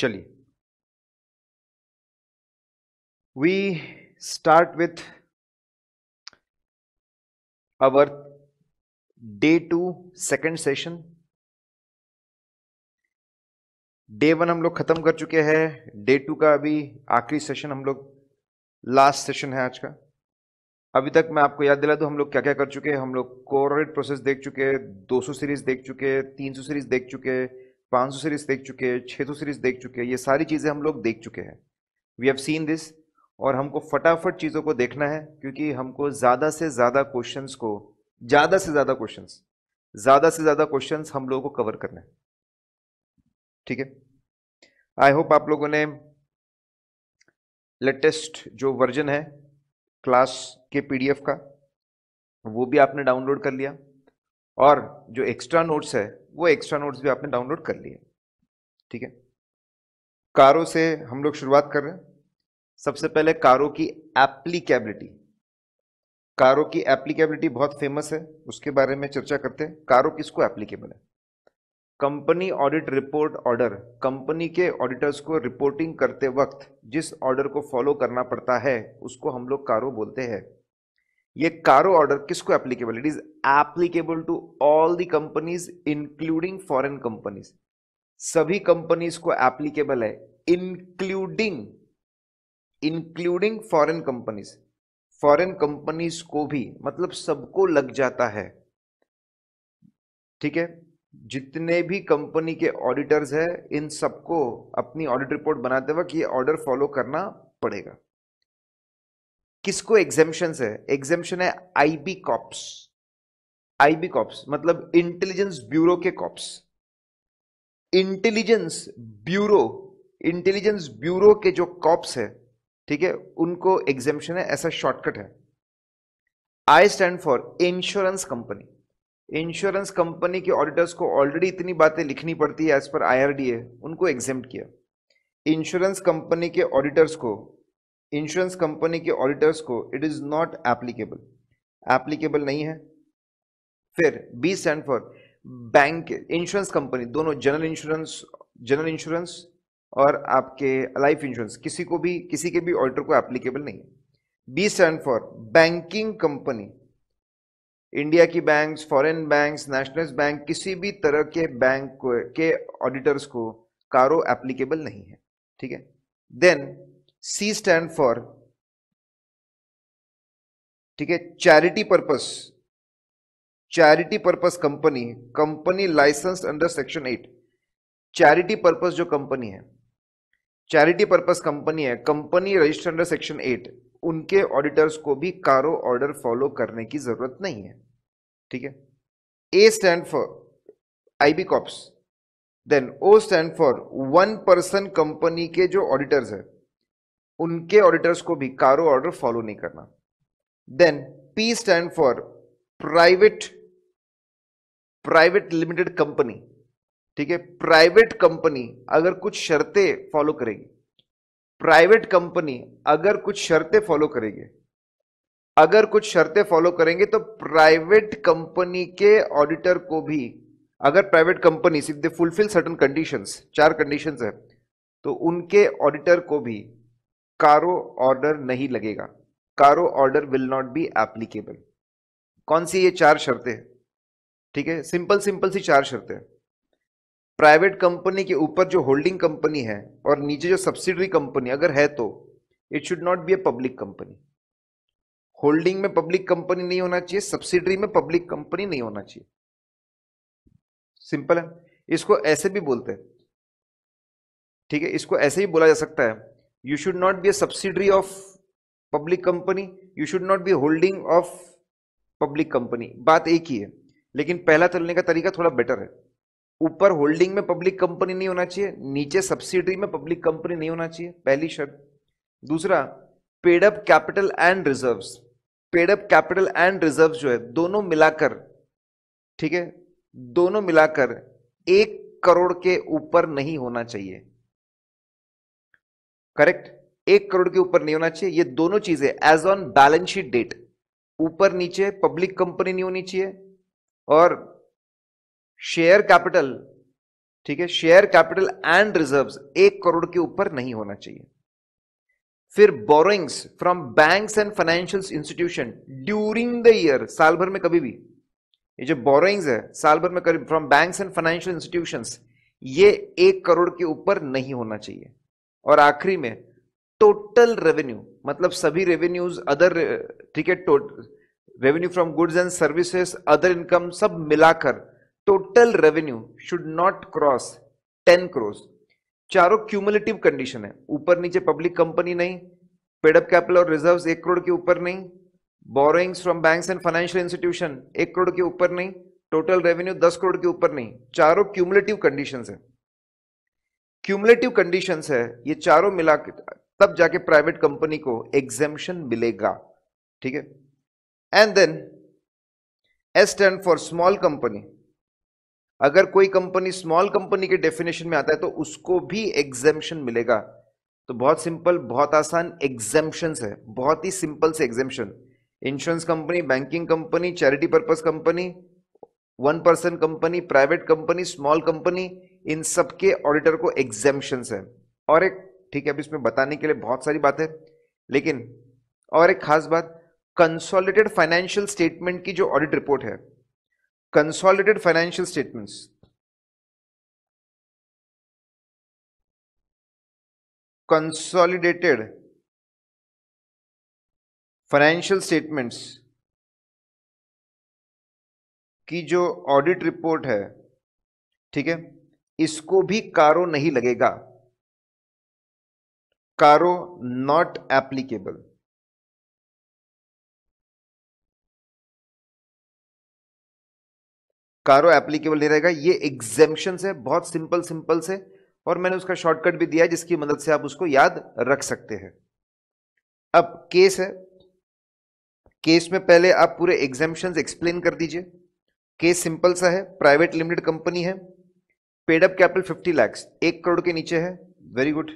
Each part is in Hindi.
चलिए we start with our day two second session day one हम लोग खत्म कर चुके हैं डे टू का अभी आखिरी सेशन हम लोग लास्ट सेशन है आज का अभी तक मैं आपको याद दिला दूं हम लोग क्या क्या कर चुके हैं हम लोग कोरेट प्रोसेस देख चुके हैं 200 सीरीज देख चुके हैं 300 सीरीज देख चुके हैं पाँच सौ सीरीज़ देख चुके हैं छः सौ सीरीज़ देख चुके हैं ये सारी चीज़ें हम लोग देख चुके हैं वी हैव सीन दिस और हमको फटाफट चीज़ों को देखना है क्योंकि हमको ज़्यादा से ज़्यादा क्वेश्चन को ज़्यादा से ज़्यादा क्वेश्चन ज़्यादा से ज़्यादा क्वेश्चन हम लोगों को कवर करना है ठीक है आई होप आप लोगों ने लेटेस्ट जो वर्जन है क्लास के पीडीएफ का वो भी आपने डाउनलोड कर लिया और जो एक्स्ट्रा नोट्स है वो एक्स्ट्रा नोट्स भी आपने डाउनलोड कर लिए ठीक है कारों से हम लोग शुरुआत कर रहे हैं सबसे पहले कारों की एप्लीकेबिलिटी कारों की एप्लीकेबिलिटी बहुत फेमस है उसके बारे में चर्चा करते हैं कारों किसको एप्लीकेबल है company audit report order company के ऑडिटर्स को रिपोर्टिंग करते वक्त जिस ऑर्डर को फॉलो करना पड़ता है उसको हम लोग कारो बोलते हैं ये कारो ऑर्डर किसको applicable it is applicable to all the companies including foreign companies सभी कंपनीज को एप्लीकेबल है including including foreign companies foreign companies को भी मतलब सबको लग जाता है ठीक है जितने भी कंपनी के ऑडिटर्स हैं इन सबको अपनी ऑडिट रिपोर्ट बनाते वक्त ये ऑर्डर फॉलो करना पड़ेगा किसको एग्जेम्पन है एग्जेम्पन है आईबी कॉप्स आईबी कॉप्स मतलब इंटेलिजेंस ब्यूरो के cops intelligence bureau intelligence bureau के जो कॉप्स है ठीक है उनको एग्जेम्पन है ऐसा शॉर्टकट है I stand for insurance company insurance company के ऑडिटर्स को ऑलरेडी इतनी बातें लिखनी पड़ती है एज पर आई उनको एग्जेम्प्ट किया इंश्योरेंस कंपनी के ऑडिटर्स को इंश्योरेंस कंपनी के ऑडिटर्स को it is not applicable applicable नहीं है फिर B stand for bank insurance company दोनों जनरल इंश्योरेंस जनरल इंश्योरेंस और आपके लाइफ इंश्योरेंस किसी को भी किसी के भी ऑडिटर को एप्लीकेबल नहीं है B stand for banking company India की banks foreign banks national bank किसी भी तरह के बैंक के ऑडिटर्स को कारो एप्लीकेबल नहीं है ठीक है देन सी स्टैंड फॉर ठीक है charity purpose charity purpose company company licence under section eight charity purpose जो कंपनी है चैरिटी पर्पस कंपनी है company registered under section eight उनके ऑडिटर्स को भी कारो ऑर्डर फॉलो करने की जरूरत नहीं है ठीक है A stand for IB cops then O stand for one person company के जो ऑडिटर्स है उनके ऑडिटर्स को भी कारो ऑर्डर फॉलो नहीं करना then P stand for private private limited company ठीक है प्राइवेट कंपनी अगर कुछ शर्तें फॉलो करेगी प्राइवेट कंपनी अगर कुछ शर्तें फॉलो करेगी अगर कुछ शर्तें फॉलो करेंगे तो प्राइवेट कंपनी के ऑडिटर को भी अगर private company if they fulfil certain conditions चार कंडीशंस है तो उनके ऑडिटर को भी कारो ऑर्डर नहीं लगेगा CARO order will not be applicable कौन सी ये चार शर्तें ठीक है सिंपल सिंपल सी चार शर्तें प्राइवेट कंपनी के ऊपर जो होल्डिंग कंपनी है और नीचे जो सब्सिडरी कंपनी अगर है तो it should not be a public company holding में पब्लिक कंपनी नहीं होना चाहिए सब्सिडरी में पब्लिक कंपनी नहीं होना चाहिए सिंपल है इसको ऐसे भी बोलते हैं ठीक है इसको ऐसे भी बोला जा सकता है you should not be a subsidiary of public company you should not be holding of public company बात एक ही है लेकिन पहला चलने का तरीका थोड़ा बेटर है ऊपर होल्डिंग में पब्लिक कंपनी नहीं होना चाहिए नीचे सब्सिडरी में पब्लिक कंपनी नहीं होना चाहिए पहली शर्त दूसरा paid up capital and reserve paid up capital and reserve जो है दोनों मिलाकर ठीक है दोनों मिलाकर एक करोड़ के ऊपर नहीं होना चाहिए करेक्ट एक करोड़ के ऊपर नहीं होना चाहिए ये दोनों चीजें as on balance sheet date ऊपर नीचे पब्लिक कंपनी नहीं होनी चाहिए और शेयर कैपिटल ठीक है शेयर कैपिटल एंड रिजर्व्स एक करोड़ के ऊपर नहीं होना चाहिए फिर borrowings from banks and financial institution during the year साल भर में कभी भी ये जो बोरोइंग्स है साल भर में from banks and financial institutions ये एक करोड़ के ऊपर नहीं होना चाहिए और आखिरी में टोटल रेवेन्यू मतलब सभी रेवेन्यूज अदर ठीक है revenue from goods and services other income सब मिलाकर total revenue should not cross ten crore चारों क्यूमुलेटिव कंडीशन है ऊपर नीचे पब्लिक कंपनी नहीं पेडअप कैपिटल और रिजर्व एक करोड़ के ऊपर नहीं borrowings from bank and financial institution एक करोड़ के ऊपर नहीं टोटल रेवेन्यू दस करोड़ के ऊपर नहीं चारों क्यूमुलेटिव कंडीशन है क्यूमुलेटिव कंडीशन है ये चारों मिला के तब जाके प्राइवेट कंपनी को एग्जेम्शन मिलेगा ठीक है and then S stand for small company अगर कोई कंपनी स्मॉल कंपनी के डेफिनेशन में आता है तो उसको भी एग्जेम्शन मिलेगा तो बहुत सिंपल बहुत आसान एग्जेम्शन है बहुत ही सिंपल से exemption insurance company banking company charity purpose company one person company private company small company इन सबके ऑडिटर को एग्जेम्शन है और एक ठीक है अब इसमें बताने के लिए बहुत सारी बातें लेकिन और एक खास बात कंसोलिडेटेड फाइनेंशियल स्टेटमेंट की जो ऑडिट रिपोर्ट है consolidated financial statements consolidated financial statements की जो ऑडिट रिपोर्ट है ठीक है इसको भी कारो नहीं लगेगा कारो नॉट एप्लीकेबल कारो एप्लीकेबल नहीं रहेगा ये एग्जेम्पन है बहुत सिंपल सिंपल से और मैंने उसका शॉर्टकट भी दिया जिसकी मदद से आप उसको याद रख सकते हैं अब केस है केस में पहले आप पूरे एग्जेम्पन एक्सप्लेन कर दीजिए केस सिंपल सा है प्राइवेट लिमिटेड कंपनी है पेड अप कैपिटल 50 लैक्स एक करोड़ के नीचे है वेरी गुड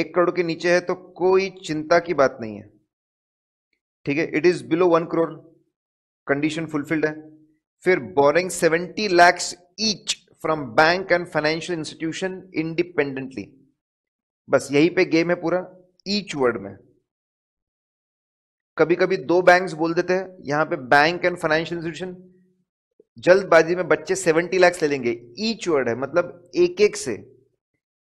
एक करोड़ के नीचे है तो कोई चिंता की बात नहीं है ठीक है it is below one crore condition fulfilled है फिर borrowing 70 lakhs each from bank and financial institution independently बस यही पे गेम है पूरा ईच वर्ड में कभी कभी दो बैंक्स बोल देते हैं यहां पे बैंक एंड फाइनेंशियल इंस्टीट्यूशन जल्दबाजी में बच्चे सेवेंटी लाख ले लेंगे ईच वर्ड है मतलब एक एक से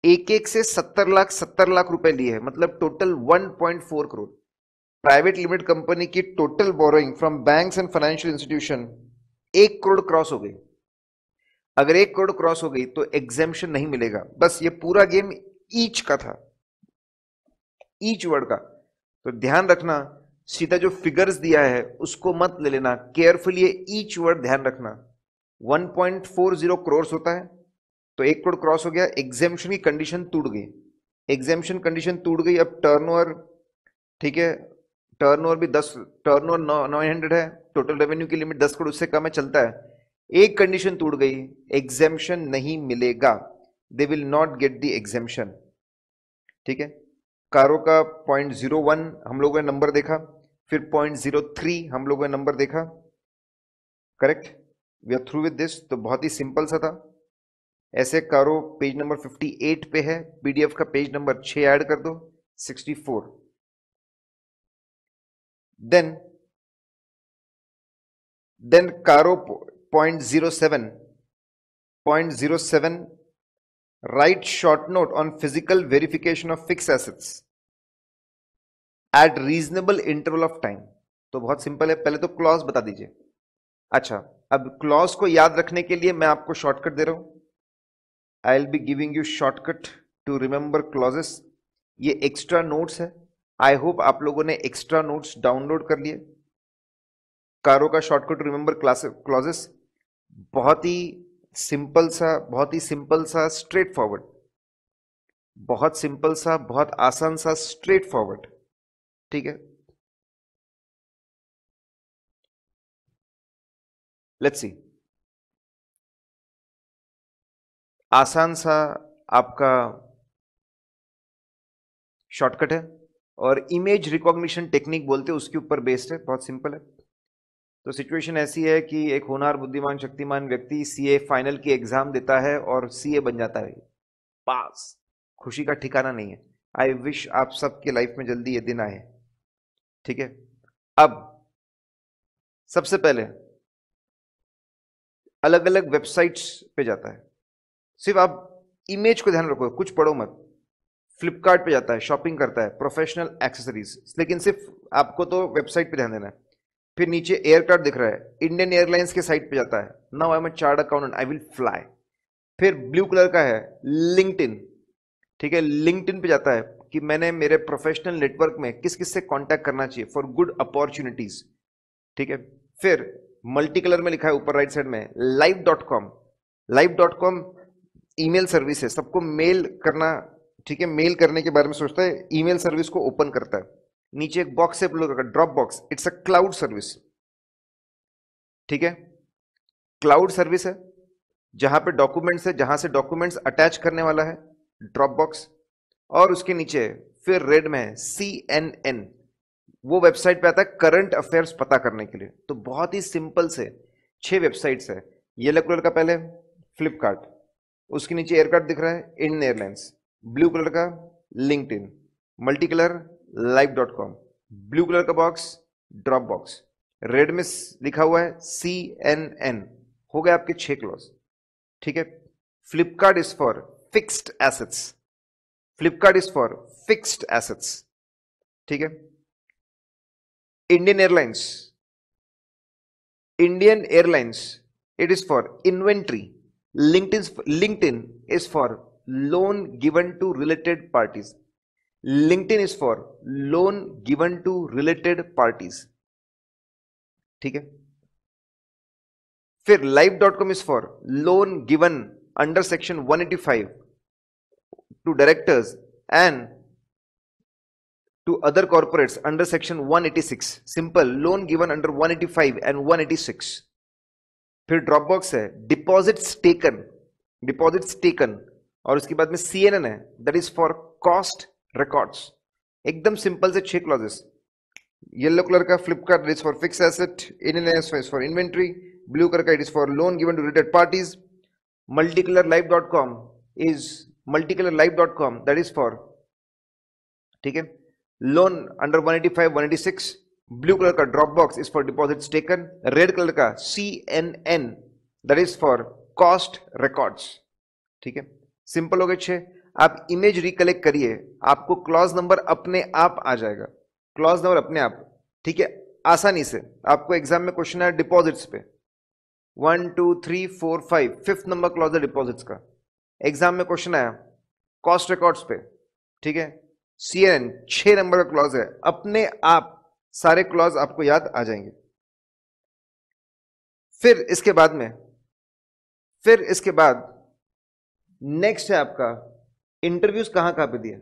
एक एक से सत्तर लाख सत्तर लाख रुपए लिए है मतलब total one point four crore private limited company की total borrowing from bank and financial institution एक करोड़ क्रॉस हो गई अगर एक करोड़ क्रॉस हो गई तो एग्जेम्पन नहीं मिलेगा बस ये पूरा गेम ईच का था ईच वर्ड का तो ध्यान रखना सीधा जो फिगर्स दिया है उसको मत ले लेना केयरफुली ये ईच वर्ड ध्यान रखना 1.40 करोड़ होता है तो एक करोड़ क्रॉस हो गया एग्जेम्पन की कंडीशन टूट गई एग्जेम्पन कंडीशन टूट गई अब टर्नओवर ठीक है टर्नओवर भी 10 टर्नओवर नाइन हंड्रेड है टोटल रेवेन्यू की लिमिट 10 करोड़ उससे कम है चलता है एक कंडीशन टूट गई एग्जेम्पन नहीं मिलेगा they will not get the exemption ठीक है कारों का पॉइंट जीरो वन हम लोगों ने नंबर देखा फिर पॉइंट जीरो थ्री हम लोगों ने नंबर देखा correct we are through with this तो बहुत ही सिंपल सा था ऐसे करो पेज नंबर 58 पे है पीडीएफ का पेज नंबर 6 ऐड कर दो 64 then then CARO point zero seven point zero seven right short note on physical verification of fix assets at reasonable interval of time तो बहुत सिंपल है पहले तो क्लॉज बता दीजिए अच्छा अब क्लॉज को याद रखने के लिए मैं आपको शॉर्टकट दे रहा हूं I will be giving you shortcut to remember clauses ये एक्स्ट्रा नोट्स है आई होप आप लोगों ने एक्स्ट्रा नोट्स डाउनलोड कर लिए कारो का शॉर्टकट टू रिमेंबर क्लॉजेस बहुत ही सिंपल सा बहुत ही सिंपल सा स्ट्रेट फॉरवर्ड बहुत सिंपल सा बहुत आसान सा स्ट्रेट फॉरवर्ड ठीक है लेट्स सी आसान सा आपका शॉर्टकट है और इमेज रिकॉग्निशन टेक्निक बोलते हैं उसके ऊपर बेस्ड है बहुत सिंपल है तो सिचुएशन ऐसी है कि एक होनार बुद्धिमान शक्तिमान व्यक्ति सीए फाइनल की एग्जाम देता है और सीए बन जाता है पास खुशी का ठिकाना नहीं है आई विश आप सबके लाइफ में जल्दी ये दिन आए ठीक है अब सबसे पहले अलग अलग वेबसाइट्स पे जाता है सिर्फ आप इमेज को ध्यान रखो कुछ पढ़ो मत फ्लिपकार्ट पे जाता है शॉपिंग करता है प्रोफेशनल एक्सेसरीज लेकिन सिर्फ आपको तो वेबसाइट पे ध्यान देना है फिर नीचे एयरक्राफ्ट दिख रहा है इंडियन एयरलाइंस के साइट पे जाता है now I am a chart accountant I will fly फिर ब्लू कलर का है लिंक ठीक है लिंक्डइन पे जाता है कि मैंने मेरे प्रोफेशनल नेटवर्क में किस किस से कांटेक्ट करना चाहिए फॉर गुड अपॉर्चुनिटीज ठीक है फिर मल्टी कलर में लिखा है ऊपर राइट साइड में live dot com live dot com email service है सबको मेल करना ठीक है मेल करने के बारे में सोचता है ईमेल सर्विस को ओपन करता है नीचे एक बॉक्स है Dropbox it's a cloud service ठीक है क्लाउड सर्विस है जहां पे डॉक्यूमेंट्स है जहां से डॉक्यूमेंट्स अटैच करने वाला है ड्रॉप बॉक्स और उसके नीचे फिर रेड में सी एन एन वो वेबसाइट पे आता है करंट अफेयर्स पता करने के लिए तो बहुत ही सिंपल से छह वेबसाइट्स है येलो कलर का पहले फ्लिपकार्ट उसके नीचे एयरकार्ट दिख रहा है इंडियन एयरलाइंस ब्लू कलर का LinkedIn multi colour live dot com blue colour का बॉक्स ड्रॉप बॉक्स रेड में लिखा हुआ है सी एन एन हो गए आपके छे क्लोज ठीक है Flipkart is for fixed assets Flipkart is for fixed assets ठीक है Indian Airlines Indian Airlines it is for inventory linkedin linkedin is for loan given to related parties linkedin is for loan given to related parties ठीक है फिर live.com is for loan given under section 185 to directors and to other corporates under section 186 simple loan given under 185 and 186 फिर ड्रॉप बॉक्स है डिपॉजिट्स टेकन डिपॉजिट्स टेकन और उसके बाद में सी है that is for cost records एकदम सिंपल से छह क्लॉजेस येलो कलर का Flipkart is for fix asset in is for inventory blue colour का it is for loan given to related parties multi colour life dot com is com that is for ठीक है लोन अंडर 185 186 ब्लू कलर का Dropbox is for deposit taken red colour का C N N that is for cost records ठीक है सिंपल हो गए छे आप इमेज रिकलेक्ट करिए आपको क्लॉज नंबर अपने आप आ जाएगा क्लॉज नंबर अपने आप ठीक है आसानी से आपको एग्जाम में क्वेश्चन है डिपॉजिट्स पे one two three four five fifth number clause है डिपॉजिट्स का एग्जाम में क्वेश्चन आया कॉस्ट रिकॉर्ड्स पे ठीक है सी एन एन छह नंबर का क्लॉज है अपने आप सारे क्लॉज आपको याद आ जाएंगे फिर इसके बाद में फिर इसके बाद नेक्स्ट है आपका इंटरव्यूज कहां कहां पे दिए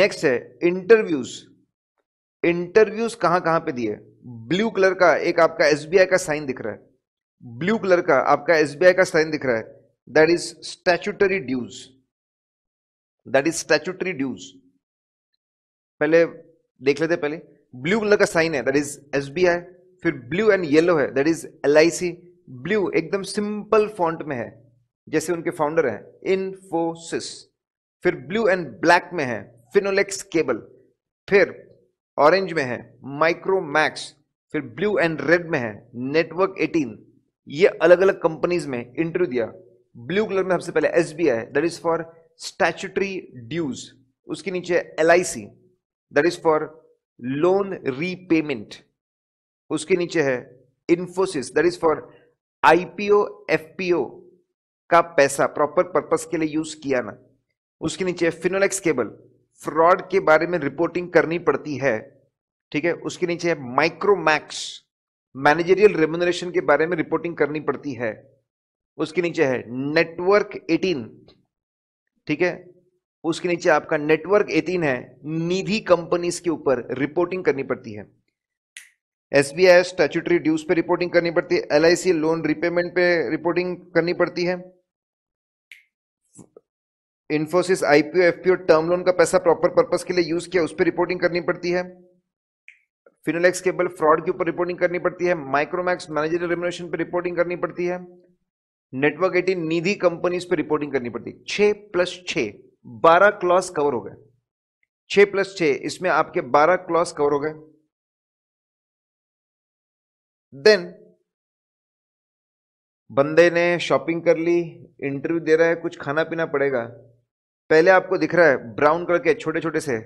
नेक्स्ट है इंटरव्यूज इंटरव्यूज कहां कहां पे दिए ब्लू कलर का एक आपका एसबीआई का साइन दिख रहा है ब्लू कलर का आपका एसबीआई का साइन दिख रहा है that is statutory dues that is statutory dues पहले देख लेते पहले ब्लू कलर का साइन है दैट इज एस फिर ब्लू एंड येलो है दैट इज एल ब्लू एकदम सिंपल फॉन्ट में है जैसे उनके फाउंडर हैं इन्फोसिस फिर ब्लू एंड ब्लैक में है फिनोलेक्स केबल फिर ऑरेंज में है माइक्रोमैक्स फिर ब्लू एंड रेड में है नेटवर्क 18 ये अलग अलग कंपनीज में इंटरव्यू दिया ब्लू कलर में सबसे पहले S B I that is for statutory dues उसके नीचे L I C that is for loan repayment उसके नीचे है Infosys that is for IPO O का पैसा प्रॉपर पर्पस के लिए यूज किया ना उसके नीचे फिनोलेक्स केबल फ्रॉड के बारे में रिपोर्टिंग करनी पड़ती है ठीक है उसके नीचे है माइक्रोमैक्स मैनेजरियल रेमुनरेशन के बारे में रिपोर्टिंग करनी पड़ती है उसके नीचे है नेटवर्क 18 ठीक है उसके नीचे आपका नेटवर्क 18 है निधि कंपनीज के ऊपर रिपोर्टिंग करनी पड़ती है एस बी आई ड्यूज पे रिपोर्टिंग करनी पड़ती है L I C loan repayment पे रिपोर्टिंग करनी पड़ती है Infosys IPO FPO term loan का पैसा प्रॉपर पर्पज के लिए यूज किया उस पर रिपोर्टिंग करनी पड़ती है फिनोलेक्स केबल फ्रॉड के ऊपर रिपोर्टिंग करनी पड़ती है माइक्रोमैक्स मैनेजर रिमोनेशन पर रिपोर्टिंग करनी पड़ती है नेटवर्क एटीन निधि कंपनीज पे रिपोर्टिंग करनी पड़ती छह प्लस छ बारह क्लॉस कवर हो गए छह प्लस छ इसमें आपके बारह क्लॉस कवर हो गए देन बंदे ने शॉपिंग कर ली इंटरव्यू दे रहा है कुछ खाना पीना पड़ेगा पहले आपको दिख रहा है ब्राउन कलर के छोटे छोटे से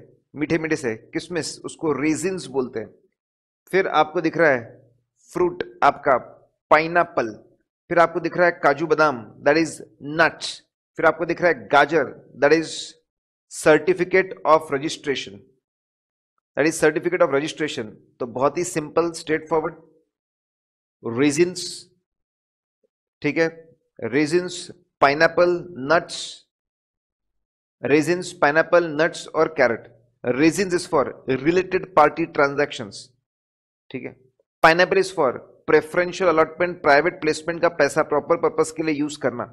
मीठे मीठे से किसमिस उसको रेजिन्स बोलते हैं फिर आपको दिख रहा है फ्रूट आपका पाइनापल फिर आपको दिख रहा है काजू बादाम दैट इज नट फिर आपको दिख रहा है गाजर that is certificate of registration that is certificate of registration तो बहुत ही सिंपल स्ट्रेट फॉरवर्ड रेजिन्स ठीक है raisins pineapple nuts raisins pineapple nuts और carrot raisins is for related party transaction ठीक है pineapple is for preferential allotment private placement का पैसा प्रॉपर पर्पज के लिए यूज करना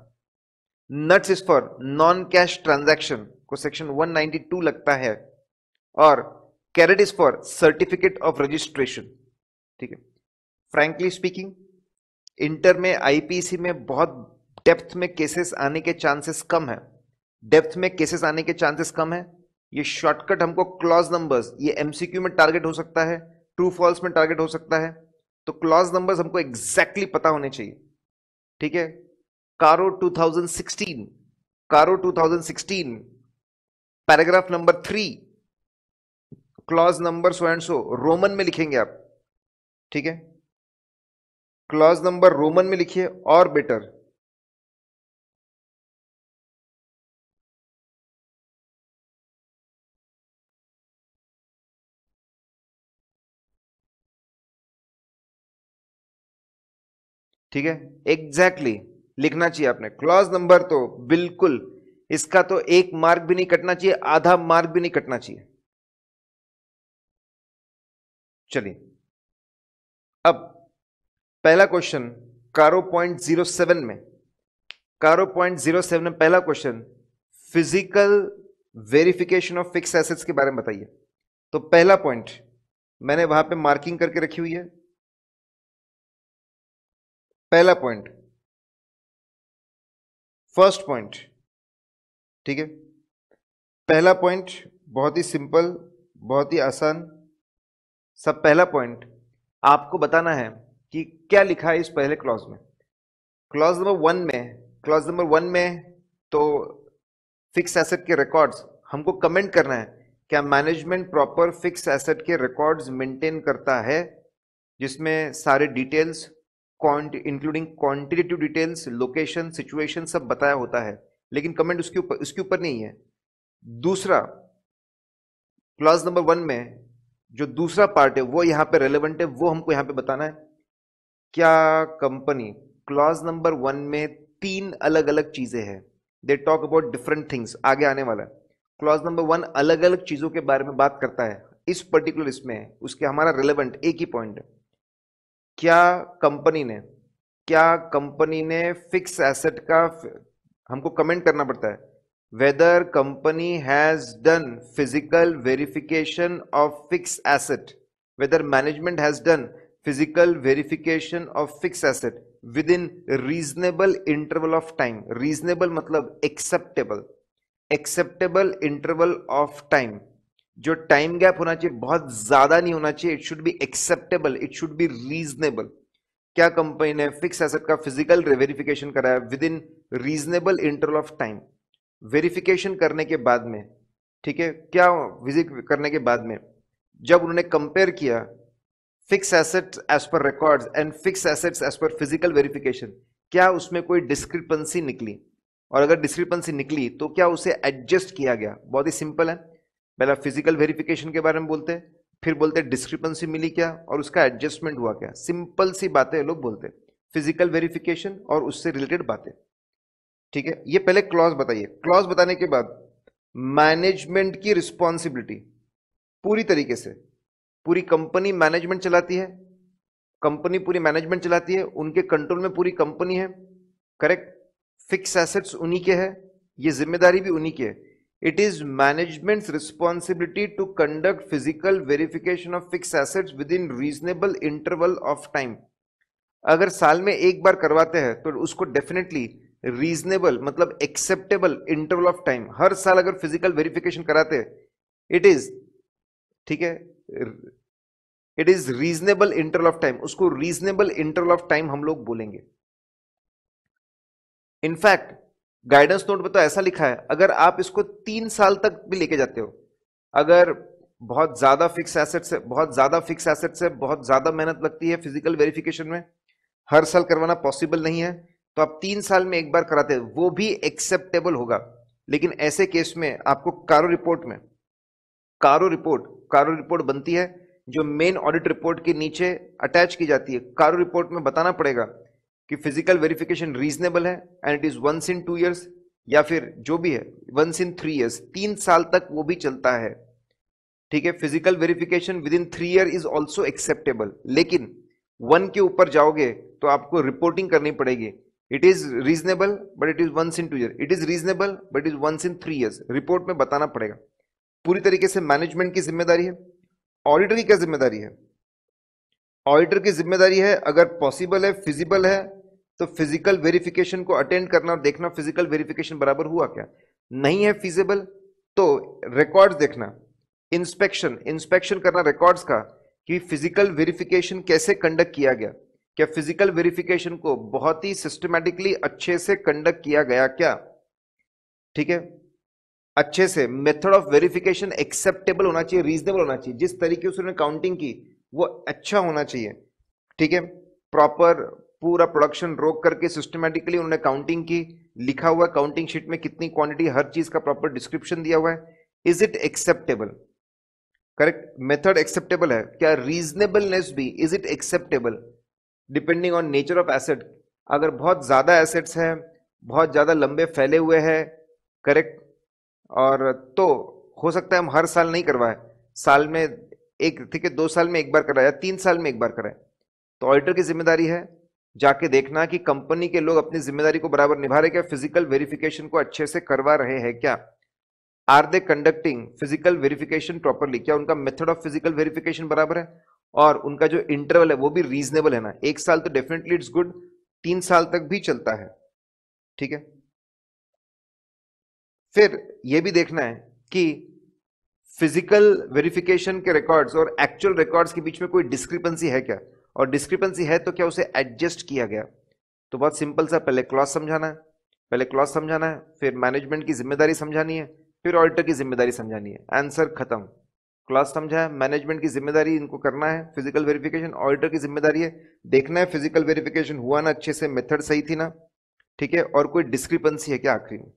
nuts is for non cash transaction को सेक्शन 192 लगता है और carrot is for certificate of registration ठीक है फ्रेंकली स्पीकिंग इंटर में आईपीसी में बहुत डेप्थ में केसेस आने के चांसेस कम है डेप्थ में केसेस आने के चांसेस कम है ये शॉर्टकट हमको क्लॉज नंबर्स ये एमसीक्यू में टारगेट हो सकता है ट्रू फॉल्स में टारगेट हो सकता है तो क्लॉज नंबर्स हमको एग्जैक्टली पता होने चाहिए ठीक है कारो 2016 CARO 2016 paragraph number three clause number so and so Roman में लिखेंगे आप ठीक है क्लॉज नंबर रोमन में लिखिए और बेटर ठीक है एग्जैक्टली exactly, लिखना चाहिए आपने क्लॉज नंबर तो बिल्कुल इसका तो एक मार्क भी नहीं कटना चाहिए आधा मार्क भी नहीं कटना चाहिए चलिए अब पहला क्वेश्चन कारो पॉइंट जीरो सेवन में कारो पॉइंट जीरो सेवन में पहला question physical verification of fix assets के बारे में बताइए तो पहला पॉइंट मैंने वहां पे मार्किंग करके रखी हुई है पहला पॉइंट फर्स्ट पॉइंट ठीक है पहला पॉइंट बहुत ही सिंपल बहुत ही आसान सब पहला पॉइंट आपको बताना है कि क्या लिखा है इस पहले क्लॉज में क्लॉज नंबर वन में क्लॉज नंबर वन में तो फिक्स एसेट के रिकॉर्ड्स हमको कमेंट करना है क्या मैनेजमेंट प्रॉपर फिक्स एसेट के रिकॉर्ड्स मेंटेन करता है जिसमें सारे details including quantitative details location situation सब बताया होता है लेकिन कमेंट उसके ऊपर उसके ऊपर नहीं है दूसरा क्लास नंबर वन में जो दूसरा पार्ट है वो यहां पे रेलेवेंट है वो हमको यहां पे बताना है क्या कंपनी क्लास नंबर वन में तीन अलग अलग चीज़ें हैं they talk about different things आगे आने वाला क्लास क्लॉज नंबर वन अलग अलग चीज़ों के बारे में बात करता है इस पर्टिकुलर इसमें उसके हमारा रेलेवेंट एक ही पॉइंट है क्या कंपनी ने क्या कंपनी ने फिक्स एसेट का हमको कमेंट करना पड़ता है whether company has done physical verification of fixed asset whether management has done physical verification of fixed asset within reasonable interval of time reasonable मतलब acceptable acceptable interval of time जो टाइम गैप होना चाहिए बहुत ज्यादा नहीं होना चाहिए it should be acceptable it should be reasonable क्या कंपनी ने फिक्स एसेट का फिजिकल वेरिफिकेशन कराया within reasonable interval of time verification करने के बाद में ठीक है क्या विजिट करने के बाद में जब उन्होंने कंपेयर किया fixed assets as per records and fixed assets as per physical verification क्या उसमें कोई डिस्क्रिपेंसी निकली और अगर डिस्क्रिपेंसी निकली तो क्या उसे एडजस्ट किया गया बहुत ही सिंपल है पहला फिजिकल वेरिफिकेशन के बारे में बोलते हैं फिर बोलते हैं डिस्क्रिपेंसी मिली क्या और उसका एडजस्टमेंट हुआ क्या सिंपल सी बातें लोग बोलते हैं फिजिकल वेरिफिकेशन और उससे रिलेटेड बातें ठीक है ये पहले क्लॉज बताइए क्लॉज बताने के बाद मैनेजमेंट की रिस्पॉन्सिबिलिटी पूरी तरीके से पूरी कंपनी मैनेजमेंट चलाती है कंपनी पूरी मैनेजमेंट चलाती है उनके कंट्रोल में पूरी कंपनी है करेक्ट फिक्स एसेट्स उन्हीं के है ये जिम्मेदारी भी उन्हीं की है it is management's responsibility to conduct physical verification of fixed assets within reasonable interval of time अगर साल में एक बार करवाते हैं तो उसको डेफिनेटली रीजनेबल मतलब एक्सेप्टेबल इंटरवल ऑफ टाइम हर साल अगर फिजिकल वेरिफिकेशन कराते हैं इट इज ठीक है it is reasonable interval of time उसको रीजनेबल इंटरवल ऑफ टाइम हम लोग बोलेंगे इनफैक्ट गाइडेंस नोट में तो ऐसा लिखा है अगर आप इसको तीन साल तक भी लेके जाते हो अगर बहुत ज़्यादा फिक्स एसेट से बहुत ज़्यादा फिक्स एसेट से बहुत ज़्यादा मेहनत लगती है फिजिकल वेरिफिकेशन में हर साल करवाना पॉसिबल नहीं है तो आप तीन साल में एक बार कराते वो भी एक्सेप्टेबल होगा लेकिन ऐसे केस में आपको कारो रिपोर्ट में कारो रिपोर्ट कारो रिपोर्ट बनती है जो मेन ऑडिट रिपोर्ट के नीचे अटैच की जाती है कारो रिपोर्ट में बताना पड़ेगा कि फिजिकल वेरिफिकेशन रीजनेबल है and it is once in two years या फिर जो भी है वंस इन थ्री ईयर्स तीन साल तक वो भी चलता है ठीक है physical verification within three year is also acceptable लेकिन वन के ऊपर जाओगे तो आपको रिपोर्टिंग करनी पड़ेगी it is reasonable but it is once in two year it is reasonable but is once in three years report में बताना पड़ेगा पूरी तरीके से मैनेजमेंट की जिम्मेदारी है ऑडिटरी का क्या जिम्मेदारी है ऑडिटर की जिम्मेदारी है अगर पॉसिबल है फिजिबल है तो फिजिकल वेरिफिकेशन को अटेंड करना और देखना फिजिकल वेरिफिकेशन बराबर हुआ क्या नहीं है फिजिबल तो रिकॉर्ड्स देखना इंस्पेक्शन इंस्पेक्शन करना रिकॉर्ड्स का कि फिजिकल वेरिफिकेशन कैसे कंडक्ट किया गया क्या फिजिकल वेरिफिकेशन को बहुत ही सिस्टमेटिकली अच्छे से कंडक्ट किया गया क्या ठीक है अच्छे से मेथड ऑफ वेरिफिकेशन एक्सेप्टेबल होना चाहिए रीजनेबल होना चाहिए जिस तरीके से उन्होंने काउंटिंग की वो अच्छा होना चाहिए ठीक है प्रॉपर पूरा प्रोडक्शन रोक करके सिस्टमेटिकली उन्होंने काउंटिंग की लिखा हुआ काउंटिंग शीट में कितनी क्वांटिटी हर चीज का प्रॉपर डिस्क्रिप्शन दिया हुआ है is it acceptable correct method acceptable है क्या रीजनेबलनेस भी is it acceptable depending on nature of asset अगर बहुत ज़्यादा एसेट्स है बहुत ज़्यादा लंबे फैले हुए हैं करेक्ट और तो हो सकता है हम हर साल नहीं करवाए साल में एक ठीक है दो साल में एक बार कराए या तीन साल में एक बार कराए तो ऑडिटर की जिम्मेदारी है जाके देखना कि कंपनी के लोग अपनी जिम्मेदारी को बराबर निभा रहे क्या फिजिकल वेरिफिकेशन को अच्छे से करवा रहे हैं क्या are they conducting physical verification properly क्या उनका मेथड ऑफ फिजिकल वेरिफिकेशन बराबर है और उनका जो इंटरवल है वो भी रीजनेबल है ना एक साल तो डेफिनेटली इट्स गुड तीन साल तक भी चलता है ठीक है फिर यह भी देखना है कि फिजिकल वेरिफिकेशन के रिकॉर्ड्स और एक्चुअल रिकॉर्ड्स के बीच में कोई डिस्क्रिपेंसी है क्या और डिस्क्रिपेंसी है तो क्या उसे एडजस्ट किया गया तो बहुत सिंपल सा पहले क्लॉज समझाना है पहले क्लॉज समझाना है फिर मैनेजमेंट की जिम्मेदारी समझानी है फिर ऑडिटर की जिम्मेदारी समझानी है आंसर खत्म क्लॉज समझा है मैनेजमेंट की जिम्मेदारी इनको करना है फिजिकल वेरिफिकेशन ऑडिटर की जिम्मेदारी है देखना है फिजिकल वेरिफिकेशन हुआ ना अच्छे से मेथड सही थी ना ठीक है और कोई डिस्क्रिपेंसी है क्या आखिरी में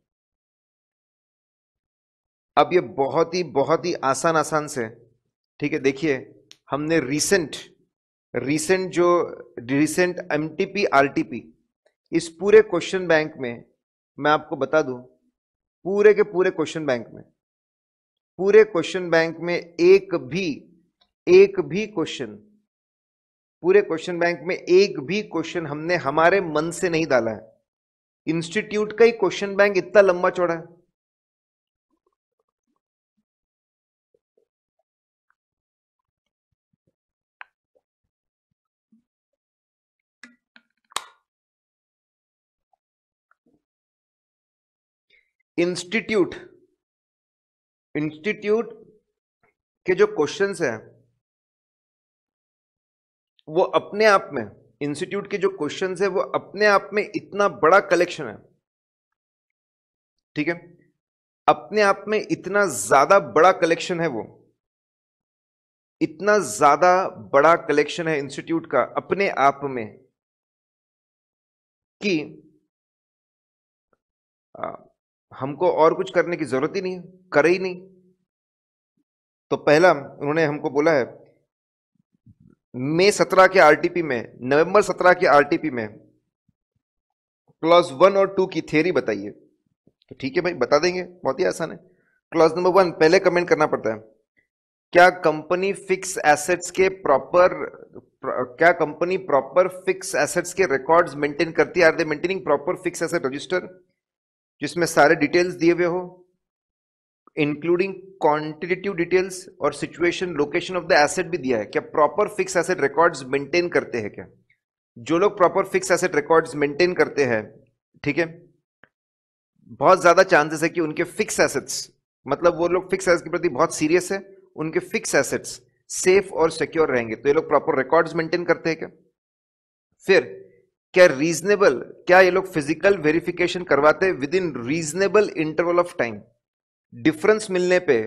अब ये बहुत ही बहुत ही आसान आसान से ठीक है देखिए हमने रिसेंट रिसेंट जो recent M T P R इस पूरे क्वेश्चन बैंक में मैं आपको बता दूं पूरे के पूरे क्वेश्चन बैंक में पूरे क्वेश्चन बैंक में एक भी एक भी क्वेश्चन पूरे क्वेश्चन बैंक में एक भी क्वेश्चन हमने हमारे मन से नहीं डाला है इंस्टीट्यूट का ही क्वेश्चन बैंक इतना लंबा चौड़ा है इंस्टीट्यूट इंस्टीट्यूट के जो क्वेश्चन हैं वो अपने आप में इंस्टीट्यूट के जो क्वेश्चन है वो अपने आप में इतना बड़ा कलेक्शन है ठीक है अपने आप में इतना ज्यादा बड़ा कलेक्शन है वो इतना ज्यादा बड़ा कलेक्शन है इंस्टीट्यूट का अपने आप में कि हमको और कुछ करने की जरूरत ही नहीं करे ही नहीं तो पहला उन्होंने हमको बोला है मई सत्रह के आरटीपी में नवंबर सत्रह के आरटीपी में क्लॉज वन और टू की थ्योरी बताइए तो ठीक है भाई बता देंगे बहुत ही आसान है क्लॉज नंबर वन पहले कमेंट करना पड़ता है क्या कंपनी फिक्स एसेट्स के प्रॉपर क्या कंपनी प्रॉपर फिक्स एसेट्स के रिकॉर्ड्स मेंटेन करती है are they maintaining proper fixed asset register जिसमें सारे डिटेल्स दिए हुए हो इंक्लूडिंग क्वांटिटेटिव डिटेल्स और situation location of the asset भी दिया है क्या proper fixed asset records maintain करते हैं क्या जो लोग proper fixed asset records maintain करते हैं ठीक है बहुत ज़्यादा चांसेस है कि उनके फिक्स एसेट्स मतलब वो लोग फिक्स एसेट के प्रति बहुत सीरियस है उनके फिक्स एसेट्स सेफ और सिक्योर रहेंगे तो ये लोग प्रॉपर रिकॉर्ड्स मेंटेन करते हैं क्या फिर क्या रीजनेबल क्या ये लोग फिजिकल वेरिफिकेशन करवाते within reasonable interval of time difference मिलने पे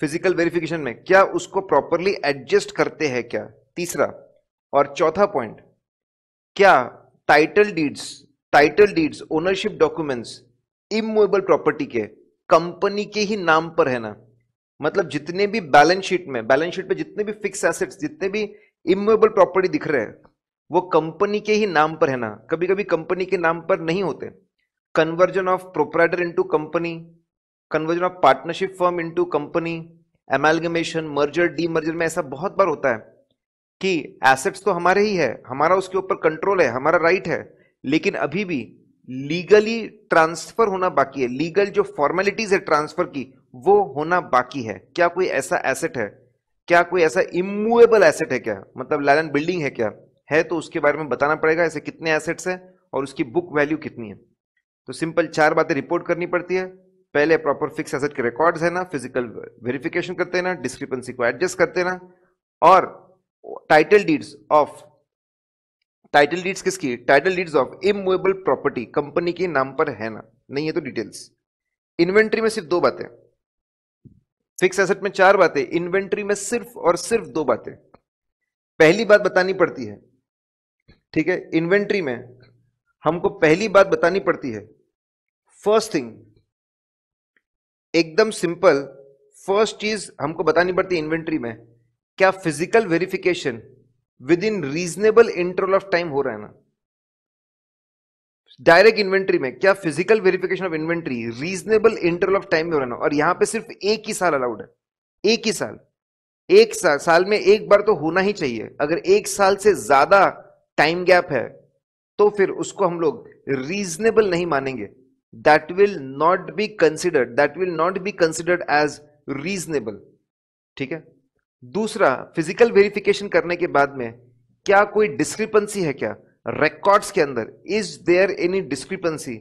फिजिकल वेरिफिकेशन में क्या उसको प्रॉपरली एडजस्ट करते हैं क्या तीसरा और चौथा पॉइंट क्या title deeds title deeds ownership documents immovable property के कंपनी के ही नाम पर है ना मतलब जितने भी बैलेंस शीट में बैलेंस शीट पे जितने भी फिक्स एसेट्स जितने भी इमूवेबल प्रॉपर्टी दिख रहे हैं वो कंपनी के ही नाम पर है ना कभी कभी कंपनी के नाम पर नहीं होते conversion of proprietor into company conversion of partnership firm into company amalgamation merger demerger में ऐसा बहुत बार होता है कि एसेट्स तो हमारे ही है हमारा उसके ऊपर कंट्रोल है हमारा राइट है लेकिन अभी भी लीगली ट्रांसफर होना बाकी है लीगल जो फॉर्मेलिटीज है ट्रांसफर की वो होना बाकी है क्या कोई ऐसा एसेट है क्या कोई ऐसा इमूवेबल एसेट है क्या मतलब लैंड बिल्डिंग है क्या है तो उसके बारे में बताना पड़ेगा ऐसे कितने एसेट्स हैं और उसकी बुक वैल्यू कितनी है तो सिंपल चार बातें रिपोर्ट करनी पड़ती है पहले प्रॉपर फिक्स एसेट के रिकॉर्ड्स है ना फिजिकल वेरिफिकेशन करते ना डिस्क्रिपेंसी को एडजस्ट करते ना और title deeds of title deeds किसकी title deeds of immovable property company के नाम पर है ना नहीं है तो डिटेल्स इन्वेंट्री में सिर्फ दो बातें फिक्स एसेट में चार बातें इन्वेंट्री में सिर्फ और सिर्फ दो बातें पहली बात बतानी पड़ती है ठीक है इन्वेंट्री में हमको पहली बात बतानी पड़ती है फर्स्ट थिंग एकदम सिंपल फर्स्ट चीज हमको बतानी पड़ती है इन्वेंट्री में क्या physical verification within reasonable interval of time हो रहा है ना डायरेक्ट इन्वेंट्री में क्या physical verification of inventory reasonable interval of time में हो रहा है ना और यहां पे सिर्फ एक ही साल अलाउड है एक ही साल एक साल साल में एक बार तो होना ही चाहिए अगर एक साल से ज्यादा टाइम गैप है तो फिर उसको हम लोग रीजनेबल नहीं मानेंगे that will not be considered that will not be considered as reasonable ठीक है दूसरा फिजिकल वेरिफिकेशन करने के बाद में क्या कोई डिस्क्रिपेंसी है क्या रिकॉर्ड्स के अंदर is there any discrepancy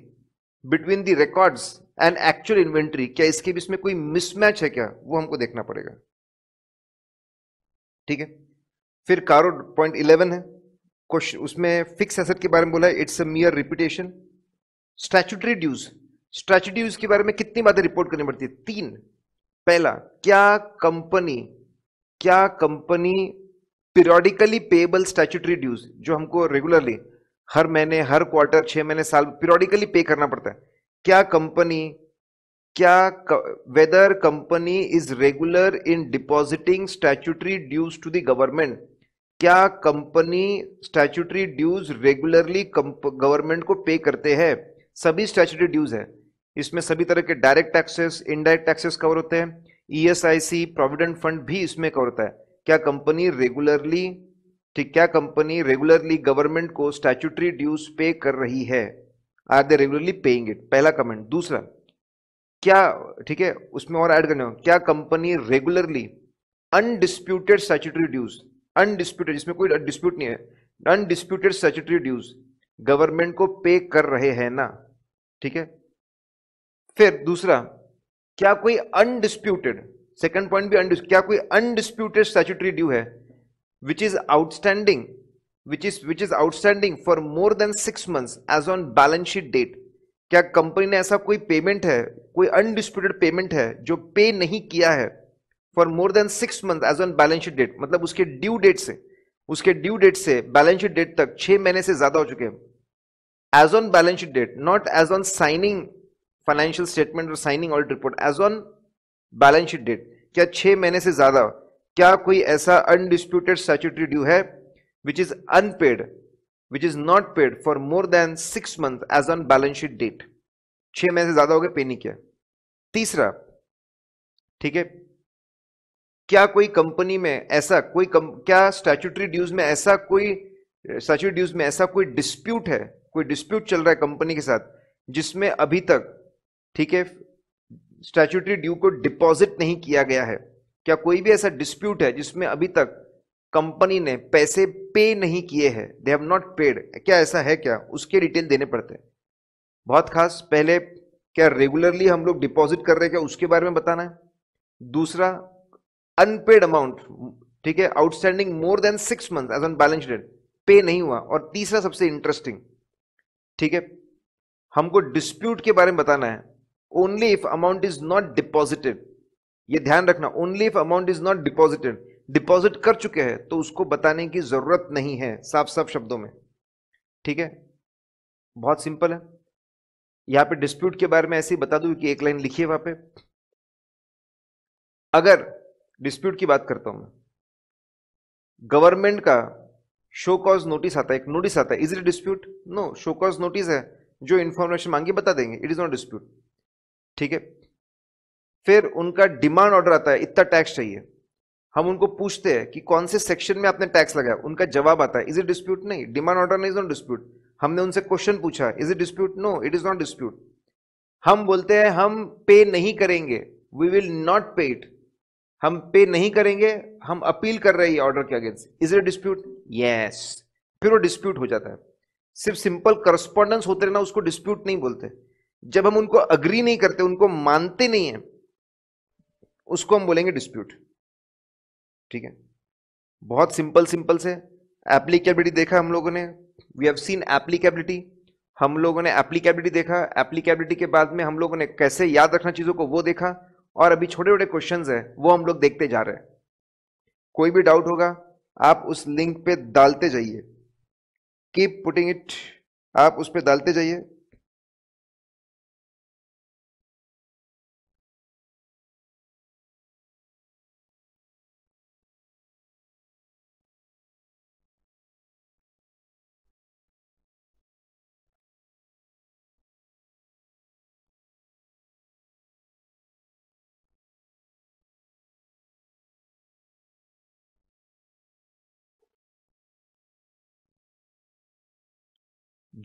between the records and actual inventory क्या इसके बीच में कोई मिसमैच है क्या वो हमको देखना पड़ेगा ठीक है फिर कारो पॉइंट इलेवन है क्वेश्चन उसमें फिक्स एसेट के बारे में बोला है it's a mere repetition statutory dues statutory dues के बारे में कितनी बातें रिपोर्ट करनी पड़ती है तीन पहला क्या कंपनी क्या company periodically payable statutory dues जो हमको रेगुलरली हर महीने हर क्वार्टर छह महीने साल पीरियोडिकली पे करना पड़ता है क्या कंपनी क्या whether company is regular in depositing statutory dues to the government क्या company statutory dues regularly government को पे करते हैं सभी स्टैचुटरी ड्यूज है इसमें सभी तरह के direct taxes indirect taxes cover होते हैं ईएसआईसी प्रोविडेंट फंड भी इसमें कवर होता है क्या कंपनी रेगुलरली ठीक क्या कंपनी रेगुलरली गवर्नमेंट को स्टैचुटरी ड्यूज पे कर रही है are they regularly paying it पहला कमेंट दूसरा क्या ठीक है उसमें और ऐड करने हो क्या company regularly undisputed statutory dues undisputed इसमें कोई डिस्प्यूट नहीं है अनडिस्प्यूटेड सेचुटरी ड्यूज गवर्नमेंट को पे कर रहे हैं ना ठीक है फिर दूसरा क्या कोई अनडिस्प्यूटेड सेकंड पॉइंट भी अनडिस क्या कोई अनडिस्प्यूटेड स्टैचुटरी ड्यू है which is outstanding which is which is outstanding for more than six months as on balance sheet date क्या कंपनी ने ऐसा कोई पेमेंट है कोई अनडिस्प्यूटेड पेमेंट है जो पे नहीं किया है for more than six month as on balance sheet date मतलब उसके ड्यू डेट से उसके ड्यू डेट से बैलेंस शीट डेट तक छह महीने से ज्यादा हो चुके हैं as on balance sheet date not as on signing financial statement और signing audit report as on balance sheet date क्या छह महीने से ज्यादा क्या कोई ऐसा अनडिस्प्यूटेड स्टैचूटरी ड्यू है which is unpaid which is not paid for more than six month as on balance sheet date छह महीने से ज्यादा हो गए पे नहीं किया तीसरा ठीक है क्या कोई कंपनी में ऐसा कोई कम, क्या स्टैचूटरी ड्यूज में ऐसा कोई स्टैचूटरी ड्यूज में ऐसा कोई डिस्प्यूट है कोई डिस्प्यूट चल रहा है कंपनी के साथ जिसमें अभी तक ठीक है स्टैचूटरी ड्यू को डिपॉजिट नहीं किया गया है क्या कोई भी ऐसा डिस्प्यूट है जिसमें अभी तक कंपनी ने पैसे पे नहीं किए हैं दे हैव नॉट पेड क्या ऐसा है क्या उसके डिटेल देने पड़ते हैं बहुत खास पहले क्या रेगुलरली हम लोग डिपॉजिट कर रहे हैं क्या उसके बारे में बताना है दूसरा अनपेड अमाउंट ठीक है outstanding more than six month as on balance date pay नहीं हुआ और तीसरा सबसे इंटरेस्टिंग ठीक है हमको डिस्प्यूट के बारे में बताना है only if amount is not deposited ये ध्यान रखना only if amount is not deposited deposit कर चुके हैं तो उसको बताने की जरूरत नहीं है साफ साफ शब्दों में ठीक है बहुत सिंपल है यहां पे डिस्प्यूट के बारे में ऐसे ही बता दू कि एक लाइन लिखिए वहां पे अगर डिस्प्यूट की बात करता मैं गवर्नमेंट का शो कॉज नोटिस आता है एक नोटिस आता है is it dispute no show cause notice है जो इन्फॉर्मेशन मांगी बता देंगे इट इज नॉट डिस्प्यूट ठीक है फिर उनका डिमांड ऑर्डर आता है इतना टैक्स चाहिए हम उनको पूछते हैं कि कौन से सेक्शन में आपने टैक्स लगाया उनका जवाब आता है इज इट डिस्प्यूट नहीं डिमांड ऑर्डर नहीं इज नॉट डिस्प्यूट हमने उनसे क्वेश्चन पूछा is it dispute no it is not dispute हम बोलते हैं हम पे नहीं करेंगे we will not pay it हम पे नहीं करेंगे हम अपील कर रहे हैं ऑर्डर के against is it dispute yes फिर वो डिस्प्यूट हो जाता है सिर्फ सिंपल करस्पॉन्डेंस होते रहना उसको डिस्प्यूट नहीं बोलते जब हम उनको अग्री नहीं करते उनको मानते नहीं है उसको हम बोलेंगे डिस्प्यूट ठीक है बहुत सिंपल सिंपल से एप्लीकेबिलिटी देखा हम लोगों ने वी हैव सीन एप्लीकेबिलिटी हम लोगों ने एप्लीकेबिलिटी देखा एप्लीकेबिलिटी के बाद में हम लोगों ने कैसे याद रखना चीज़ों को वो देखा और अभी छोटे छोटे क्वेश्चन है वो हम लोग देखते जा रहे हैं कोई भी डाउट होगा आप उस लिंक पे डालते जाइए कीप पुटिंग इट आप उस पर डालते जाइए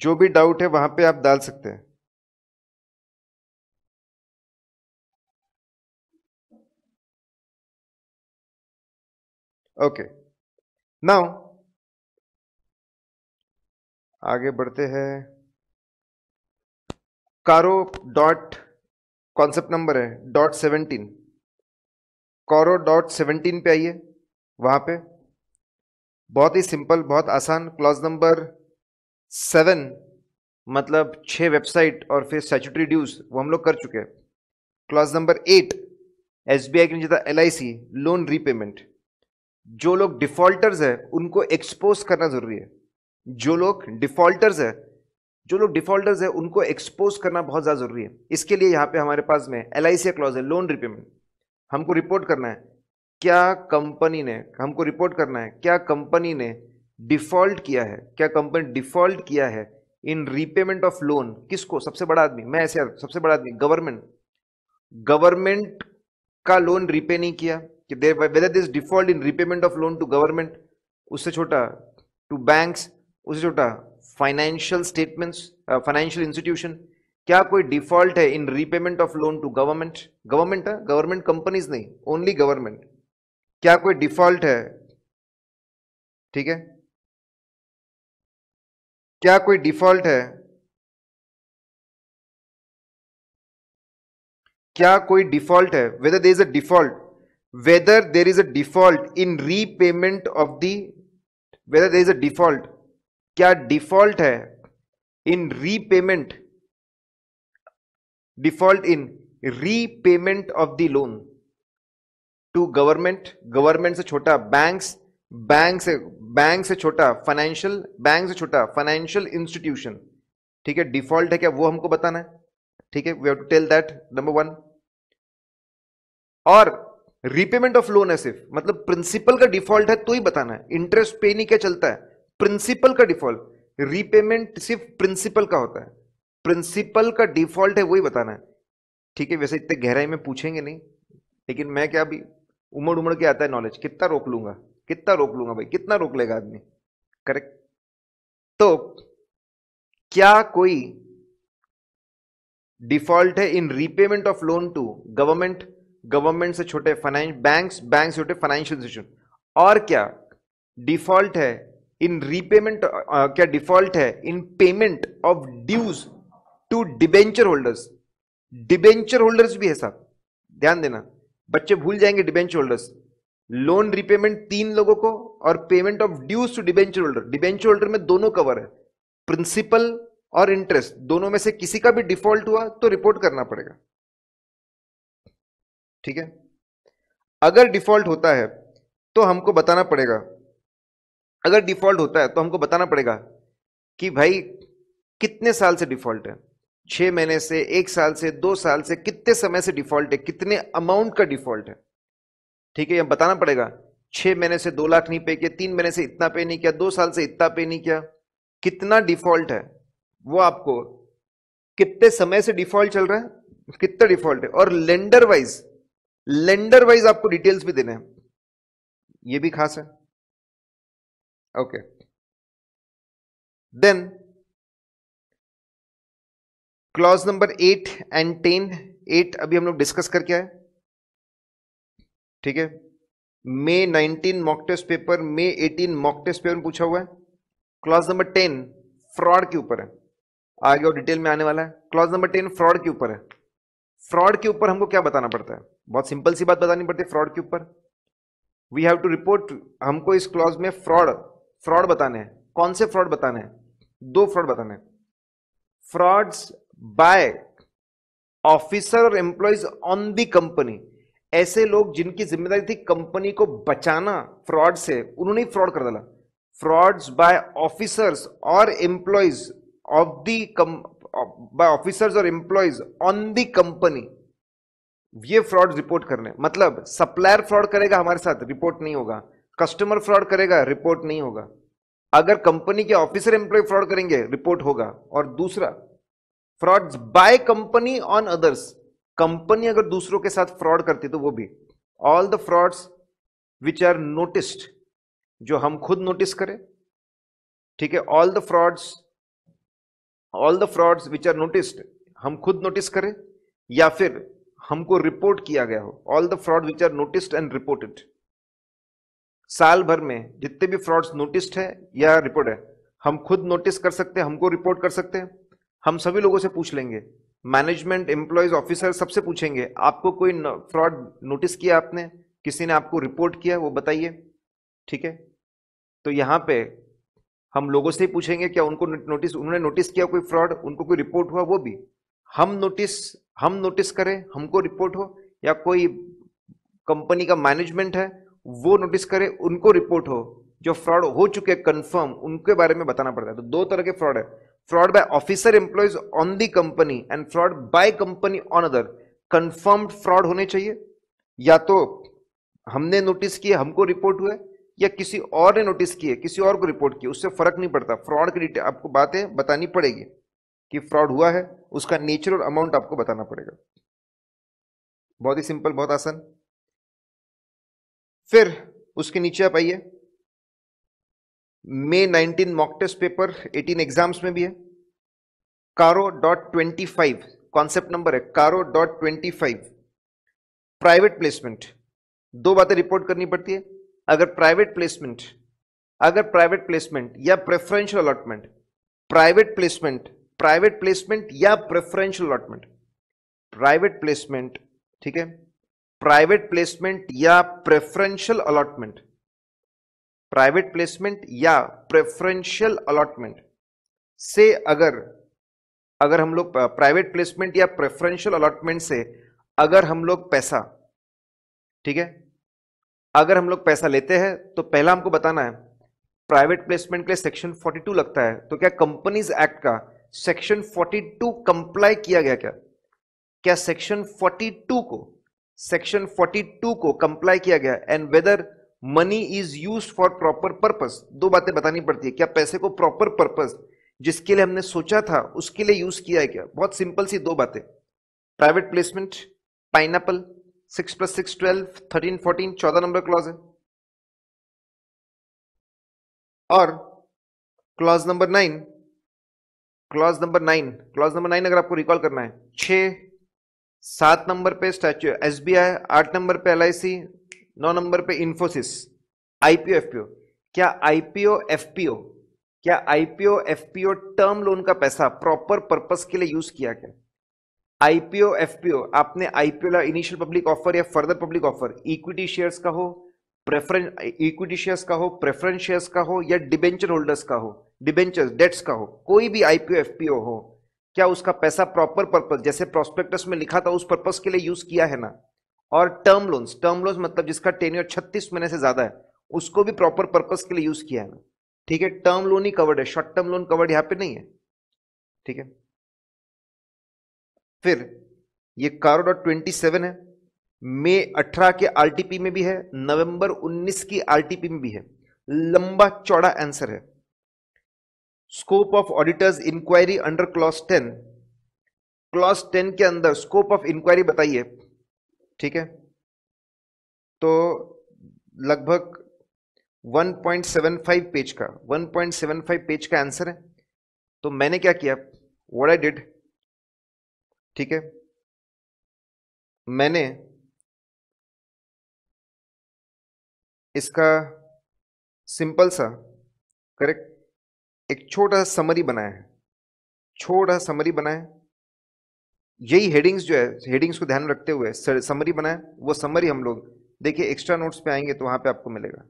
जो भी डाउट है वहां पे आप डाल सकते हैं ओके okay. नाउ आगे बढ़ते हैं कारो डॉट कॉन्सेप्ट नंबर है dot seventeen CARO dot seventeen पे आइए वहां पे बहुत ही सिंपल बहुत आसान क्लॉज नंबर सेवन मतलब छः वेबसाइट और फिर स्टैचूटरी ड्यूज वो हम लोग कर चुके हैं clause number eight S B I के नीचे L I C loan repayment जो लोग डिफॉल्टर्स है उनको एक्सपोज करना ज़रूरी है जो लोग डिफॉल्टर्स है जो लोग डिफॉल्टर्स हैं उनको एक्सपोज करना बहुत ज़्यादा ज़रूरी है इसके लिए यहाँ पे हमारे पास में एल आई सी क्लॉज है लोन रिपेमेंट हमको रिपोर्ट करना है क्या कंपनी ने हमको रिपोर्ट करना है क्या कंपनी ने डिफॉल्ट किया है क्या कंपनी डिफॉल्ट किया है इन रीपेमेंट ऑफ लोन किसको सबसे बड़ा आदमी मैं ऐसे सबसे बड़ा आदमी गवर्नमेंट गवर्नमेंट का लोन रीपे नहीं किया कि whether this default in repayment of loan to government उससे छोटा टू बैंक्स उससे छोटा फाइनेंशियल स्टेटमेंट्स फाइनेंशियल इंस्टीट्यूशन क्या कोई डिफॉल्ट है in repayment of loan to government government है गवर्नमेंट कंपनीज नहीं ओनली गवर्नमेंट क्या कोई डिफॉल्ट है ठीक है क्या कोई डिफॉल्ट है क्या कोई डिफॉल्ट है whether there is a default whether there is a default in repayment of the whether there is a default क्या डिफॉल्ट है in repayment default in repayment of the loan to government government से छोटा बैंक्स बैंक से बैंक से छोटा फाइनेंशियल बैंक से छोटा फाइनेंशियल इंस्टीट्यूशन ठीक है डिफॉल्ट है क्या वो हमको बताना है ठीक है we have to tell that number one और रिपेमेंट ऑफ लोन है सिर्फ मतलब प्रिंसिपल का डिफॉल्ट है तो ही बताना है इंटरेस्ट पे नहीं क्या चलता है प्रिंसिपल का डिफॉल्ट रिपेमेंट सिर्फ प्रिंसिपल का होता है प्रिंसिपल का डिफॉल्ट है वही बताना है ठीक है वैसे इतने गहराई में पूछेंगे नहीं लेकिन मैं क्या अभी उमड़ उमड़ के आता है नॉलेज कितना रोक लूंगा कितना रोक लूंगा भाई कितना रोक लेगा आदमी करेक्ट तो क्या कोई डिफॉल्ट है in repayment of loan to government government से छोटे फाइनेंस बैंक्स बैंक से छोटे फाइनेंशियल इंस्टीट्यूशन और क्या डिफॉल्ट है इन रीपेमेंट क्या डिफॉल्ट है in payment of dues to debenture holders debenture holders भी है साहब ध्यान देना बच्चे भूल जाएंगे डिबेंचर होल्डर्स लोन रिपेमेंट तीन लोगों को और payment of dues to debenture holder debenture holder में दोनों कवर है प्रिंसिपल और इंटरेस्ट दोनों में से किसी का भी डिफॉल्ट हुआ तो रिपोर्ट करना पड़ेगा ठीक है अगर डिफॉल्ट होता है तो हमको बताना पड़ेगा अगर डिफॉल्ट होता है तो हमको बताना पड़ेगा कि भाई कितने साल से डिफॉल्ट है छह महीने से एक साल से दो साल से कितने समय से डिफॉल्ट है कितने अमाउंट का डिफॉल्ट है ठीक है यह बताना पड़ेगा छह महीने से दो लाख नहीं पे किया तीन महीने से इतना पे नहीं किया दो साल से इतना पे नहीं किया कितना डिफॉल्ट है वो आपको कितने समय से डिफॉल्ट चल रहा है कितना डिफॉल्ट है और लेंडर वाइज लेंडर वाइज आपको डिटेल्स भी देने हैं ये भी खास है okay then clause number eight and ten eight अभी हम लोग डिस्कस करके आए ठीक है May 19 mock test paper May 18 mock test paper में पूछा हुआ है क्लॉज नंबर 10 फ्रॉड के ऊपर है आगे और डिटेल में आने वाला है क्लॉज नंबर 10 फ्रॉड के ऊपर है फ्रॉड के ऊपर हमको क्या बताना पड़ता है बहुत सिंपल सी बात बतानी पड़ती है फ्रॉड के ऊपर वी हैव टू रिपोर्ट हमको इस क्लॉज में फ्रॉड फ्रॉड बताने हैं कौन से फ्रॉड बताने हैं दो फ्रॉड बताने हैं फ्रॉड्स बाय ऑफिसर और एम्प्लॉयज ऑन दी कंपनी ऐसे लोग जिनकी जिम्मेदारी थी कंपनी को बचाना फ्रॉड से उन्होंने फ्रॉड कर डाला फ्रॉड्स बाय ऑफिसर्स और employees of the by officers और एम्प्लॉयज ऑन दी कंपनी ये फ्रॉड रिपोर्ट करने मतलब सप्लायर फ्रॉड करेगा हमारे साथ रिपोर्ट नहीं होगा कस्टमर फ्रॉड करेगा रिपोर्ट नहीं होगा अगर कंपनी के ऑफिसर एम्प्लॉय फ्रॉड करेंगे रिपोर्ट होगा और दूसरा frauds by company on others company अगर दूसरों के साथ फ्रॉड करती तो वो भी all the frauds which are noticed जो हम खुद नोटिस करें ठीक है all the frauds all the frauds which are noticed हम खुद नोटिस करें या फिर हमको रिपोर्ट किया गया हो all the fraud which are noticed and reported साल भर में जितने भी फ्रॉड्स नोटिस्ड है या रिपोर्ट है हम खुद नोटिस कर सकते हैं हमको रिपोर्ट कर सकते हैं हम सभी लोगों से पूछ लेंगे मैनेजमेंट एम्प्लॉयज ऑफिसर सबसे पूछेंगे आपको कोई फ्रॉड नोटिस किया आपने किसी ने आपको रिपोर्ट किया वो बताइए ठीक है तो यहाँ पे हम लोगों से ही पूछेंगे क्या उनको नोटिस उन्होंने नोटिस किया कोई फ्रॉड उनको कोई रिपोर्ट हुआ वो भी हम नोटिस हम नोटिस करें हमको रिपोर्ट हो या कोई कंपनी का मैनेजमेंट है वो नोटिस करे उनको रिपोर्ट हो जो फ्रॉड हो चुके कंफर्म उनके बारे में बताना पड़ता है तो दो तरह के फ्रॉड है fraud by officer employees on the company and fraud by company on other confirmed fraud होने चाहिए या तो हमने नोटिस किए हमको रिपोर्ट हुआ या किसी और ने नोटिस किए किसी और को रिपोर्ट किए उससे फर्क नहीं पड़ता फ्रॉड की डिटेल आपको बातें बतानी पड़ेगी कि फ्रॉड हुआ है उसका नेचर और अमाउंट आपको बताना पड़ेगा बहुत ही सिंपल बहुत आसान फिर उसके नीचे आप आइए May 19 mock test paper 18 exams में भी है CARO dot twenty five concept number है CARO dot twenty five private placement दो बातें रिपोर्ट करनी पड़ती है अगर प्राइवेट प्लेसमेंट अगर प्राइवेट प्लेसमेंट या preferential allotment private placement private placement या प्रेफरेंशियल अलॉटमेंट प्राइवेट प्लेसमेंट ठीक है प्राइवेट प्लेसमेंट या प्रेफरेंशियल अलॉटमेंट प्राइवेट प्लेसमेंट या प्रेफरेंशियल अलॉटमेंट से अगर अगर हम लोग प्राइवेट प्लेसमेंट या प्रेफरेंशियल अलॉटमेंट से अगर हम लोग पैसा ठीक है अगर हम लोग पैसा लेते हैं तो पहला हमको बताना है प्राइवेट प्लेसमेंट के लिए सेक्शन 42 लगता है तो क्या कंपनीज एक्ट का सेक्शन 42 कंप्लाई किया गया क्या क्या सेक्शन 42 को सेक्शन 42 को कंप्लाई किया गया and whether money is use for proper purpose दो बातें बतानी पड़ती है क्या पैसे को प्रॉपर पर्पज जिसके लिए हमने सोचा था उसके लिए यूज किया है क्या बहुत सिंपल सी दो बातें private placement pineapple six plus six twelve thirteen fourteen चौदह नंबर क्लॉज है और clause number nine clause number nine clause number nine अगर आपको रिकॉल करना है छ सात नंबर पे स्टैच्यू एस बी आई आठ नंबर पे एल आई सी नौ नंबर पे इंफोसिस आईपीओ एफपीओ क्या आईपीओ एफपीओ क्या आईपीओ एफपीओ टर्म लोन का पैसा प्रॉपर पर्पस के लिए यूज किया गया आईपीओ एफपीओ आपने आईपीओ ला इनिशियल पब्लिक ऑफर या further public offer equity shares का हो प्रेफरेंस इक्विटी शेयर्स का हो प्रेफरेंस शेयर्स का हो या डिबेंचर होल्डर्स का हो डिबेंचर डेट्स का हो कोई भी आईपीओ एफपीओ हो क्या उसका पैसा प्रॉपर पर्पस जैसे प्रोस्पेक्टस में लिखा था उस पर्पस के लिए यूज किया है ना और टर्म लोन्स टर्म लोन्स मतलब जिसका टेन्योर 36 महीने से ज़्यादा है उसको भी प्रॉपर पर्पज के लिए यूज़ किया है ठीक है टर्म लोन ही कवर्ड है शॉर्ट टर्म लोन कवर्ड यहां पे नहीं है ठीक है फिर ये कारो डॉट ट्वेंटी सेवन है मे अठारह के आरटीपी में भी है नवंबर उन्नीस की आरटीपी में भी है लंबा चौड़ा आंसर है scope of auditors inquiry under clause ten clause ten के अंदर स्कोप ऑफ इंक्वायरी बताइए ठीक है तो लगभग 1.75 पेज का 1.75 पेज का आंसर है तो मैंने क्या किया वॉट आई डिड ठीक है मैंने इसका सिंपल सा करेक्ट एक छोटा सा समरी बनाया है छोटा समरी बनाया है यही हेडिंग्स जो है हेडिंग्स को ध्यान रखते हुए समरी बनाए वो समरी हम लोग देखिए एक्स्ट्रा नोट्स पे आएंगे तो वहां पे आपको मिलेगा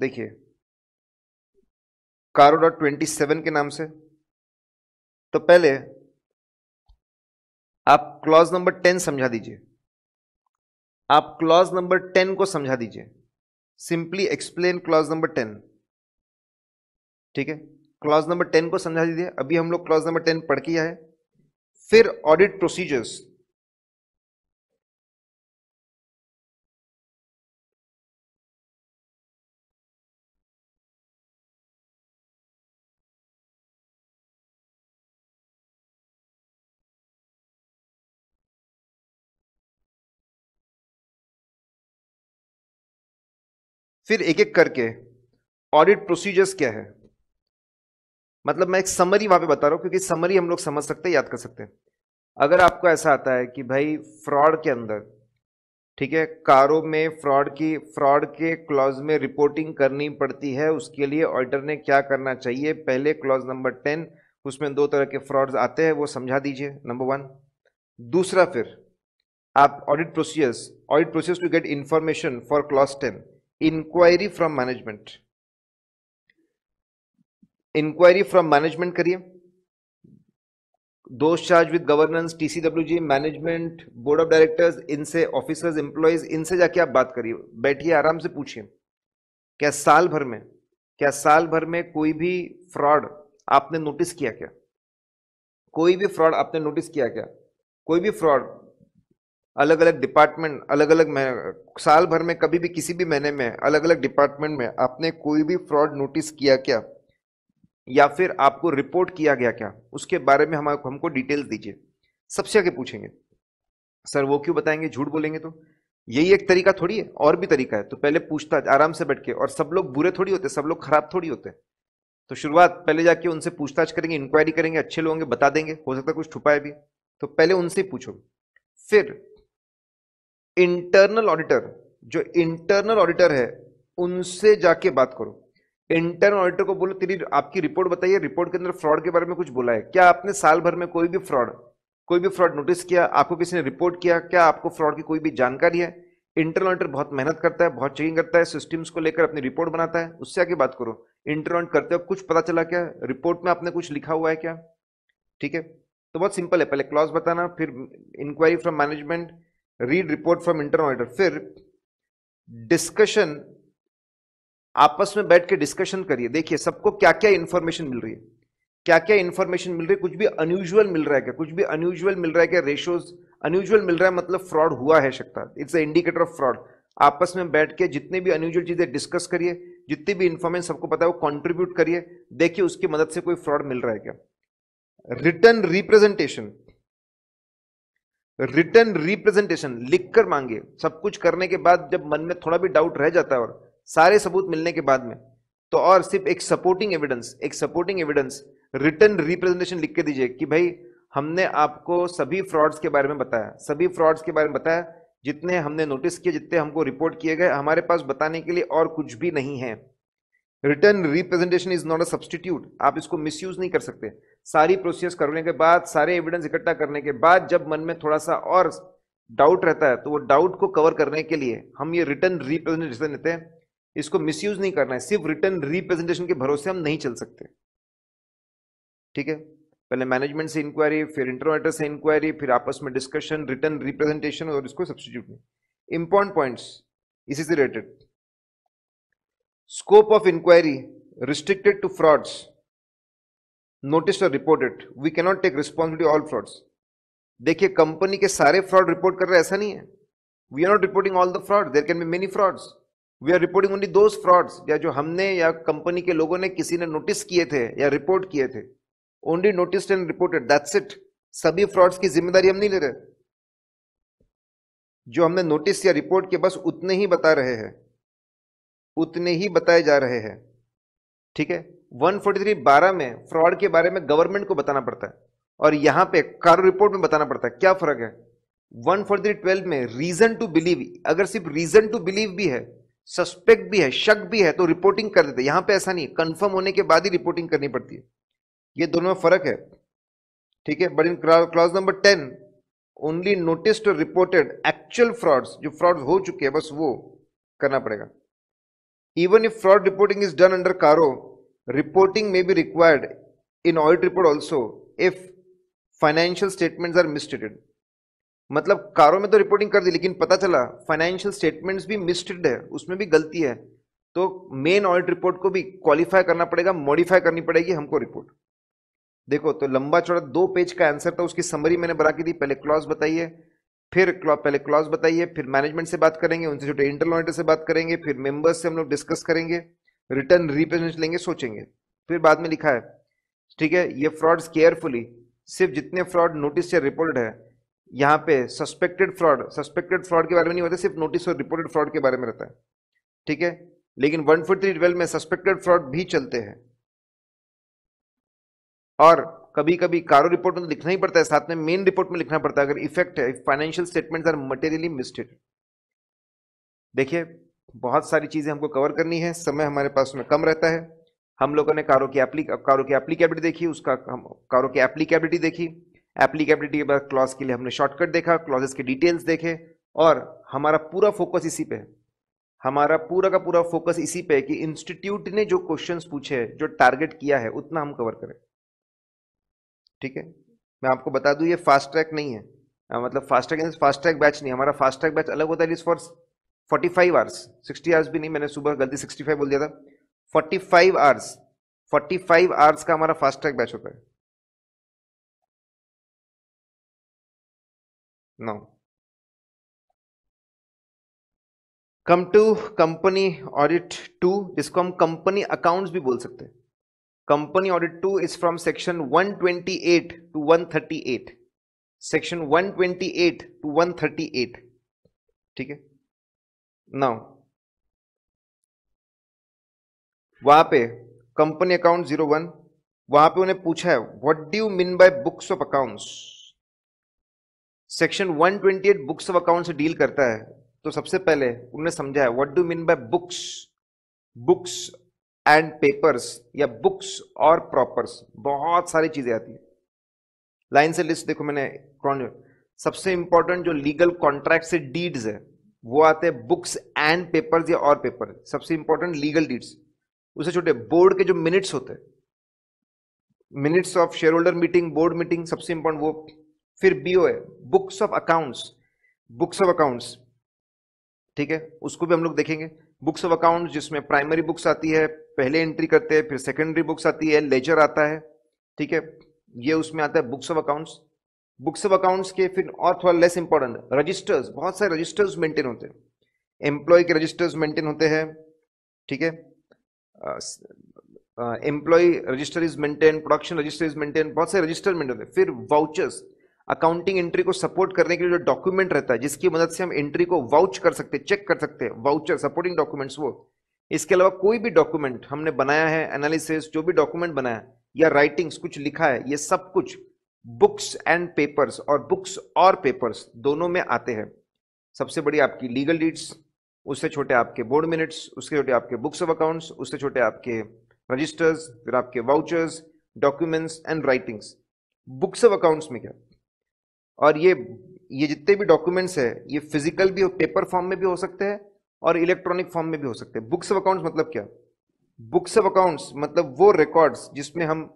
देखिए कारो डॉट ट्वेंटी सेवन के नाम से तो पहले आप क्लॉज नंबर टेन समझा दीजिए आप क्लॉज नंबर टेन को समझा दीजिए simply explain clause number ten ठीक है क्लॉज नंबर टेन को समझा दीजिए अभी हम लोग क्लॉज नंबर टेन पढ़ के आए फिर ऑडिट प्रोसीजर्स फिर एक एक करके ऑडिट प्रोसीजर्स क्या है मतलब मैं एक समरी वहां पे बता रहा हूं क्योंकि समरी हम लोग समझ सकते हैं याद कर सकते हैं अगर आपको ऐसा आता है कि भाई फ्रॉड के अंदर ठीक है कारों में फ्रॉड की फ्रॉड के क्लॉज में रिपोर्टिंग करनी पड़ती है उसके लिए ऑर्डर ने क्या करना चाहिए पहले क्लॉज नंबर टेन उसमें दो तरह के फ्रॉड्स आते हैं वो समझा दीजिए नंबर वन दूसरा फिर आप audit procedures audit procedures to get information for clause ten inquiry from management inquiry from management करिए दोस्त चार्ज विद गवर्नेंस जी मैनेजमेंट बोर्ड ऑफ डायरेक्टर्स इनसे ऑफिसर्स एम्प्लॉयज इनसे जाके आप बात करिए बैठिए आराम से पूछिए क्या साल भर में क्या साल भर में कोई भी फ्रॉड आपने नोटिस किया क्या कोई भी फ्रॉड आपने नोटिस किया क्या कोई भी फ्रॉड अलग अलग डिपार्टमेंट अलग अलग साल भर में कभी भी किसी भी महीने में अलग अलग डिपार्टमेंट में आपने कोई भी फ्रॉड नोटिस किया क्या या फिर आपको रिपोर्ट किया गया क्या उसके बारे में हम हमको डिटेल दीजिए सबसे आगे पूछेंगे सर वो क्यों बताएंगे झूठ बोलेंगे तो यही एक तरीका थोड़ी है और भी तरीका है तो पहले पूछता आराम से बैठ के और सब लोग बुरे थोड़ी होते सब लोग खराब थोड़ी होते तो शुरुआत पहले जाके उनसे पूछताछ करेंगे इंक्वायरी करेंगे अच्छे लोग होंगे बता देंगे हो सकता है कुछ छुपाए भी तो पहले उनसे पूछो फिर इंटरनल ऑडिटर जो इंटरनल ऑडिटर है उनसे जाके बात करो इंटरन ऑडिटर को बोलो तेरी आपकी रिपोर्ट बताइए रिपोर्ट के अंदर फ्रॉड के बारे में कुछ बोला है क्या आपने साल भर में कोई भी फ्रॉड कोई भी फ्रॉड नोटिस किया आपको किसी ने रिपोर्ट किया क्या आपको फ्रॉड की कोई भी जानकारी है इंटरन ऑडिटर बहुत मेहनत करता है बहुत चेकिंग करता है सिस्टम्स को लेकर अपनी रिपोर्ट बनाता है उससे आगे बात करो इंटरनल ऑडिट करते हो कुछ पता चला क्या रिपोर्ट में आपने कुछ लिखा हुआ है क्या ठीक है तो बहुत सिंपल है पहले क्लॉज बताना फिर inquiry from management read report from internal auditor फिर डिस्कशन आपस में बैठ के डिस्कशन करिए देखिए सबको क्या क्या इन्फॉर्मेशन मिल रही है क्या क्या इन्फॉर्मेशन मिल रही है कुछ भी अनयूजल मिल रहा है क्या कुछ भी अनयूजल मिल रहा है क्या रेशोज अनयूजल मिल रहा है मतलब फ्रॉड हुआ है शकता it's a indicator of fraud आपस में बैठ के जितने भी अनयूजल चीज़ें डिस्कस करिए जितनी भी इन्फॉर्मेशन सबको पता है वो कॉन्ट्रीब्यूट करिए देखिए उसकी मदद से कोई फ्रॉड मिल रहा है क्या रिटर्न रिप्रेजेंटेशन रिटर्न रिप्रेजेंटेशन लिखकर मांगे सब कुछ करने के बाद जब मन में थोड़ा भी डाउट रह जाता है और सारे सबूत मिलने के बाद में तो और सिर्फ एक सपोर्टिंग एविडेंस एक सपोर्टिंग एविडेंस रिटर्न रिप्रेजेंटेशन लिख के दीजिए कि भाई हमने आपको सभी फ्रॉड्स के बारे में बताया सभी फ्रॉड्स के बारे में बताया जितने हमने नोटिस किए जितने हमको रिपोर्ट किए गए हमारे पास बताने के लिए और कुछ भी नहीं है written representation is not a substitute आप इसको यूज नहीं कर सकते सारी प्रोसेस करने के बाद सारे एविडेंस इकट्ठा करने के बाद जब मन में थोड़ा सा और डाउट रहता है तो वो डाउट को कवर करने के लिए हम ये रिटर्न रिप्रेजेंटेशन देते हैं इसको मिसयूज नहीं करना है सिर्फ रिटर्न रिप्रेजेंटेशन के भरोसे हम नहीं चल सकते ठीक है पहले मैनेजमेंट से इंक्वायरी फिर इंटरनेटर से इंक्वायरी फिर आपस में डिस्कशन रिटर्न रिप्रेजेंटेशन और इसको सब्सटीट्यूट में इंपॉर्टेंट पॉइंट्स इसी से related scope of inquiry restricted to frauds notice और reported we cannot take responsibility all frauds देखिए कंपनी के सारे फ्रॉड रिपोर्ट कर रहे ऐसा नहीं है we are not reporting all the fraud there can be many frauds we are reporting only दो फ्रॉड्स या जो हमने या कंपनी के लोगों ने किसी ने नोटिस किए थे या रिपोर्ट किए थे only notice and reported that's it सभी फ्रॉड्स की जिम्मेदारी हम नहीं ले रहे जो हमने नोटिस या रिपोर्ट के बस उतने ही बता रहे हैं उतने ही बताए जा रहे हैं ठीक है 143 बारह में फ्रॉड के बारे में गवर्नमेंट को बताना पड़ता है और यहां पे कारो रिपोर्ट में बताना पड़ता है क्या फर्क है 143 फोर्टी में रीजन टू बिलीव अगर सिर्फ रीजन टू बिलीव भी है सस्पेक्ट भी है शक भी है तो रिपोर्टिंग कर देते यहां पे ऐसा नहीं कंफर्म होने के बाद ही रिपोर्टिंग करनी पड़ती है ये दोनों में फर्क है ठीक है but in clause number ten only notice reported actual frauds जो फ्रॉड हो चुके हैं बस वो करना पड़ेगा even if fraud reporting is done under CARO reporting में be required in audit report also if financial statement are misstated मतलब कारों में तो रिपोर्टिंग कर दी लेकिन पता चला फाइनेंशियल स्टेटमेंट्स भी मिस्टेड है उसमें भी गलती है तो मेन ऑडिट रिपोर्ट को भी क्वालिफाई करना पड़ेगा मॉडिफाई करनी पड़ेगी हमको रिपोर्ट देखो तो लंबा चौड़ा दो पेज का आंसर था उसकी समरी मैंने बना के दी पहले क्लॉज बताइए फिर पहले क्लॉज बताइए फिर मैनेजमेंट से बात करेंगे उनसे छोटे इंटरनल ऑडिटर से बात करेंगे फिर मेंबर्स से हम लोग डिस्कस करेंगे रिटर्न रिप्रेजेंट लेंगे सोचेंगे फिर बाद में लिखा है ठीक है ये फ्रॉड्स केयरफुली सिर्फ जितने फ्रॉड नोटिस या रिपोर्ट है यहां पे सस्पेक्टेड फ्रॉड सस्पेक्टेड फ्रॉड के बारे में नहीं होता सिर्फ नोटिस और रिपोर्टेड फ्रॉड के बारे में रहता है ठीक है लेकिन वन फोर ट्वेल्व में सस्पेक्टेड फ्रॉड भी चलते हैं और कभी कभी कारो रिपोर्ट में लिखना ही पड़ता है साथ में मेन रिपोर्ट में लिखना पड़ता है अगर इफेक्ट है financial statements are materially misstated देखिए बहुत सारी चीज़ें हमको कवर करनी है समय हमारे पास में कम रहता है हम लोगों ने कारो की एप्ली कारों की एप्लीकेबिलिटी देखी उसका हम कारों की एप्लीकेबिलिटी देखी एप्लीकेबिलिटी के बाद क्लॉज के लिए हमने शॉर्टकट देखा क्लॉजेस के डिटेल्स देखे और हमारा पूरा फोकस इसी पे हमारा पूरा का पूरा फोकस इसी पे कि इंस्टीट्यूट ने जो क्वेश्चंस पूछे जो टारगेट किया है उतना हम कवर करें ठीक है मैं आपको बता दूं ये फास्ट ट्रैक नहीं है आ, हाँ, मतलब fast track fast track batch नहीं हमारा फास्ट ट्रैक बैच अलग होता है is for forty five hours sixty hours भी नहीं मैंने सुबह गलती सिक्सटी बोल दिया था forty five hours forty five hours का हमारा फास्ट ट्रैक बैच होता है Now, come to company audit two जिसको हम कंपनी अकाउंट्स भी बोल सकते हैं company audit two is from section 128 to 138 section 128 to 138 ठीक है नाउ वहां पे कंपनी अकाउंट जीरो वन वहां पे उन्हें पूछा है what do you mean by books of accounts section 128 books of account से डील करता है तो सबसे पहले उन्होंने समझा है what do mean by books books and papers या बुक्स और प्रॉपर्स बहुत सारी चीजें आती है लाइन से लिस्ट देखो मैंने कौन सबसे इंपॉर्टेंट जो लीगल कॉन्ट्रैक्ट से डीड्स है वो आते हैं बुक्स एंड पेपर्स या और पेपर सबसे इंपॉर्टेंट लीगल डीड्स उसे छोटे बोर्ड के जो मिनट्स होते हैं minutes of share holder meeting board meeting सबसे इंपॉर्टेंट वो फिर बी है books of accounts books of accounts ठीक है उसको भी हम लोग देखेंगे बुक्स ऑफ अकाउंट जिसमें प्राइमरी बुक्स आती है पहले एंट्री करते हैं फिर सेकेंडरी बुक्स आती है लेजर आता है ठीक है ये उसमें आता है books of accounts books of accounts के फिर और थोड़ा लेस इंपॉर्टेंट रजिस्टर्स बहुत सारे रजिस्टर्स मेंटेन होते हैं एम्प्लॉय के रजिस्टर्स मेंटेन होते हैं ठीक है employee register is maintain production register is maintain बहुत सारे रजिस्टर मेंटेन होते हैं फिर वाउचर्स अकाउंटिंग एंट्री को सपोर्ट करने के लिए जो डॉक्यूमेंट रहता है जिसकी मदद से हम एंट्री को वाउच कर सकते चेक कर सकते हैं वाउचर सपोर्टिंग डॉक्यूमेंट्स वो इसके अलावा कोई भी डॉक्यूमेंट हमने बनाया है एनालिसिस जो भी डॉक्यूमेंट बनाया या राइटिंग्स कुछ लिखा है ये सब कुछ बुक्स एंड पेपर्स और बुक्स और पेपर्स दोनों में आते हैं सबसे बड़ी आपकी लीगल डीड्स उससे छोटे आपके बोर्ड मिनट्स उसके छोटे आपके बुक्स ऑफ अकाउंट्स उससे छोटे आपके रजिस्टर्स फिर आपके vouchers documents and writings books of accounts में क्या और ये ये जितने भी डॉक्यूमेंट्स है ये फिजिकल भी पेपर फॉर्म में भी हो सकते हैं और इलेक्ट्रॉनिक फॉर्म में भी हो सकते हैं बुक्स ऑफ अकाउंट्स मतलब क्या बुक्स ऑफ अकाउंट्स मतलब वो रिकॉर्ड्स जिसमें हम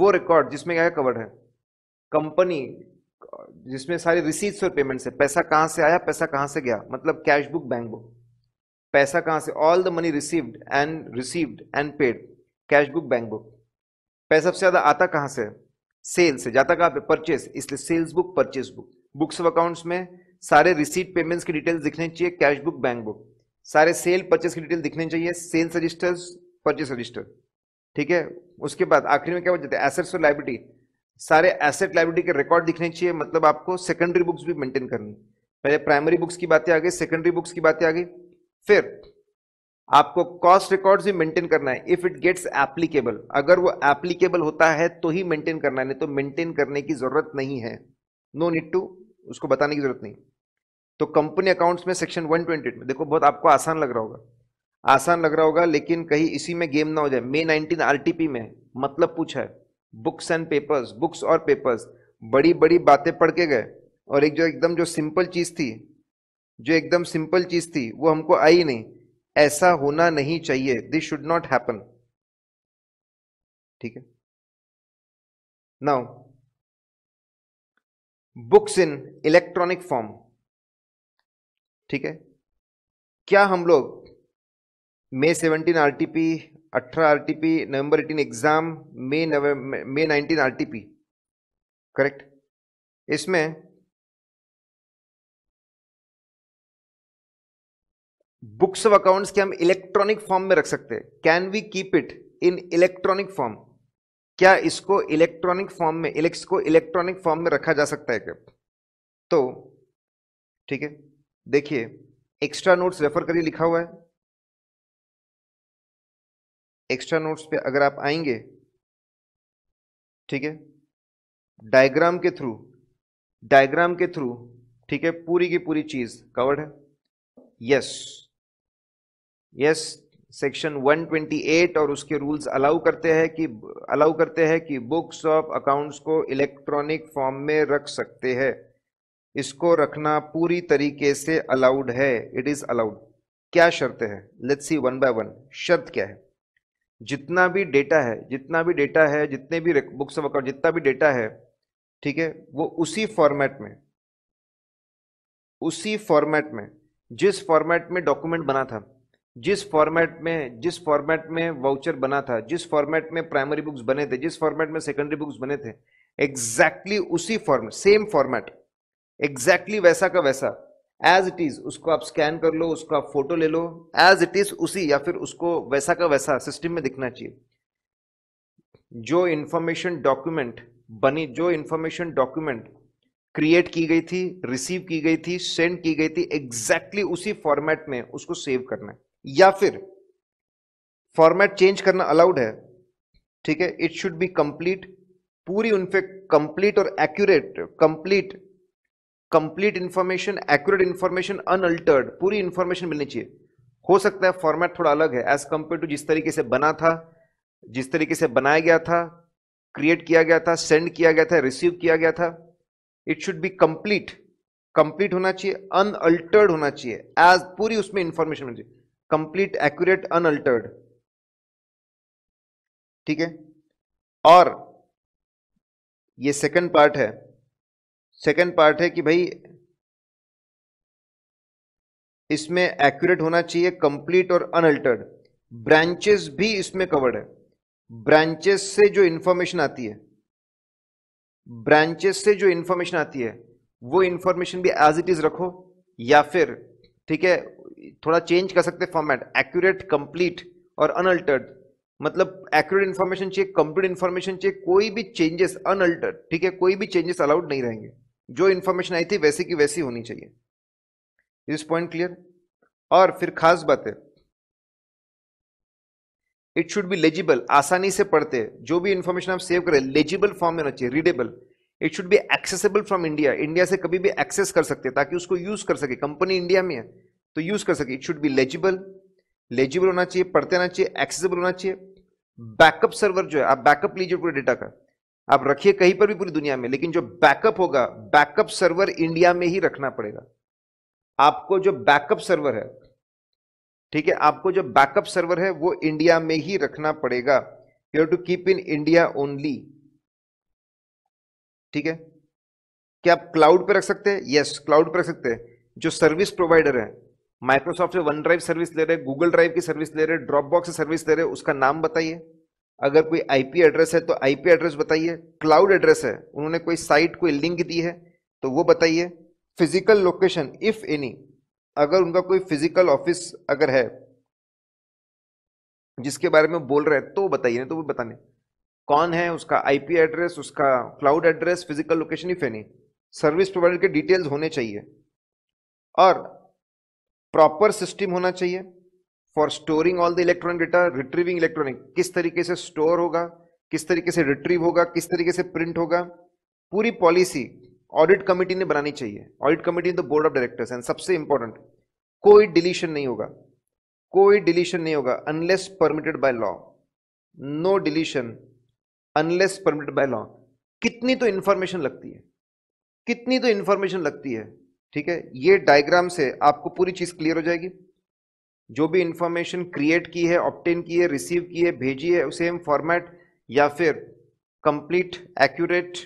वो रिकॉर्ड जिसमें क्या कवर्ड है कंपनी जिसमें सारी रिसीट्स और पेमेंट्स है पैसा कहाँ से आया पैसा कहाँ से गया मतलब कैश बुक बैंक बुक पैसा कहाँ से all the money received and received and paid cash book bank book पैसा सबसे ज़्यादा आता कहाँ से है सेल्स जाता कहां पे परचेस इसलिए sales book purchase book books of accounts में सारे रिसीट पेमेंट्स की डिटेल्स दिखने चाहिए कैश बुक बैंक बुक सारे सेल परचेस की डिटेल दिखने चाहिए सेल्स रजिस्टर परचेस रजिस्टर ठीक है उसके बाद आखिरी में क्या बोलते हैं एसेट्स और लाइब्रिटी सारे एसेट लाइब्रिटी के रिकॉर्ड दिखने चाहिए मतलब आपको सेकेंडरी बुक्स भी मेंटेन करनी पहले प्राइमरी बुक्स की बातें आ गई सेकेंडरी बुक्स की बातें आ गई फिर आपको कॉस्ट रिकॉर्ड ही मेंटेन करना है इफ इट गेट्स एप्लीकेबल अगर वो एप्लीकेबल होता है तो ही मेंटेन करना है नहीं तो मेंटेन करने की जरूरत नहीं है नो नीड टू उसको बताने की जरूरत नहीं तो कंपनी अकाउंट्स में सेक्शन 128 में देखो बहुत आपको आसान लग रहा होगा आसान लग रहा होगा लेकिन कहीं इसी में गेम ना हो जाए मे नाइनटीन आर में मतलब पूछा है बुक्स एंड पेपर्स बुक्स और पेपर्स बड़ी बड़ी बातें पढ़ के गए और एक जो एकदम जो सिंपल चीज़ थी जो एकदम सिंपल चीज़ थी वो हमको आई नहीं ऐसा होना नहीं चाहिए दिस शुड नॉट हैपन ठीक है now books in electronic form ठीक है क्या हम लोग May seventeen R T P अठारह R T P eighteen exam May November May nineteen R T P correct इसमें बुक्स ऑफ अकाउंट्स के हम इलेक्ट्रॉनिक फॉर्म में रख सकते हैं can we keep it in electronic form क्या इसको इलेक्ट्रॉनिक फॉर्म में इलेक्स को इलेक्ट्रॉनिक फॉर्म में रखा जा सकता है क्या तो ठीक है देखिए एक्स्ट्रा नोट्स रेफर करिए लिखा हुआ है एक्स्ट्रा नोट्स पे अगर आप आएंगे ठीक है डायग्राम के थ्रू डायग्राम के थ्रू ठीक है पूरी की पूरी चीज कवर्ड है यस यस सेक्शन 128 और उसके रूल्स अलाउ करते हैं कि अलाउ करते हैं कि बुक्स ऑफ अकाउंट्स को इलेक्ट्रॉनिक फॉर्म में रख सकते हैं इसको रखना पूरी तरीके से अलाउड है इट इज़ अलाउड क्या शर्तें हैं let's see one by one शर्त क्या है जितना भी डेटा है जितना भी डेटा है जितने भी बुक्स ऑफ अकाउंट जितना भी डेटा है ठीक है वो उसी फॉर्मेट में उसी फॉर्मेट में जिस फॉर्मेट में डॉक्यूमेंट बना था जिस फॉर्मेट में जिस फॉर्मेट में वाउचर बना था जिस फॉर्मेट में प्राइमरी बुक्स बने थे जिस फॉर्मेट में सेकेंडरी बुक्स बने थे एग्जैक्टली exactly उसी फॉर्मेट सेम फॉर्मेट एग्जैक्टली वैसा का वैसा एज इट इज उसको आप स्कैन कर लो उसको आप फोटो ले लो एज इट इज उसी या फिर उसको वैसा का वैसा सिस्टम में दिखना चाहिए जो इंफॉर्मेशन डॉक्यूमेंट बनी जो इंफॉर्मेशन डॉक्यूमेंट क्रिएट की गई थी रिसीव की गई थी सेंड की गई थी एग्जैक्टली exactly उसी फॉर्मेट में उसको सेव करना है या फिर फॉर्मेट चेंज करना अलाउड है ठीक है इट शुड बी कंप्लीट पूरी उनपे कंप्लीट और accurate complete complete information accurate information unaltered पूरी इंफॉर्मेशन मिलनी चाहिए हो सकता है फॉर्मेट थोड़ा अलग है एज कंपेयर टू जिस तरीके से बना था जिस तरीके से बनाया गया था क्रिएट किया गया था सेंड किया गया था रिसीव किया गया था it should be complete complete होना चाहिए अनअल्टर्ड होना चाहिए एज पूरी उसमें इंफॉर्मेशन मिलनी चाहिए कंप्लीट एक्यूरेट अनअल्टर्ड ठीक है और ये सेकंड पार्ट है सेकंड पार्ट है कि भाई इसमें एक्यूरेट होना चाहिए कंप्लीट और अनअल्टर्ड ब्रांचेस भी इसमें कवर्ड है ब्रांचेस से जो इंफॉर्मेशन आती है ब्रांचेस से जो इंफॉर्मेशन आती है वो इंफॉर्मेशन भी एज इट इज रखो या फिर ठीक है थोड़ा चेंज कर सकते फॉर्मेट एक्यूरेट कंप्लीट और अनअल्टर्ड मतलब एक्यूरेट इन्फॉर्मेशन चाहिए कंप्लीट इन्फॉर्मेशन चाहिए कोई भी चेंजेस अनअल्टर्ड ठीक है कोई भी चेंजेस अलाउड नहीं रहेंगे जो इन्फॉर्मेशन आई थी वैसी की वैसी होनी चाहिए इस पॉइंट क्लियर और फिर खास बात है इट शुड बी लेजिबल आसानी से पढ़ते जो भी इन्फॉर्मेशन आप सेव करें लेजिबल फॉर्म में होना चाहिए readable it should be accessible from India India से कभी भी एक्सेस कर सकते ताकि उसको यूज कर सके कंपनी इंडिया में है तो यूज कर सके it should be legible legible होना चाहिए पढ़ते रहना चाहिए एक्सेसिबल होना चाहिए बैकअप सर्वर जो है आप बैकअप लीजिए पूरे डेटा का आप रखिए कहीं पर भी पूरी दुनिया में लेकिन जो बैकअप होगा बैकअप सर्वर इंडिया में ही रखना पड़ेगा आपको जो बैकअप सर्वर है ठीक है आपको जो बैकअप सर्वर है वो इंडिया में ही रखना पड़ेगा you to keep in India only ठीक है क्या आप क्लाउड पर रख सकते हैं यस क्लाउड पर रख सकते हैं जो सर्विस प्रोवाइडर है माइक्रोसॉफ्ट से वन ड्राइव सर्विस ले रहे गूगल ड्राइव की सर्विस ले रहे ड्रॉप बॉक्स सर्विस ले रहे उसका नाम बताइए अगर कोई आईपी एड्रेस है तो आईपी एड्रेस बताइए क्लाउड एड्रेस है उन्होंने कोई साइट कोई लिंक दी है तो वो बताइए फिजिकल लोकेशन इफ एनी अगर उनका कोई फिजिकल ऑफिस अगर है जिसके बारे में बोल रहे हैं तो बताइए तो वो बताने कौन है उसका आईपी एड्रेस उसका cloud address physical location if any service provider के डिटेल्स होने चाहिए और प्रॉपर सिस्टम होना चाहिए for storing all the electronic data retrieving electronic किस तरीके से स्टोर होगा किस तरीके से रिट्रीव होगा किस तरीके से प्रिंट होगा पूरी पॉलिसी ऑडिट कमेटी ने बनानी चाहिए audit committee the board of directors and सबसे इंपॉर्टेंट कोई डिलीशन नहीं होगा कोई डिलीशन नहीं होगा unless permitted by law no deletion unless permitted by law कितनी तो इंफॉर्मेशन लगती है कितनी तो इंफॉर्मेशन लगती है ठीक है ये डायग्राम से आपको पूरी चीज क्लियर हो जाएगी जो भी इंफॉर्मेशन क्रिएट की है ऑप्टेन की है रिसीव की है भेजी है सेम फॉर्मेट या फिर complete accurate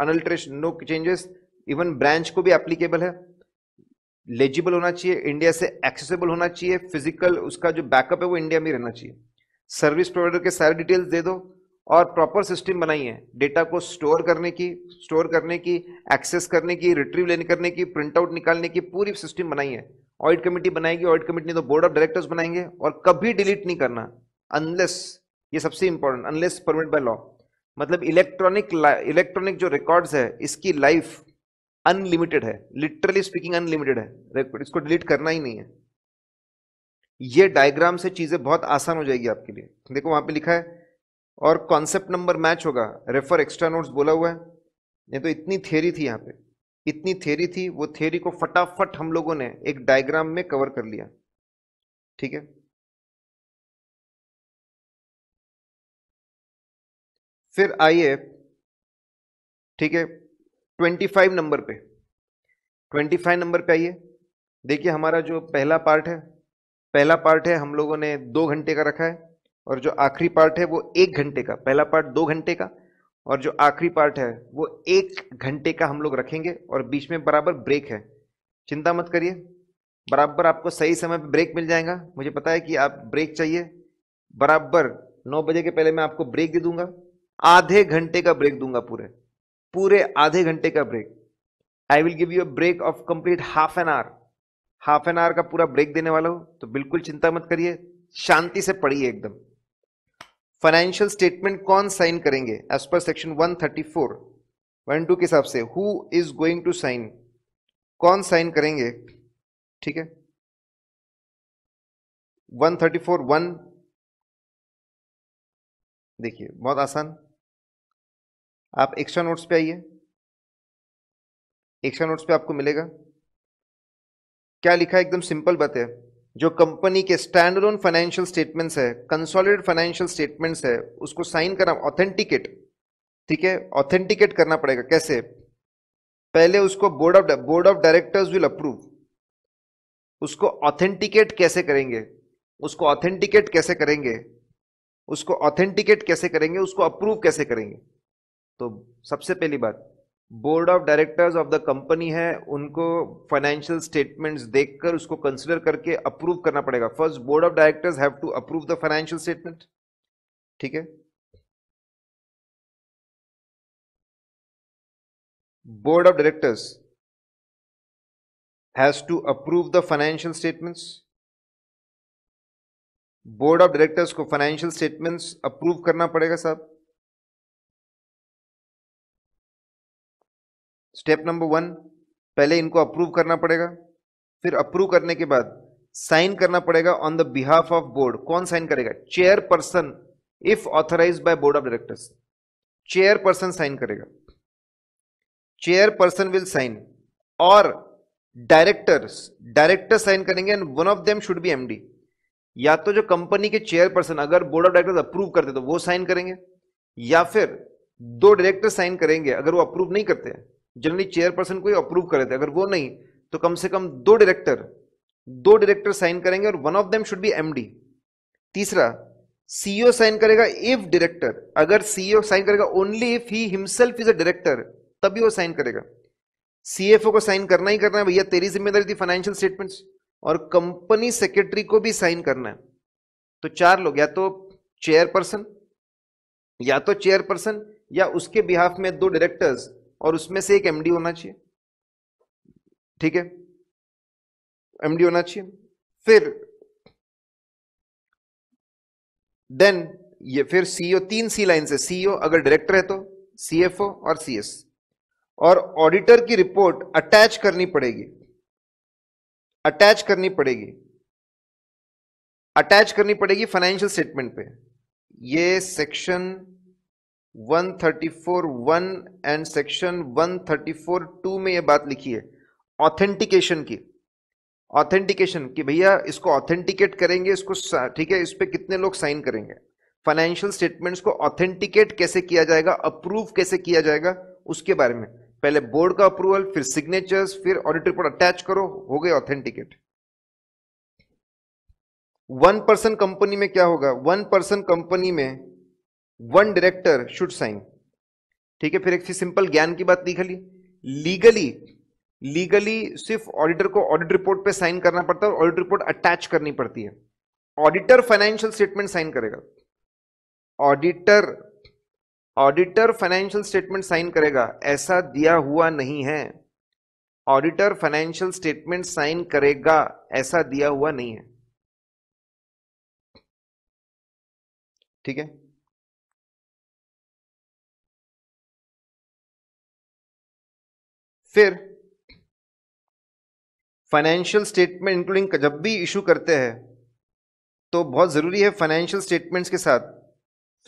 unalteration no changes even branch को भी एप्लीकेबल है लेजिबल होना चाहिए इंडिया से एक्सेसिबल होना चाहिए फिजिकल उसका जो बैकअप है वो इंडिया में रहना चाहिए सर्विस प्रोवाइडर के सारे डिटेल्स दे दो और प्रॉपर सिस्टम बनाई है डेटा को स्टोर करने की स्टोर करने की एक्सेस करने की रिट्रीव लेने करने की प्रिंट आउट निकालने की पूरी सिस्टम बनाई है ऑडिट कमेटी बनाएगी ऑडिट कमेटी ने तो बोर्ड ऑफ डायरेक्टर्स बनाएंगे और कभी डिलीट नहीं करना अनलेस ये सबसे important unless permit by law मतलब इलेक्ट्रॉनिक इलेक्ट्रॉनिक जो रिकॉर्ड्स है इसकी लाइफ अनलिमिटेड है लिटरली स्पीकिंग अनलिमिटेड है इसको डिलीट करना ही नहीं है ये डायग्राम से चीजें बहुत आसान हो जाएगी आपके लिए देखो वहां पे लिखा है और कॉन्सेप्ट नंबर मैच होगा रेफर एक्स्ट्रा नोट्स बोला हुआ है नहीं तो इतनी थेरी थी यहाँ पे इतनी थेरी थी वो थेरी को फटाफट हम लोगों ने एक डायग्राम में कवर कर लिया ठीक है फिर आइए ठीक है 25 नंबर पे 25 नंबर पे आइए देखिए हमारा जो पहला पार्ट है पहला पार्ट है हम लोगों ने दो घंटे का रखा है और जो आखिरी पार्ट है वो एक घंटे का पहला पार्ट दो घंटे का और जो आखिरी पार्ट है वो एक घंटे का हम लोग रखेंगे और बीच में बराबर ब्रेक है चिंता मत करिए बराबर आपको सही समय पर ब्रेक मिल जाएगा मुझे पता है कि आप ब्रेक चाहिए बराबर नौ बजे के पहले मैं आपको ब्रेक दे दूंगा आधे घंटे का ब्रेक दूंगा पूरे पूरे आधे घंटे का break I will give you a break of complete half an hour half an hour का पूरा ब्रेक देने वाला हो तो बिल्कुल चिंता मत करिए शांति से पढ़िए एकदम फाइनेंशियल स्टेटमेंट कौन साइन करेंगे as per section 134 one two के हिसाब से who is going to sign कौन साइन करेंगे ठीक है 134 वन देखिए बहुत आसान आप एक्स्ट्रा नोट्स पे आइए एक्स्ट्रा नोट्स पे आपको मिलेगा क्या लिखा है एकदम सिंपल बात है जो कंपनी के स्टैंड लोन फाइनेंशियल स्टेटमेंट्स है कंसोलिडेड फाइनेंशियल स्टेटमेंट्स है उसको साइन करना ऑथेंटिकेट ठीक है ऑथेंटिकेट करना पड़ेगा कैसे पहले उसको board of board of directors will approve उसको ऑथेंटिकेट कैसे करेंगे उसको ऑथेंटिकेट कैसे करेंगे उसको ऑथेंटिकेट कैसे करेंगे उसको अप्रूव कैसे करेंगे तो सबसे पहली बात board of directors of the company है उनको फाइनेंशियल स्टेटमेंट्स देखकर उसको कंसिडर करके अप्रूव करना पड़ेगा first board of directors have to approve the financial statement ठीक है board of directors has to approve the financial statements board of directors को फाइनेंशियल स्टेटमेंट्स अप्रूव करना पड़ेगा साहब स्टेप नंबर वन पहले इनको अप्रूव करना पड़ेगा फिर अप्रूव करने के बाद साइन करना पड़ेगा on the behalf of board कौन साइन करेगा chair person if authorise by board of directors chair person sign करेगा चेयर पर्सन विल साइन और डायरेक्टर्स डायरेक्टर साइन करेंगे and one of them should be MD या तो जो कंपनी के चेयर पर्सन अगर बोर्ड ऑफ डायरेक्टर्स अप्रूव करते तो वो साइन करेंगे या फिर दो डायरेक्टर साइन करेंगे अगर वो अप्रूव नहीं करते जनरली चेयरपर्सन को अप्रूव करे थे अगर वो नहीं तो कम से कम दो डायरेक्टर दो डायरेक्टर साइन करेंगे और one of them should be MD तीसरा सीईओ साइन e करेगा इफ डायरेक्टर अगर सीईओ साइन e करेगा only if he himself is a director तभी वो साइन करेगा सीएफओ को साइन करना ही करना है भैया तेरी जिम्मेदारी थी फाइनेंशियल स्टेटमेंट्स और कंपनी सेक्रेटरी को भी साइन करना है तो चार लोग या तो चेयरपर्सन या तो चेयरपर्सन या उसके बिहाफ में दो डायरेक्टर्स और उसमें से एक एमडी होना चाहिए ठीक है एमडी होना चाहिए फिर देन ये फिर सीईओ e तीन सी लाइन से सीईओ अगर डायरेक्टर है तो सीएफओ और सीएस और ऑडिटर की रिपोर्ट अटैच करनी पड़ेगी अटैच करनी पड़ेगी अटैच करनी पड़ेगी फाइनेंशियल स्टेटमेंट पे ये section 134.1 one and section 134.2 two में ये बात लिखी है ऑथेंटिकेशन की ऑथेंटिकेशन की भैया इसको ऑथेंटिकेट करेंगे इसको ठीक है इस पर कितने लोग साइन करेंगे फाइनेंशियल स्टेटमेंट्स को ऑथेंटिकेट कैसे किया जाएगा अप्रूव कैसे किया जाएगा उसके बारे में पहले बोर्ड का अप्रूवल फिर सिग्नेचर्स फिर ऑडिट रिपोर्ट अटैच करो हो गए ऑथेंटिकेट वन पर्सन कंपनी में क्या होगा वन पर्सन कंपनी में वन डायरेक्टर शुड साइन ठीक है फिर एक सिंपल ज्ञान की बात लिख ली लीगली लीगली सिर्फ ऑडिटर को ऑडिट रिपोर्ट पे साइन करना पड़ता है और ऑडिट रिपोर्ट अटैच करनी पड़ती है ऑडिटर फाइनेंशियल स्टेटमेंट साइन करेगा auditor auditor financial statement sign करेगा ऐसा दिया हुआ नहीं है ऑडिटर फाइनेंशियल स्टेटमेंट साइन करेगा ऐसा दिया हुआ नहीं है ठीक है फिर फाइनेंशियल स्टेटमेंट इंक्लूडिंग जब भी इशू करते हैं तो बहुत ज़रूरी है फाइनेंशियल स्टेटमेंट्स के साथ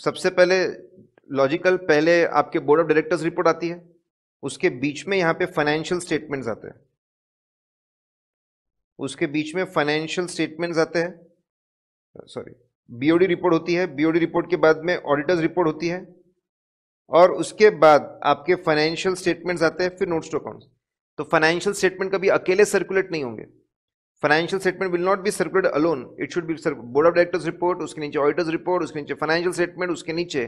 सबसे पहले लॉजिकल पहले आपके बोर्ड ऑफ डायरेक्टर्स रिपोर्ट आती है उसके बीच में यहाँ पे फाइनेंशियल स्टेटमेंट्स आते हैं उसके बीच में फाइनेंशियल स्टेटमेंट्स आते हैं सॉरी बीओडी रिपोर्ट होती है बीओडी रिपोर्ट के बाद में ऑडिटर्स रिपोर्ट होती है और उसके बाद आपके फाइनेंशियल स्टेटमेंट्स आते हैं फिर नोट्स टू अकाउंट तो फाइनेंशियल स्टेटमेंट कभी अकेले सर्कुलेट नहीं होंगे financial statement will not be circulate alone it should be board of directors report उसके नीचे ऑडिटर्स रिपोर्ट उसके नीचे फाइनेंशियल स्टेटमेंट उसके नीचे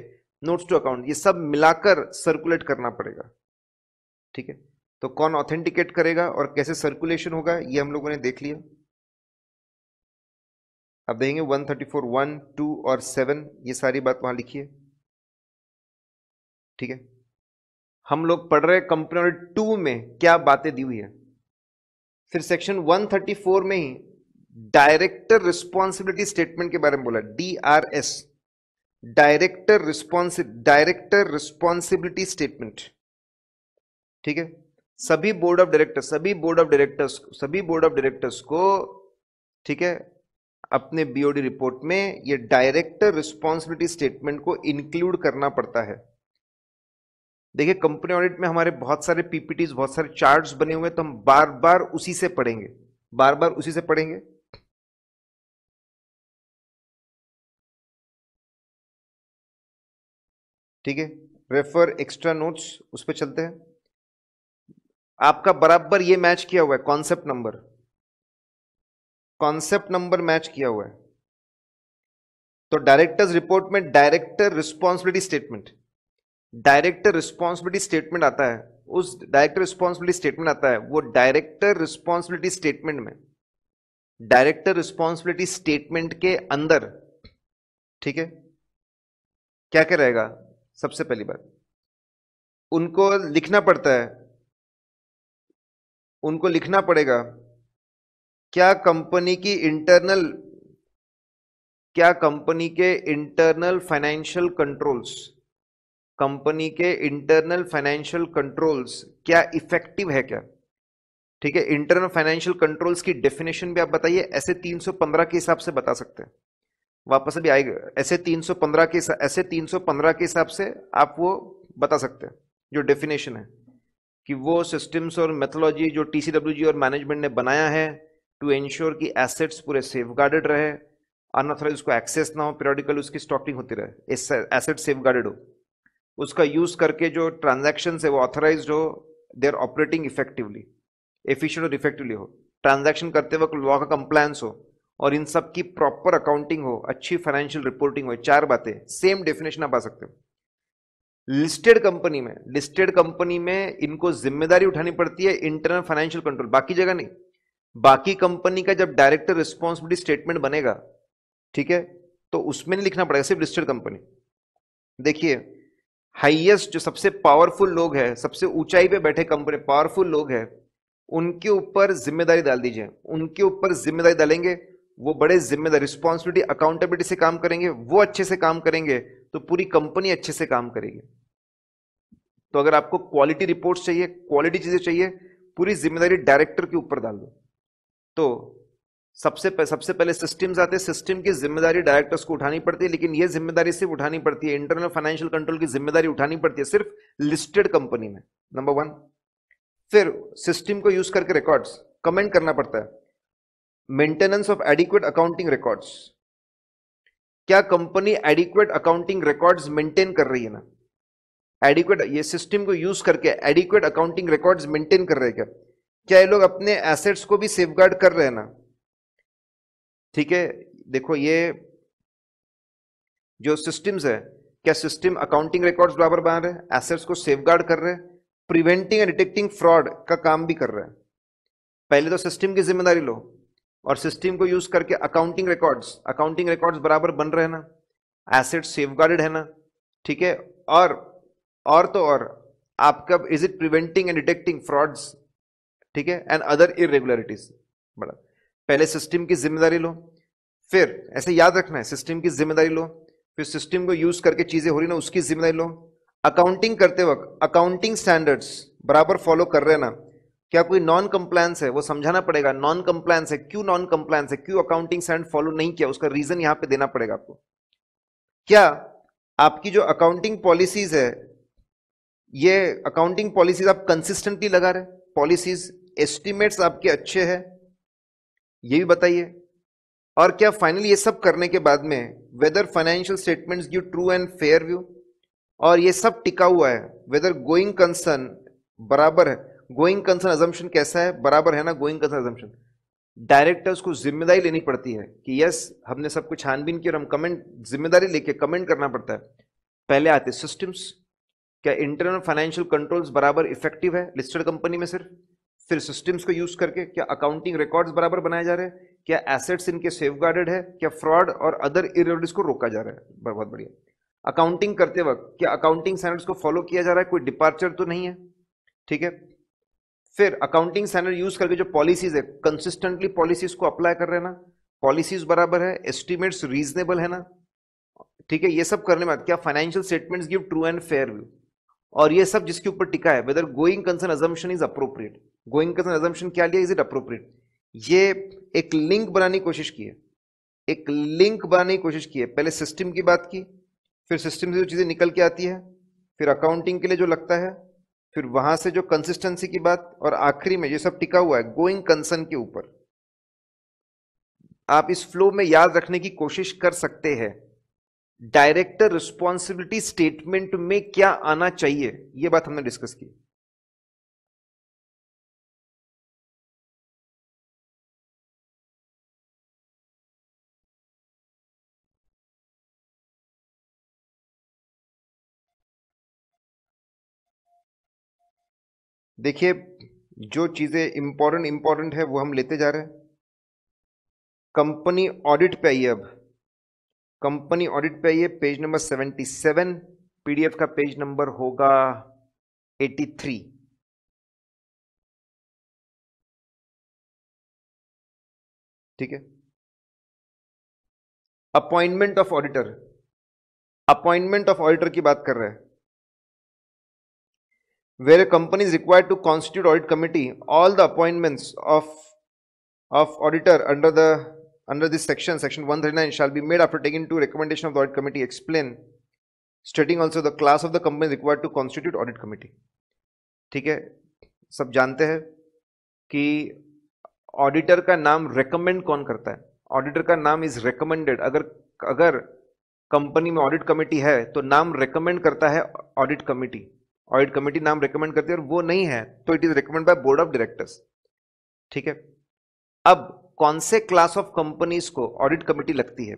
नोट्स टू अकाउंट ये सब मिलाकर सर्कुलेट करना पड़ेगा ठीक है तो कौन ऑथेंटिकेट करेगा और कैसे सर्कुलेशन होगा ये हम लोगों ने देख लिया अब देखेंगे 134, 1, 2 और 7 ये सारी बात वहां लिखी है ठीक है हम लोग पढ़ रहे कंपनी टू में क्या बातें दी हुई है फिर सेक्शन 134 में ही डायरेक्टर रिस्पॉन्सिबिलिटी स्टेटमेंट के बारे में बोला डी आर एस डायरेक्टर रिस्पॉन्सि डायरेक्टर रिस्पॉन्सिबिलिटी स्टेटमेंट ठीक है सभी बोर्ड ऑफ डायरेक्टर्स सभी बोर्ड ऑफ डायरेक्टर्स सभी बोर्ड ऑफ डायरेक्टर्स को ठीक है अपने बीओडी रिपोर्ट में ये डायरेक्टर रिस्पॉन्सिबिलिटी स्टेटमेंट को इंक्लूड करना पड़ता है देखिए कंपनी ऑडिट में हमारे बहुत सारे पीपीटीज बहुत सारे चार्ट्स बने हुए हैं तो हम बार बार उसी से पढ़ेंगे बार बार उसी से पढ़ेंगे ठीक है रेफर एक्स्ट्रा नोट्स उस पर चलते हैं आपका बराबर ये मैच किया हुआ है concept number concept number match किया हुआ है तो डायरेक्टर्स रिपोर्ट में director responsibility statement director responsibility statement आता है उस डायरेक्टर रिस्पॉन्सिबिलिटी स्टेटमेंट आता है वो डायरेक्टर रिस्पॉन्सिबिलिटी स्टेटमेंट में डायरेक्टर रिस्पॉन्सिबिलिटी स्टेटमेंट के अंदर ठीक है क्या क्या रहेगा सबसे पहली बात उनको लिखना पड़ता है उनको लिखना पड़ेगा क्या कंपनी की इंटरनल क्या कंपनी के इंटरनल फाइनेंशियल कंट्रोल्स कंपनी के इंटरनल फाइनेंशियल कंट्रोल्स क्या इफेक्टिव है क्या ठीक है इंटरनल फाइनेंशियल कंट्रोल्स की डेफिनेशन भी आप बताइए ऐसे 315 के हिसाब से बता सकते हैं वापस अभी आएगा ऐसे 315 के ऐसे 315 के हिसाब से आप वो बता सकते हैं जो डेफिनेशन है कि वो सिस्टम्स और मेथोलॉजी जो टीसीडब्ल्यूजी और मैनेजमेंट ने बनाया है टू एंश्योर कि एसेट्स पूरे सेफ रहे अनऑथराइज उसको एक्सेस ना हो पीरियडिकल उसकी स्टॉकिंग होती रहे एसेट सेफ हो उसका यूज़ करके जो ट्रांजेक्शन है वो ऑथराइज हो they are operating effectively efficient और इफेक्टिवली हो ट्रांजेक्शन करते वक्त लॉ का कंप्लायंस हो और इन सब की प्रॉपर अकाउंटिंग हो अच्छी फाइनेंशियल रिपोर्टिंग हो चार बातें सेम डेफिनेशन आप आ सकते हो लिस्टेड कंपनी में लिस्टेड कंपनी में इनको जिम्मेदारी उठानी पड़ती है इंटरनल फाइनेंशियल कंट्रोल बाकी जगह नहीं बाकी कंपनी का जब डायरेक्टर रिस्पॉन्सिबिलिटी स्टेटमेंट बनेगा ठीक है तो उसमें नहीं लिखना पड़ेगा सिर्फ लिस्टेड कंपनी देखिए हाईएस्ट जो सबसे पावरफुल लोग हैं सबसे ऊंचाई पे बैठे कंपनी पावरफुल लोग हैं उनके ऊपर जिम्मेदारी डाल दीजिए उनके ऊपर जिम्मेदारी डालेंगे वो बड़े जिम्मेदार रिस्पॉन्सिबिलिटी अकाउंटेबिलिटी से काम करेंगे वो अच्छे से काम करेंगे तो पूरी कंपनी अच्छे से काम करेगी तो अगर आपको क्वालिटी रिपोर्ट्स चाहिए क्वालिटी चीज़ें चाहिए पूरी जिम्मेदारी डायरेक्टर के ऊपर डाल दो तो सबसे पह, सबसे पहले सिस्टम्स आते हैं सिस्टम की जिम्मेदारी डायरेक्टर्स को उठानी पड़ती है लेकिन ये जिम्मेदारी सिर्फ उठानी पड़ती है इंटरनल फाइनेंशियल कंट्रोल की जिम्मेदारी उठानी पड़ती है सिर्फ लिस्टेड कंपनी में नंबर वन फिर सिस्टम को यूज करके रिकॉर्ड्स कमेंट करना पड़ता है maintenance of adequate accounting records क्या company adequate accounting records maintain कर रही है ना एडिक्वेट ये सिस्टम को यूज करके एडिक्वेट अकाउंटिंग रिकॉर्ड्स मेंटेन कर रहे हैं क्या क्या ये लोग अपने एसेट्स को भी सेफ कर रहे हैं ना ठीक है देखो ये जो सिस्टम्स है क्या सिस्टम अकाउंटिंग रिकॉर्ड्स बराबर बना रहे हैं एसेट्स को सेफगार्ड कर रहे हैं प्रिवेंटिंग एंड डिटेक्टिंग फ्रॉड का काम भी कर रहे हैं पहले तो सिस्टम की जिम्मेदारी लो और सिस्टम को यूज करके अकाउंटिंग रिकॉर्ड्स अकाउंटिंग रिकॉर्ड्स बराबर बन रहे ना एसेट सेफगार्डेड है ना ठीक है और और तो और आपका is it preventing and detecting frauds ठीक है एंड अदर इरेगुलरिटीज बड़ा पहले सिस्टम की जिम्मेदारी लो फिर ऐसे याद रखना है सिस्टम की जिम्मेदारी लो फिर सिस्टम को यूज करके चीजें हो रही ना उसकी जिम्मेदारी लो अकाउंटिंग करते वक्त अकाउंटिंग स्टैंडर्ड्स बराबर फॉलो कर रहे ना क्या कोई नॉन कंप्लायंस है वो समझाना पड़ेगा नॉन कंप्लायंस है क्यों नॉन कंप्लायंस है क्यों अकाउंटिंग स्टैंड फॉलो नहीं किया उसका रीजन यहां पे देना पड़ेगा आपको क्या आपकी जो अकाउंटिंग पॉलिसीज है ये अकाउंटिंग पॉलिसीज आप कंसिस्टेंटली लगा रहे पॉलिसीज एस्टिमेट्स आपके अच्छे हैं ये भी बताइए और क्या फाइनल ये सब करने के बाद में whether financial statements give true and fair view और ये सब टिका हुआ है वेदर गोइंग कंसर्न बराबर है गोइंग कंसर्न एजम्पन कैसा है बराबर है ना गोइंग कंसर्न एजम्पन डायरेक्टर्स को जिम्मेदारी लेनी पड़ती है कि यस हमने सब कुछ छानबीन की और हम कमेंट जिम्मेदारी लेके कमेंट करना पड़ता है पहले आते सिस्टम्स क्या इंटरनल फाइनेंशियल कंट्रोल्स बराबर इफेक्टिव है लिस्टेड कंपनी में सिर्फ फिर सिस्टम्स को यूज करके क्या अकाउंटिंग रिकॉर्ड्स बराबर बनाए जा रहे हैं क्या एसेट्स इनके सेफ गार्डेड है क्या फ्रॉड और अदर इरेगुलरिटीज को रोका जा रहा है बहुत बढ़िया अकाउंटिंग करते वक्त क्या अकाउंटिंग स्टैंडर्ड्स को फॉलो किया जा रहा है कोई डिपार्चर तो नहीं है ठीक है फिर अकाउंटिंग स्टैंडर्ड यूज करके जो पॉलिसीज है कंसिस्टेंटली पॉलिसीज को अप्लाई कर रहे हैं ना पॉलिसीज बराबर है एस्टिमेट्स रीजनेबल है ना ठीक है ये सब करने में क्या financial statements give true and fair view और ये सब जिसके ऊपर टिका है whether going concern assumption is appropriate going का एजम्पन क्या लिया इज इट अप्रोप्रिएट ये एक लिंक बनाने की कोशिश की है एक लिंक बनाने की कोशिश की है पहले सिस्टम की बात की फिर सिस्टम से जो चीज़ें निकल के आती है फिर अकाउंटिंग के लिए जो लगता है फिर वहां से जो कंसिस्टेंसी की बात और आखिरी में ये सब टिका हुआ है गोइंग कंसर्न के ऊपर आप इस फ्लो में याद रखने की कोशिश कर सकते हैं डायरेक्टर रिस्पॉन्सिबिलिटी स्टेटमेंट में क्या आना चाहिए यह बात हमने डिस्कस की देखिए जो चीज़ें इम्पोर्टेंट इम्पोर्टेंट है वो हम लेते जा रहे हैं कंपनी ऑडिट पे आइए अब कंपनी ऑडिट पे आइए page number seventy seven PDF का पेज नंबर होगा एटी थ्री ठीक है appointment of auditor appointment of auditor की बात कर रहे हैं where a company is required to constitute audit committee, all the appointments of, of auditor under the under this section, section 139 shall be made after taking into recommendation of the audit committee. Explain, stating also the class of the company required to constitute audit committee. ठीक है सब जानते हैं कि ऑडिटर का नाम रेकमेंड कौन करता है ऑडिटर का नाम इज रेकमेंडेड अगर अगर कंपनी में ऑडिट कमेटी है तो नाम रेकमेंड करता है ऑडिट कमेटी ऑडिट कमेटी नाम रिकमेंड करती है और वो नहीं है तो it is recommend by board of directors ठीक है अब कौन से क्लास ऑफ कंपनीज को ऑडिट कमेटी लगती है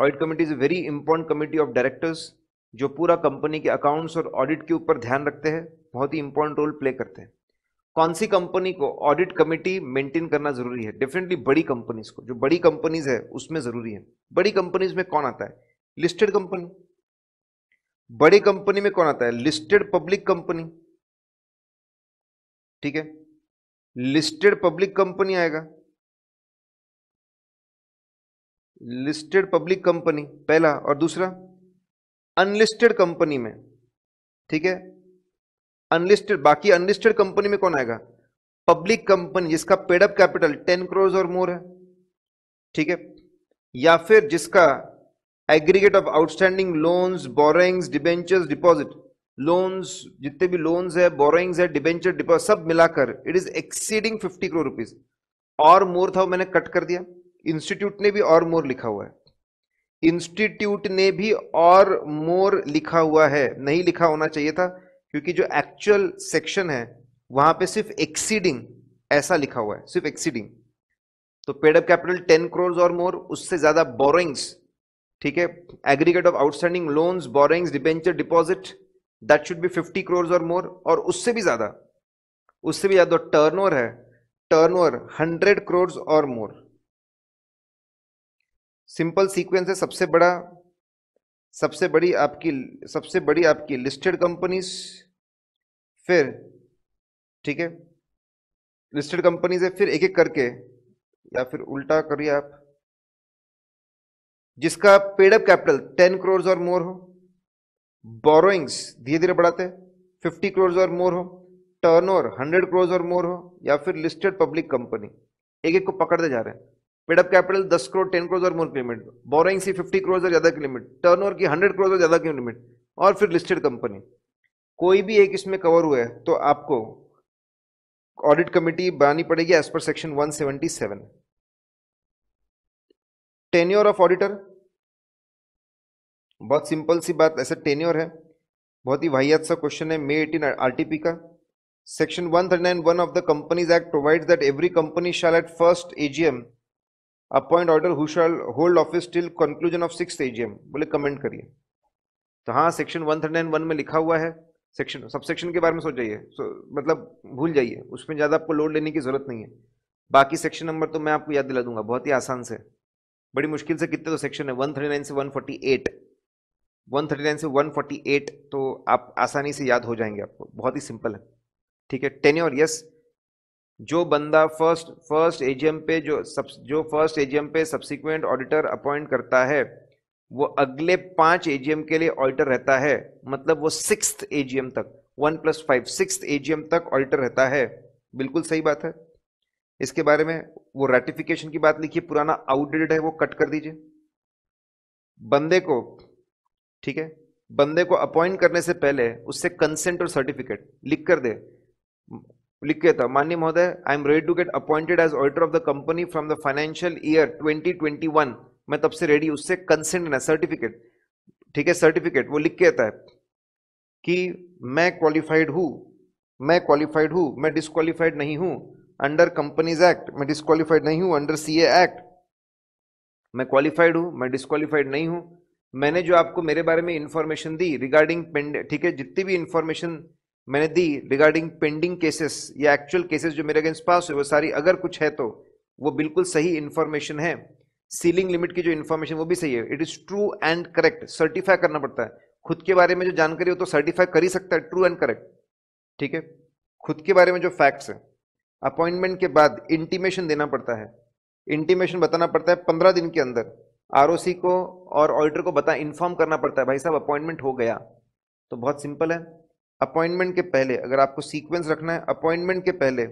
audit committee is very important committee of directors जो पूरा कंपनी के अकाउंट्स और ऑडिट के ऊपर ध्यान रखते हैं बहुत ही इंपॉर्टेंट रोल प्ले करते हैं कौन सी कंपनी को ऑडिट कमेटी मेंटेन करना जरूरी है डेफिनेटली बड़ी कंपनीज को जो बड़ी कंपनीज है उसमें जरूरी है बड़ी कंपनीज में कौन आता है लिस्टेड कंपनी बड़ी कंपनी में कौन आता है लिस्टेड पब्लिक कंपनी ठीक है लिस्टेड पब्लिक कंपनी आएगा लिस्टेड पब्लिक कंपनी पहला और दूसरा अनलिस्टेड कंपनी में ठीक है अनलिस्टेड बाकी अनलिस्टेड कंपनी में कौन आएगा पब्लिक कंपनी जिसका पेडअप कैपिटल टेन करोड़ और मोर है ठीक है या फिर जिसका aggregate of outstanding loans borrowings debentures deposit loans जितने भी लोन्स है बोरोइंग्स है डिबेंचर डिपॉजिट सब मिलाकर it is exceeding fifty crore rupees और मोर था मैंने कट कर दिया इंस्टीट्यूट ने भी और मोर लिखा हुआ है इंस्टीट्यूट ने भी और मोर लिखा हुआ है नहीं लिखा होना चाहिए था क्योंकि जो एक्चुअल सेक्शन है वहां पे सिर्फ एक्सीडिंग ऐसा लिखा हुआ है सिर्फ एक्सीडिंग तो paid up capital ten crore और मोर उससे ज्यादा बोरिंग्स ठीक है aggregate of outstanding loans borrowings debenture deposit that should be fifty crores और मोर और उससे भी ज्यादा उससे भी ज्यादा टर्न ओवर है टर्न ओवर हंड्रेड क्रोर्स और मोर सिंपल सीक्वेंस है सबसे बड़ा सबसे बड़ी आपकी सबसे बड़ी आपकी लिस्टेड कंपनीज फिर ठीक है लिस्टेड कंपनीज है फिर एक एक करके या फिर उल्टा करिए आप जिसका पेडअप कैपिटल टेन करोड़ और मोर हो बोरोइंग्स धीरे धीरे बढ़ाते फिफ्टी करोड़ और मोर हो टर्न ओवर हंड्रेड करोड़ और मोर हो या फिर लिस्टेड पब्लिक कंपनी एक एक को पकड़ते जा रहे हैं पेडअप कैपिटल दस करोड़ टेन करोड़ और मोर की लिमिट बोरोइंग्स की फिफ्टी करोड़ और ज़्यादा की लिमिट टर्न ओवर की हंड्रेड करोड़ और ज़्यादा की लिमिट और फिर लिस्टेड कंपनी कोई भी एक इसमें कवर हुआ है तो आपको ऑडिट कमेटी बनानी पड़ेगी as per section one seventy seven tenure of auditor बहुत सिंपल सी बात ऐसे टेन्योर है बहुत ही वाहियात सा क्वेश्चन है May eighteen R T P का section one thirty nine one of the companies act provide that every company shall at first AGM appoint order who shall hold office till conclusion of six AGM बोले कमेंट करिए तो हाँ section one thirty nine one में लिखा हुआ है सेक्शन सब सेक्शन के बारे में सोच जाइए सो मतलब भूल जाइए उसमें ज़्यादा आपको लोड लेने की ज़रूरत नहीं है बाकी सेक्शन नंबर तो मैं आपको याद दिला दूंगा बहुत ही आसान से बड़ी मुश्किल से कितने तो सेक्शन है 139 से 148 139 से 148 तो आप आसानी से याद हो जाएंगे आपको बहुत ही सिंपल है ठीक है टेन्योर यस जो बंदा फर्स्ट फर्स्ट एजीएम पे जो सब जो फर्स्ट एजीएम पे सब्सिक्वेंट ऑडिटर अपॉइंट करता है वो अगले पांच एजीएम के लिए ऑडिटर रहता है मतलब वो सिक्स एजीएम तक one plus five six AGM तक ऑडिटर रहता है बिल्कुल सही बात है इसके बारे में वो रेटिफिकेशन की बात लिखिए पुराना आउटडेटेड है वो कट कर दीजिए बंदे को ठीक है बंदे को अपॉइंट करने से पहले उससे कंसेंट और सर्टिफिकेट लिख कर दे लिख के था माननीय महोदय I am ready to get appointed as auditor of the company from the financial year 2021 मैं तब से रेडी उससे कंसेंट ना सर्टिफिकेट ठीक है सर्टिफिकेट वो लिख के आता है कि मैं क्वालिफाइड हूं मैं क्वालिफाइड हूं मैं डिसक्वालिफाइड नहीं हूं अंडर कंपनीज एक्ट मैं डिस्कालीफाइड नहीं हूं अंडर सी एक्ट मैं क्वालिफाइड हूं मैं डिस्कालीफाइड नहीं हूं मैंने जो आपको मेरे बारे में इंफॉर्मेशन दी रिगार्डिंग पेंड ठीक है जितनी भी इंफॉर्मेशन मैंने दी रिगार्डिंग पेंडिंग केसेस या एक्चुअल केसेस जो मेरे अगेंस्ट पास हुए वो सारी अगर कुछ है तो वो बिल्कुल सही इंफॉर्मेशन है सीलिंग लिमिट की जो इन्फॉर्मेशन वो भी सही है it is true and correct certify करना पड़ता है खुद के बारे में जो जानकारी हो तो सर्टिफाई कर ही सकता है ट्रू एंड करेक्ट ठीक है खुद के बारे में जो फैक्ट्स है अपॉइंटमेंट के बाद इंटीमेशन देना पड़ता है इंटीमेशन बताना पड़ता है पंद्रह दिन के अंदर आर को और ऑडिटर को बता इन्फॉर्म करना पड़ता है भाई साहब अपॉइंटमेंट हो गया तो बहुत सिंपल है अपॉइंटमेंट के पहले अगर आपको सीक्वेंस रखना है अपॉइंटमेंट के पहले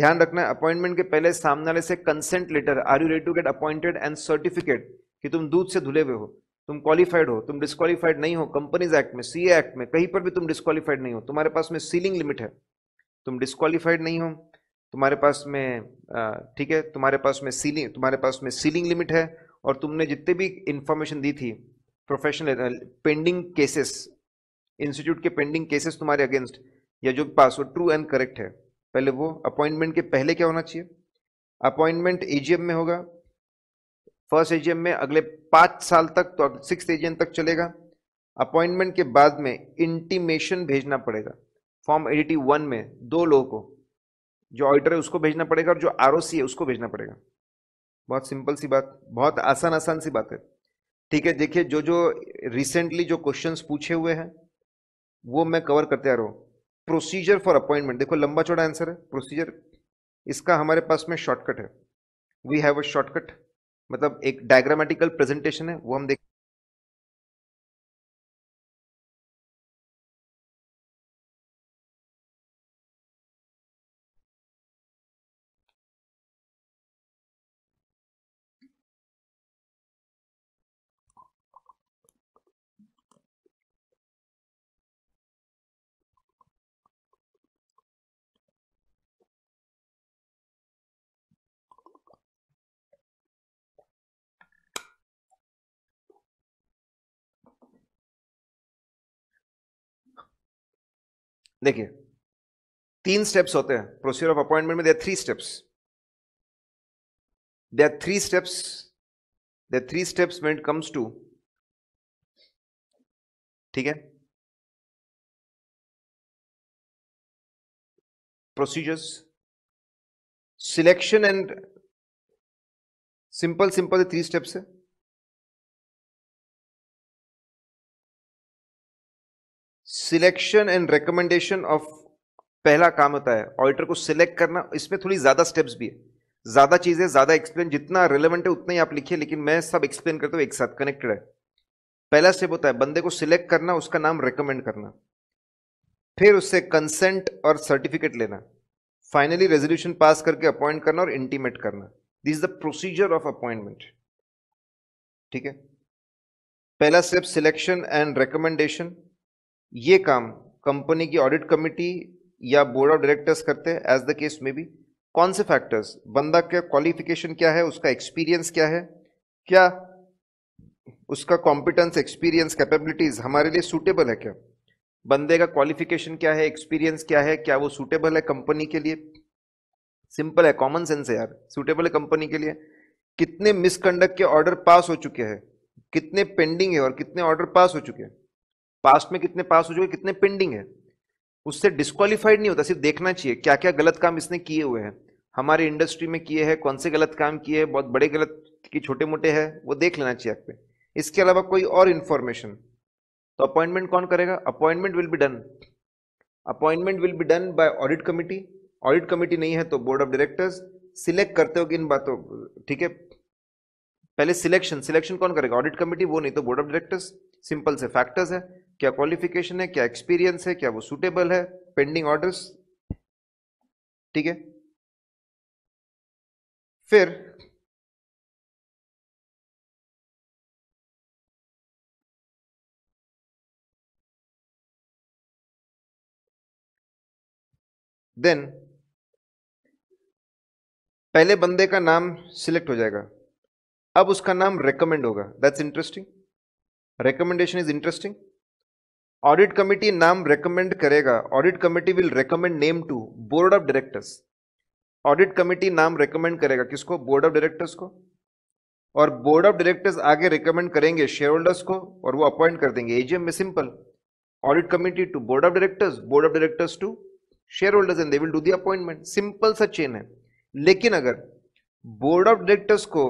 ध्यान रखना है अपॉइंटमेंट के पहले सामने वाले से consent letter are you ready to get appointed and certificate कि तुम दूध से धुले हुए हो तुम क्वालिफाइड हो तुम डिस्कालीफाइड नहीं हो कंपनीज एक्ट में सी एक्ट में कहीं पर भी तुम डिस्कालीफाइड नहीं हो तुम्हारे पास में सीलिंग लिमिट है तुम डिस्कालीफाइड नहीं हो तुम्हारे पास में ठीक है तुम्हारे पास में सीलिंग तुम्हारे पास में सीलिंग लिमिट है और तुमने जितने भी इंफॉर्मेशन दी थी प्रोफेशनल पेंडिंग केसेस इंस्टीट्यूट के पेंडिंग केसेस तुम्हारे अगेंस्ट या जो पास ट्रू एंड करेक्ट है पहले वो अपॉइंटमेंट के पहले क्या होना चाहिए अपॉइंटमेंट एजीएम में होगा फर्स्ट एजीएम में अगले पाँच साल तक तो सिक्स एजीएम तक चलेगा अपॉइंटमेंट के बाद में इंटीमेशन भेजना पड़ेगा फॉर्म एडीटी वन में दो लोगों को जो ऑडिटर है उसको भेजना पड़ेगा और जो आर है उसको भेजना पड़ेगा बहुत सिंपल सी बात बहुत आसान आसान सी बात है ठीक है देखिए जो जो रिसेंटली जो क्वेश्चन पूछे हुए हैं वो मैं कवर करते आ रहा हूँ प्रोसीजर फॉर अपॉइंटमेंट देखो लंबा चौड़ा आंसर है प्रोसीजर इसका हमारे पास में शॉर्टकट है वी हैव अ शॉर्टकट मतलब एक डायग्रामेटिकल प्रेजेंटेशन है वो हम देख देखिए तीन स्टेप्स होते हैं प्रोसीजर ऑफ अपॉइंटमेंट में there three steps there three steps there three steps when it comes to ठीक है procedures selection and simple simple three steps है सिलेक्शन एंड रिकमेंडेशन ऑफ पहला काम होता है ऑडिटर को सिलेक्ट करना इसमें थोड़ी ज़्यादा स्टेप्स भी है ज़्यादा चीज़ें ज़्यादा एक्सप्लेन जितना रिलेवेंट है उतना ही आप लिखिए लेकिन मैं सब एक्सप्लेन करता हूँ एक साथ कनेक्टेड है पहला स्टेप होता है बंदे को सिलेक्ट करना उसका नाम रिकमेंड करना फिर उससे कंसेंट और सर्टिफिकेट लेना फाइनली रेजोल्यूशन पास करके अपॉइंट करना और इंटीमेट करना this is the procedure of appointment ठीक है पहला स्टेप सिलेक्शन एंड रिकमेंडेशन ये काम कंपनी की ऑडिट कमेटी या बोर्ड ऑफ डायरेक्टर्स करते हैं एज द केस में भी कौन से फैक्टर्स बंदा का क्वालिफिकेशन क्या है उसका एक्सपीरियंस क्या है क्या उसका कॉम्पिटेंस एक्सपीरियंस कैपेबिलिटीज हमारे लिए सूटेबल है क्या बंदे का क्वालिफिकेशन क्या है एक्सपीरियंस क्या है क्या वो सूटेबल है कंपनी के लिए सिंपल है कॉमन सेंस है यार सूटेबल है कंपनी के लिए कितने मिसकंडक्ट के ऑर्डर पास हो चुके हैं कितने पेंडिंग है और कितने ऑर्डर पास हो चुके हैं पास्ट में कितने पास हो चुके कितने पेंडिंग है उससे डिस्कालीफाइड नहीं होता सिर्फ देखना चाहिए क्या क्या गलत काम इसने किए हुए हैं हमारे इंडस्ट्री में किए हैं कौन से गलत काम किए हैं बहुत बड़े गलत की छोटे मोटे हैं वो देख लेना चाहिए आप पे इसके अलावा कोई और इन्फॉर्मेशन तो अपॉइंटमेंट कौन करेगा appointment will be done appointment will be done by audit committee audit committee नहीं है तो बोर्ड ऑफ डायरेक्टर्स सिलेक्ट करते हो इन बातों ठीक है पहले सिलेक्शन सिलेक्शन कौन करेगा ऑडिट कमेटी वो नहीं तो बोर्ड ऑफ डायरेक्टर्स सिंपल से फैक्टर्स है क्या क्वालिफिकेशन है क्या एक्सपीरियंस है क्या वो सूटेबल है पेंडिंग ऑर्डर्स ठीक है फिर देन पहले बंदे का नाम सिलेक्ट हो जाएगा अब उसका नाम रेकमेंड होगा that's interesting recommendation is interesting audit committee नाम रेकमेंड करेगा audit committee will recommend name to board of directors audit committee नाम रेकमेंड करेगा किसको बोर्ड ऑफ डायरेक्टर्स को और बोर्ड ऑफ डायरेक्टर्स आगे रेकमेंड करेंगे शेयर होल्डर्स को और वो अपॉइंट कर देंगे एजीएम में simple audit committee to board of directors board of directors to shareholders and they will do the appointment simple सा चेन है लेकिन अगर बोर्ड ऑफ डायरेक्टर्स को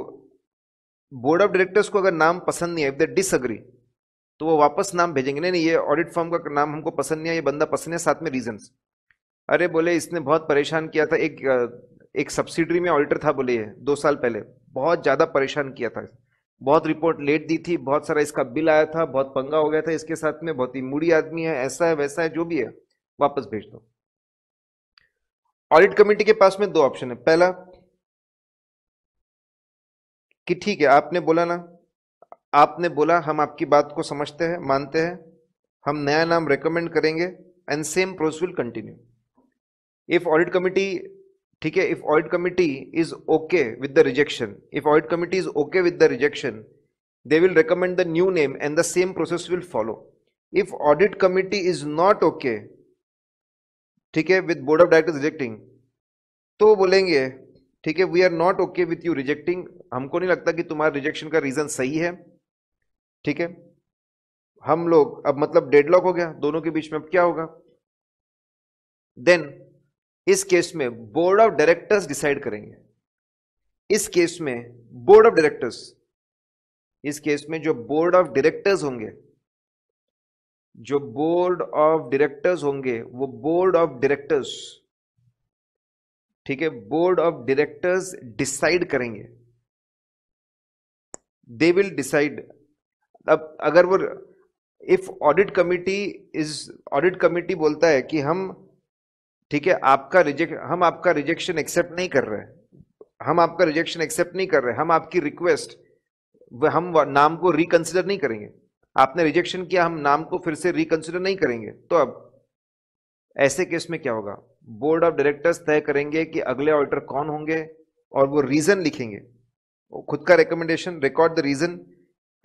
बोर्ड ऑफ डायरेक्टर्स को अगर नाम पसंद नहीं है इफ दे डिसअग्री तो वो वापस नाम भेजेंगे नहीं नहीं ये ऑडिट फॉर्म का नाम हमको पसंद नहीं है ये बंदा पसंद है साथ में रीजन अरे बोले इसने बहुत परेशान किया था एक एक सब्सिडरी में ऑडिटर था बोले ये दो साल पहले बहुत ज़्यादा परेशान किया था बहुत रिपोर्ट लेट दी थी बहुत सारा इसका बिल आया था बहुत पंगा हो गया था इसके साथ में बहुत ही मूडी आदमी है ऐसा है वैसा है जो भी है वापस भेज दो ऑडिट कमेटी के पास में दो ऑप्शन है पहला कि ठीक है आपने बोला ना आपने बोला हम आपकी बात को समझते हैं मानते हैं हम नया नाम रिकमेंड करेंगे and same process will continue if audit committee ठीक है if audit committee is okay with the rejection if audit committee is okay with the rejection they will recommend the new name and the same process will follow if audit committee is not okay ठीक है with board of directors rejecting तो बोलेंगे ठीक है we are not okay with you rejecting हमको नहीं लगता कि तुम्हारा रिजेक्शन का रीजन सही है ठीक है हम लोग अब मतलब डेडलॉक हो गया दोनों के बीच में अब क्या होगा देन इस केस में बोर्ड ऑफ डायरेक्टर्स डिसाइड करेंगे इस केस में बोर्ड ऑफ डायरेक्टर्स इस केस में जो बोर्ड ऑफ डायरेक्टर्स होंगे जो बोर्ड ऑफ डायरेक्टर्स होंगे वो बोर्ड ऑफ डायरेक्टर्स ठीक है बोर्ड ऑफ डायरेक्टर्स डिसाइड करेंगे दे विल डिसाइड अब अगर वो if audit committee is audit committee बोलता है कि हम ठीक है आपका रिजेक्ट हम आपका रिजेक्शन एक्सेप्ट नहीं कर रहे हम आपका रिजेक्शन एक्सेप्ट नहीं कर रहे हम आपकी रिक्वेस्ट हम नाम को रिकंसिडर नहीं करेंगे आपने रिजेक्शन किया हम नाम को फिर से रिकंसिडर नहीं करेंगे तो अब ऐसे केस में क्या होगा बोर्ड ऑफ डायरेक्टर्स तय करेंगे कि अगले ऑडिटर कौन होंगे और वो रीजन लिखेंगे खुद का रिकमेंडेशन रिकॉर्ड द रीजन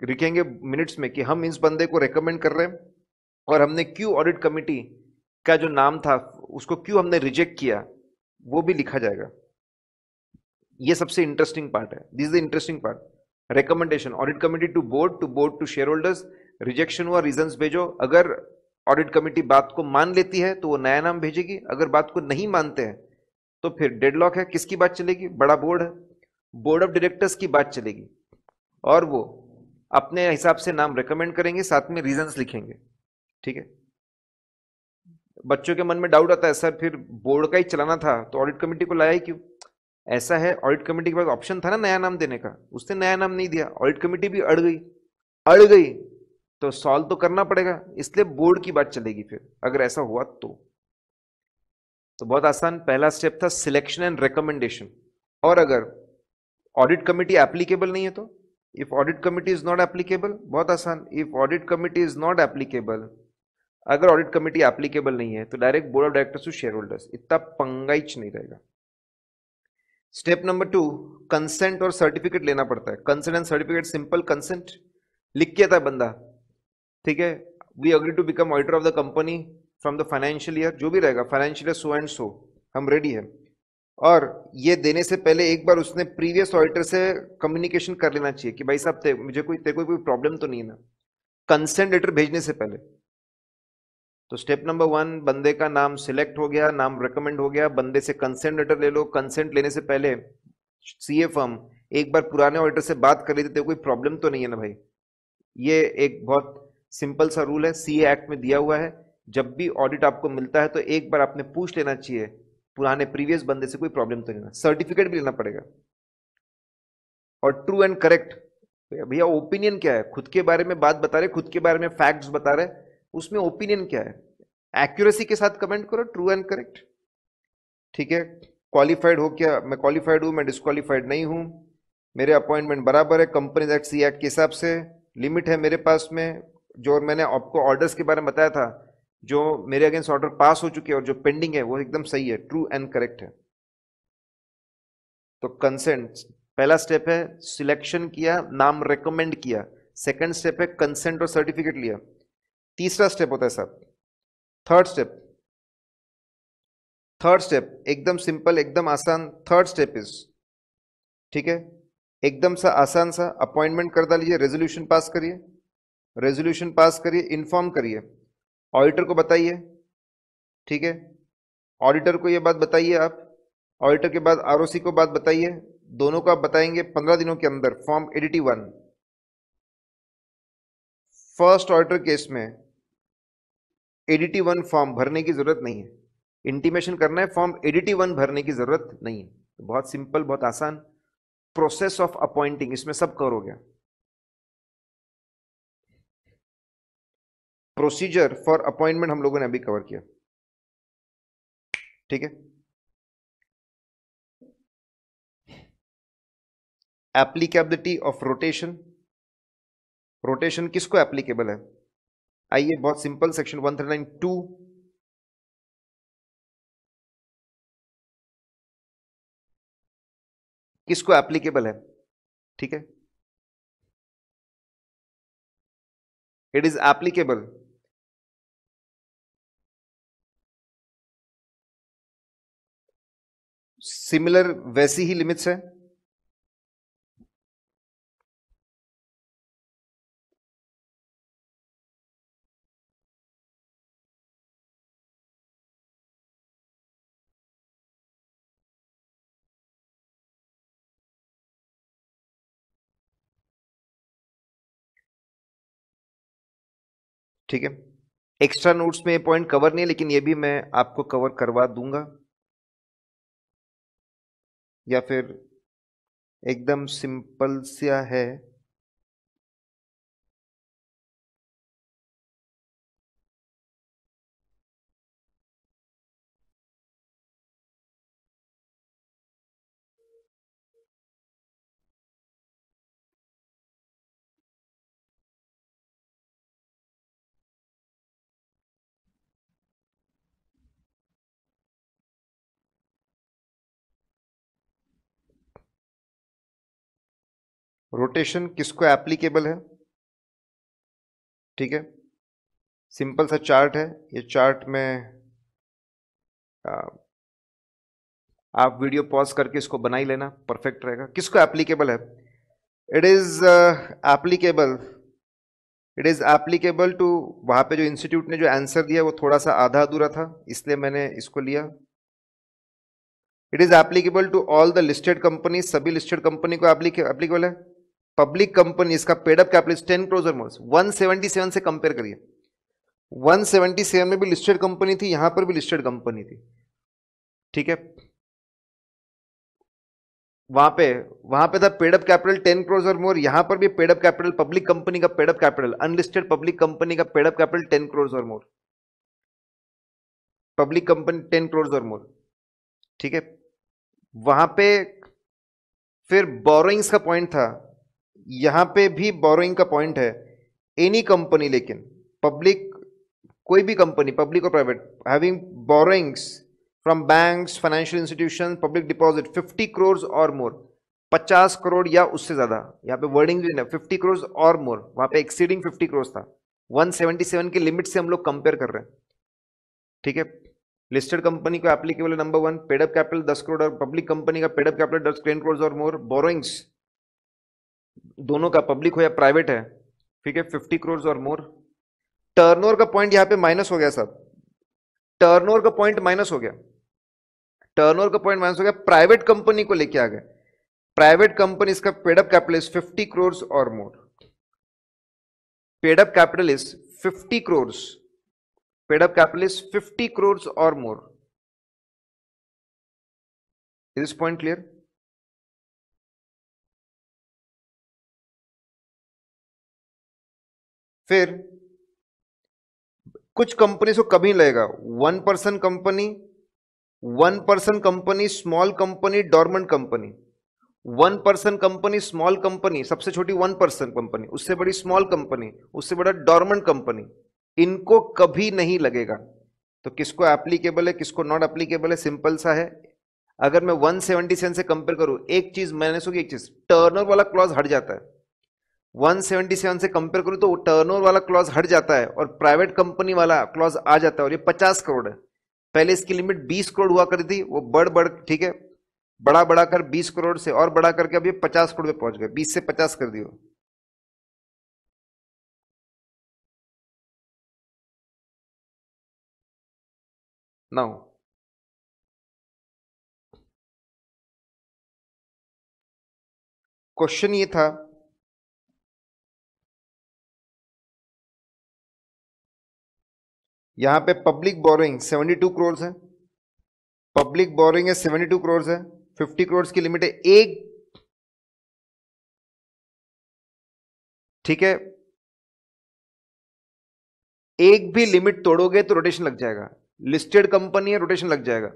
लिखेंगे मिनट्स में कि हम इस बंदे को रिकमेंड कर रहे हैं और हमने क्यों ऑडिट कमेटी का जो नाम था उसको क्यों हमने रिजेक्ट किया वो भी लिखा जाएगा ये सबसे इंटरेस्टिंग पार्ट है this is the interesting part recommendation audit committee to board to board to shareholders rejection हुआ रीजन भेजो अगर ऑडिट कमेटी बात को मान लेती है तो वो नया नाम भेजेगी अगर बात को नहीं मानते हैं तो फिर डेडलॉक है किसकी बात चलेगी बड़ा बोर्ड है बोर्ड ऑफ डायरेक्टर्स की बात चलेगी और वो अपने हिसाब से नाम रिकमेंड करेंगे साथ में रीजंस लिखेंगे ठीक है बच्चों के मन में डाउट आता है सर फिर बोर्ड का ही चलाना था तो ऑडिट कमेटी को लाया ही क्यों ऐसा है ऑडिट कमेटी के पास ऑप्शन था ना नया नाम देने का उसने नया नाम नहीं दिया ऑडिट कमेटी भी अड़ गई अड़ गई तो सॉल्व तो करना पड़ेगा इसलिए बोर्ड की बात चलेगी फिर अगर ऐसा हुआ तो तो बहुत आसान पहला स्टेप था सिलेक्शन एंड रिकमेंडेशन और अगर ऑडिट कमेटी एप्लीकेबल नहीं है तो if audit committee is not applicable बहुत आसान if audit committee is not applicable अगर ऑडिट कमिटी एप्लीकेबल नहीं है तो direct board of directors to shareholders इतना पंगाइच नहीं रहेगा स्टेप नंबर टू कंसेंट और सर्टिफिकेट लेना पड़ता है consent and certificate simple consent लिख के था है बंदा ठीक है we agree to become auditor of the company from the financial year जो भी रहेगा financial year so and so हम रेडी है और ये देने से पहले एक बार उसने प्रीवियस ऑडिटर से कम्युनिकेशन कर लेना चाहिए कि भाई साहब ते, मुझे कोई तेरे कोई प्रॉब्लम तो नहीं है ना कंसेंट लेटर भेजने से पहले तो स्टेप नंबर वन बंदे का नाम सिलेक्ट हो गया नाम रिकमेंड हो गया बंदे से कंसेंट लेटर ले लो कंसेंट लेने से पहले सी ए फर्म एक बार पुराने ऑडिटर से बात कर लेते कोई प्रॉब्लम तो नहीं है ना भाई ये एक बहुत सिंपल सा रूल है सी एक्ट में दिया हुआ है जब भी ऑडिट आपको मिलता है तो एक बार आपने पूछ लेना चाहिए पुराने प्रीवियस बंदे से कोई प्रॉब्लम तो नहीं सर्टिफिकेट भी लेना पड़ेगा और ट्रू एंड करेक्ट भैया ओपिनियन क्या है खुद के बारे में बात बता रहे खुद के बारे में फैक्ट्स बता रहे उसमें ओपिनियन क्या है एक्यूरेसी के साथ कमेंट करो ट्रू एंड करेक्ट ठीक है क्वालिफाइड हो क्या मैं क्वालिफाइड हूं मैं डिसक्वालिफाइड नहीं हूं मेरे अपॉइंटमेंट बराबर है कंपनी एक्ट सी एक्ट के हिसाब से लिमिट है मेरे पास में जो मैंने आपको ऑर्डर्स के बारे में बताया था जो मेरे अगेंस्ट ऑर्डर पास हो चुके हैं और जो पेंडिंग है वो एकदम सही है ट्रू एंड करेक्ट है तो कंसेंट पहला स्टेप है सिलेक्शन किया नाम रेकमेंड किया सेकंड स्टेप है कंसेंट और सर्टिफिकेट लिया तीसरा स्टेप होता है sir third step third step एकदम सिंपल एकदम आसान थर्ड स्टेप इज ठीक है एकदम सा आसान सा अपॉइंटमेंट कर डालिए रेजोल्यूशन पास करिए रेजोल्यूशन पास करिए इन्फॉर्म करिए ऑडिटर को बताइए ठीक है ऑडिटर को यह बात बताइए आप ऑडिटर के बाद आर को बात बताइए दोनों को आप बताएंगे पंद्रह दिनों के अंदर form ADT one first auditor case में एडिटी वन फॉर्म भरने की जरूरत नहीं है इंटीमेशन करना है फॉर्म एडिटी वन भरने की जरूरत नहीं है बहुत सिंपल बहुत आसान प्रोसेस ऑफ अपॉइंटिंग इसमें सब कवर हो गया प्रोसीजर फॉर अपॉइंटमेंट हम लोगों ने अभी कवर किया ठीक है एप्लीकेबिलिटी ऑफ रोटेशन रोटेशन किसको एप्लीकेबल है आइए बहुत simple section one three nine two किसको एप्लीकेबल है ठीक है इट इज एप्लीकेबल सिमिलर वैसी ही लिमिट्स है ठीक है एक्स्ट्रा नोट्स में ये पॉइंट कवर नहीं है लेकिन ये भी मैं आपको कवर करवा दूंगा या फिर एकदम सिंपल सा है रोटेशन किसको एप्लीकेबल है ठीक है सिंपल सा चार्ट है ये चार्ट में आप वीडियो पॉज करके इसको बना ही लेना परफेक्ट रहेगा किसको एप्लीकेबल है it is applicable it is applicable to वहां पे जो इंस्टीट्यूट ने जो आंसर दिया वो थोड़ा सा आधा अधूरा था इसलिए मैंने इसको लिया it is applicable to all the listed company सभी लिस्टेड कंपनी को एप्लीकेबल है पब्लिक कंपनी इसका paid up capital ten crores one seventy seven से कंपेयर करिए 177 में भी लिस्टेड कंपनी थी यहां पर भी लिस्टेड कंपनी थी ठीक है वहां पे वहां पे था पेडअप कैपिटल टेन क्रोज और मोर यहां पर भी पेडअप कैपिटल पब्लिक कंपनी का paid up capital unlisted public company का पेडअप कैपिटल टेन क्रोज और more public company ten crores और मोर ठीक है वहां पे फिर बोरोइंग्स का पॉइंट था यहाँ पे भी बोरोइंग का पॉइंट है एनी कंपनी लेकिन पब्लिक कोई भी कंपनी पब्लिक और private having borrowings from banks financial institution public deposit 50 crore और मोर 50 करोड़ या उससे ज़्यादा यहाँ पे वर्डिंग भी ना 50 करोड़ और मोर वहां पे एक्सीडिंग 50 करोड़ था 177 की लिमिट से हम लोग कंपेयर कर रहे हैं ठीक है लिस्टेड कंपनी को applicable number one paid up capital दस करोड़ और पब्लिक कंपनी का पेडअप कैपिटल दस टेन करोड़ और मोर बोरोइंग्स दोनों का पब्लिक हो या प्राइवेट है ठीक है फिफ्टी करोड़ और मोर टर्नओवर का पॉइंट यहां पे माइनस हो गया सर टर्नओवर का पॉइंट माइनस हो गया टर्नओवर का पॉइंट माइनस हो गया प्राइवेट कंपनी को लेके आ गए प्राइवेट कंपनी इसका paid up capital is fifty crores और more paid up capital is fifty crores paid up capital is fifty crores और मोर इज पॉइंट क्लियर फिर कुछ कंपनी को कभी लगेगा one percent company one percent company small company dormant company one percent company small company सबसे छोटी वन परसेंट कंपनी उससे बड़ी स्मॉल कंपनी उससे बड़ा डॉर्मेंट कंपनी इनको कभी नहीं लगेगा तो किसको एप्लीकेबल है किसको नॉट एप्लीकेबल है सिंपल सा है अगर मैं सेवेंटी सेंट से कंपेयर करूं एक चीज मैंने सो एक चीज टर्नर वाला क्लॉज हट जाता है 177 से कंपेयर करूं तो टर्नओवर वाला क्लॉज हट जाता है और प्राइवेट कंपनी वाला क्लॉज आ जाता है और ये 50 करोड़ है पहले इसकी लिमिट 20 करोड़ हुआ करती थी वो बढ़ बढ़ ठीक है बड़ा बड़ा कर 20 करोड़ से और बड़ा करके अब ये 50 करोड़ पे पहुंच गए 20 से 50 कर दियो नाउ क्वेश्चन ये था यहां पे पब्लिक बोरिंग 72 करोड़ है पब्लिक बोरिंग है 72 करोड़ है 50 करोड़ की लिमिट है एक ठीक है एक भी लिमिट तोड़ोगे तो रोटेशन लग जाएगा लिस्टेड कंपनी है रोटेशन लग जाएगा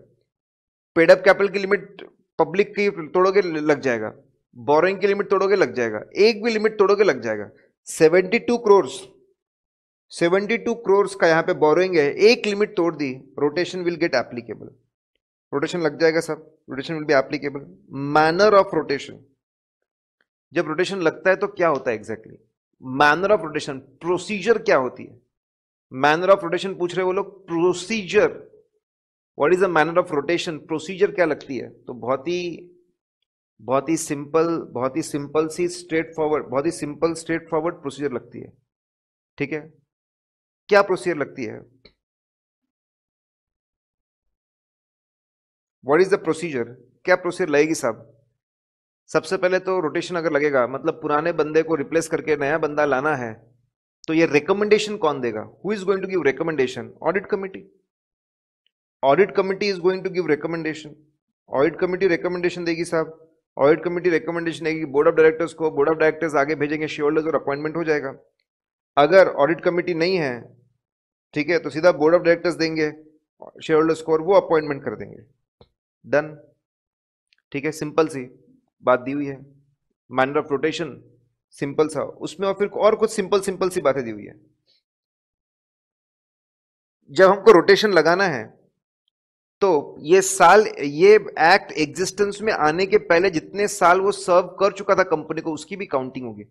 पेडअप कैपिटल की लिमिट पब्लिक की तोड़ोगे लग जाएगा बोरिंग की लिमिट तोड़ोगे लग जाएगा एक भी लिमिट तोड़ोगे लग जाएगा 72 करोड़ सेवेंटी टू क्रोर्स का यहाँ पे बोरोइंग है एक लिमिट तोड़ दी rotation will get applicable rotation लग जाएगा sir rotation will be applicable manner of rotation जब रोटेशन लगता है तो क्या होता है exactly manner of rotation procedure क्या होती है मैनर ऑफ रोटेशन पूछ रहे वो लोग procedure what is the manner of rotation procedure क्या लगती है तो बहुत ही बहुत ही सिंपल बहुत ही सिंपल सी स्ट्रेट फॉरवर्ड बहुत ही सिंपल स्ट्रेट फॉरवर्ड प्रोसीजर लगती है ठीक है क्या प्रोसीजर लगती है वॉट इज द प्रोसीजर क्या प्रोसीजर लगेगी साहब सबसे पहले तो रोटेशन अगर लगेगा मतलब पुराने बंदे को रिप्लेस करके नया बंदा लाना है तो ये रिकमेंडेशन कौन देगा who is going to give recommendation audit committee audit committee is going to give recommendation audit committee recommendation देगी साहब ऑडिट कमिटी रिकमेंडेशन देगी बोर्ड ऑफ डायरेक्टर्स को बोर्ड ऑफ डायरेक्टर्स आगे भेजेंगे शेयर होल्डर्स और अपॉइंटमेंट हो जाएगा अगर ऑडिट कमिटी नहीं है ठीक है तो सीधा बोर्ड ऑफ डायरेक्टर्स देंगे शेयर होल्डर स्कोर वो अपॉइंटमेंट कर देंगे डन ठीक है सिंपल सी बात दी हुई है माइनर ऑफ रोटेशन सिंपल सा उसमें और फिर और कुछ सिंपल सिंपल सी बातें दी हुई है जब हमको रोटेशन लगाना है तो ये साल ये एक्ट एग्जिस्टेंस में आने के पहले जितने साल वो सर्व कर चुका था कंपनी को उसकी भी काउंटिंग होगी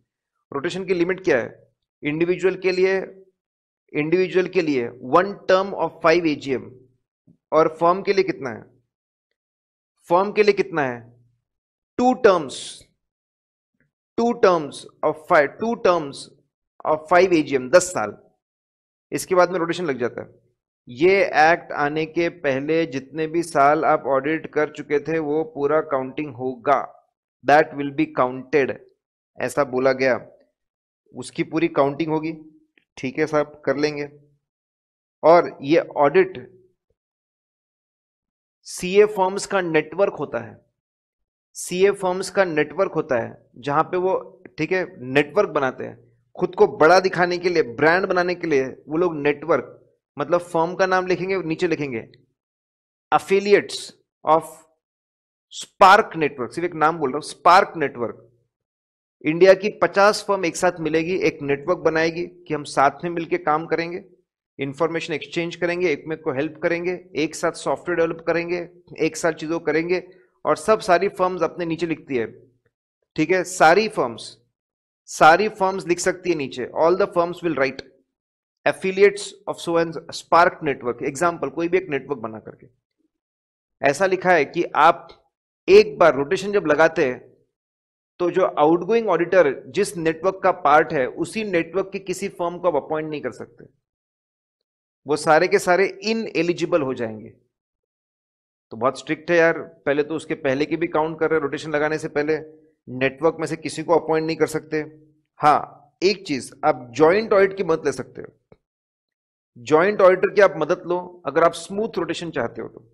रोटेशन की लिमिट क्या है इंडिविजुअल के लिए इंडिविजुअल के लिए one term of five AGM और फर्म के लिए कितना है फर्म के लिए कितना है two terms two terms of five two terms of five AGM दस साल इसके बाद में रोटेशन लग जाता है ये एक्ट आने के पहले जितने भी साल आप ऑडिट कर चुके थे वो पूरा काउंटिंग होगा दैट विल बी काउंटेड ऐसा बोला गया उसकी पूरी काउंटिंग होगी ठीक है साहब कर लेंगे और ये ऑडिट सीए फॉर्म्स का नेटवर्क होता है सीए फॉर्म्स का नेटवर्क होता है जहां पे वो ठीक है नेटवर्क बनाते हैं खुद को बड़ा दिखाने के लिए ब्रांड बनाने के लिए वो लोग नेटवर्क मतलब फॉर्म का नाम लिखेंगे नीचे लिखेंगे अफिलियट्स ऑफ स्पार्क नेटवर्क सिर्फ एक नाम बोल रहा हूं स्पार्क नेटवर्क इंडिया की 50 फर्म एक साथ मिलेगी एक नेटवर्क बनाएगी कि हम साथ में मिलकर काम करेंगे इंफॉर्मेशन एक्सचेंज करेंगे एक में को हेल्प करेंगे एक साथ सॉफ्टवेयर डेवलप करेंगे एक साथ चीज़ों करेंगे और सब सारी फर्म्स अपने नीचे लिखती है ठीक है सारी फर्म्स सारी फर्म्स लिख सकती है नीचे all the firms will write affiliates of so and spark network example कोई भी एक नेटवर्क बना करके ऐसा लिखा है कि आप एक बार रोटेशन जब लगाते हैं तो जो आउटगोइंग ऑडिटर जिस नेटवर्क का पार्ट है उसी नेटवर्क की किसी फर्म को आप अपॉइंट नहीं कर सकते वो सारे के सारे इन एलिजिबल हो जाएंगे तो बहुत स्ट्रिक्ट है यार पहले तो उसके पहले की भी काउंट कर रहे रोटेशन लगाने से पहले नेटवर्क में से किसी को अपॉइंट नहीं कर सकते हाँ एक चीज आप ज्वाइंट ऑडिट की मदद ले सकते हो ज्वाइंट ऑडिटर की आप मदद लो अगर आप स्मूथ रोटेशन चाहते हो तो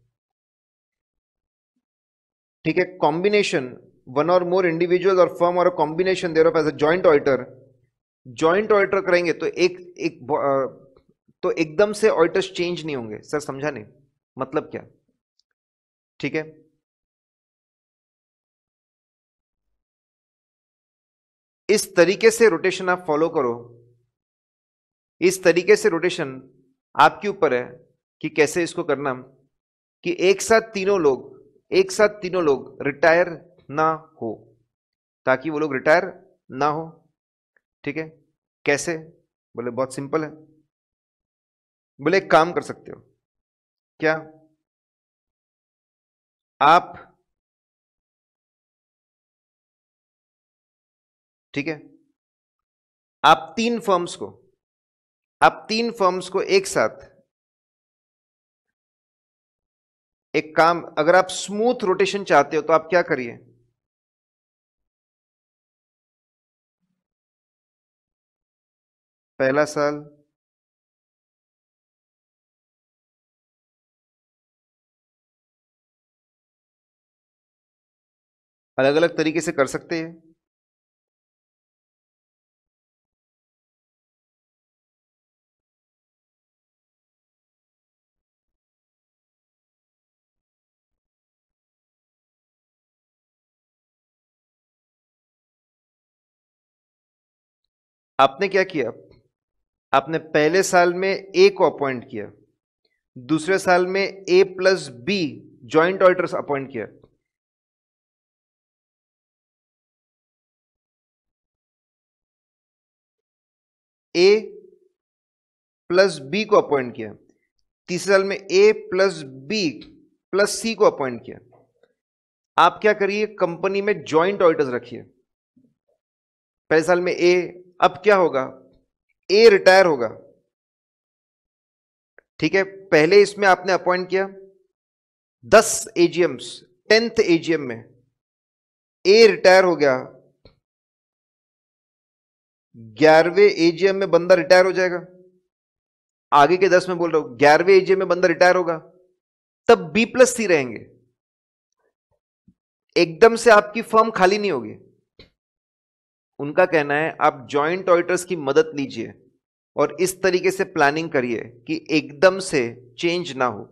ठीक है कॉम्बिनेशन वन और मोर इंडिविजुअल और फर्म और combination thereof as a joint auditor joint auditor करेंगे तो एक एक तो एकदम से ऑडिटर्स चेंज नहीं होंगे सर समझा नहीं मतलब क्या ठीक है इस तरीके से रोटेशन आप फॉलो करो इस तरीके से रोटेशन आपके ऊपर है कि कैसे इसको करना कि एक साथ तीनों लोग एक साथ तीनों लोग रिटायर ना हो ताकि वो लोग रिटायर ना हो ठीक है कैसे बोले बहुत सिंपल है बोले एक काम कर सकते हो क्या आप ठीक है आप तीन फर्म्स को आप तीन फर्म्स को एक साथ एक काम अगर आप स्मूथ रोटेशन चाहते हो तो आप क्या करिए पहला साल अलग अलग तरीके से कर सकते हैं आपने क्या किया आपने पहले साल में ए को अपॉइंट किया दूसरे साल में A plus B joint auditors appoint किया ए प्लस बी को अपॉइंट किया तीसरे साल में A plus B plus C को अपॉइंट किया आप क्या करिए कंपनी में ज्वाइंट ऑडिटर्स रखिए पहले साल में ए अब क्या होगा ए रिटायर होगा ठीक है पहले इसमें आपने अपॉइंट किया दस एजीएम्स टेंथ एजीएम में ए रिटायर हो गया ग्यारहवें एजीएम में बंदा रिटायर हो जाएगा आगे के दस में बोल रहा हूं ग्यारहवें एजीएम में बंदा रिटायर होगा तब बी प्लस सी रहेंगे एकदम से आपकी फर्म खाली नहीं होगी उनका कहना है आप जॉइंट ऑडिटर्स की मदद लीजिए और इस तरीके से प्लानिंग करिए कि एकदम से चेंज ना हो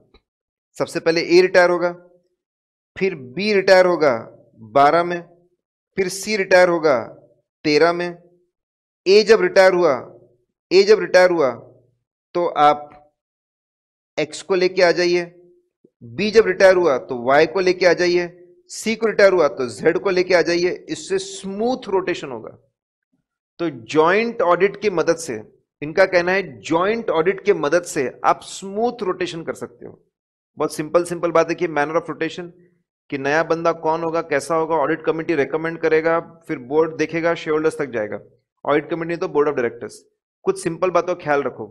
सबसे पहले ए रिटायर होगा फिर बी रिटायर होगा बारह में फिर सी रिटायर होगा तेरह में ए जब रिटायर हुआ ए जब रिटायर हुआ तो आप एक्स को लेके आ जाइए बी जब रिटायर हुआ तो वाई को लेके आ जाइए सी को रिटायर हुआ तो जेड को लेके आ जाइए इससे स्मूथ रोटेशन होगा तो जॉइंट ऑडिट की मदद से इनका कहना है जॉइंट ऑडिट की मदद से आप स्मूथ रोटेशन कर सकते हो बहुत सिंपल सिंपल बात है कि मैनर ऑफ रोटेशन कि नया बंदा कौन होगा कैसा होगा ऑडिट कमेटी रेकमेंड करेगा फिर बोर्ड देखेगा शेयर होल्डर्स तक जाएगा ऑडिट कमेटी तो बोर्ड ऑफ डायरेक्टर्स कुछ सिंपल बातों का ख्याल रखो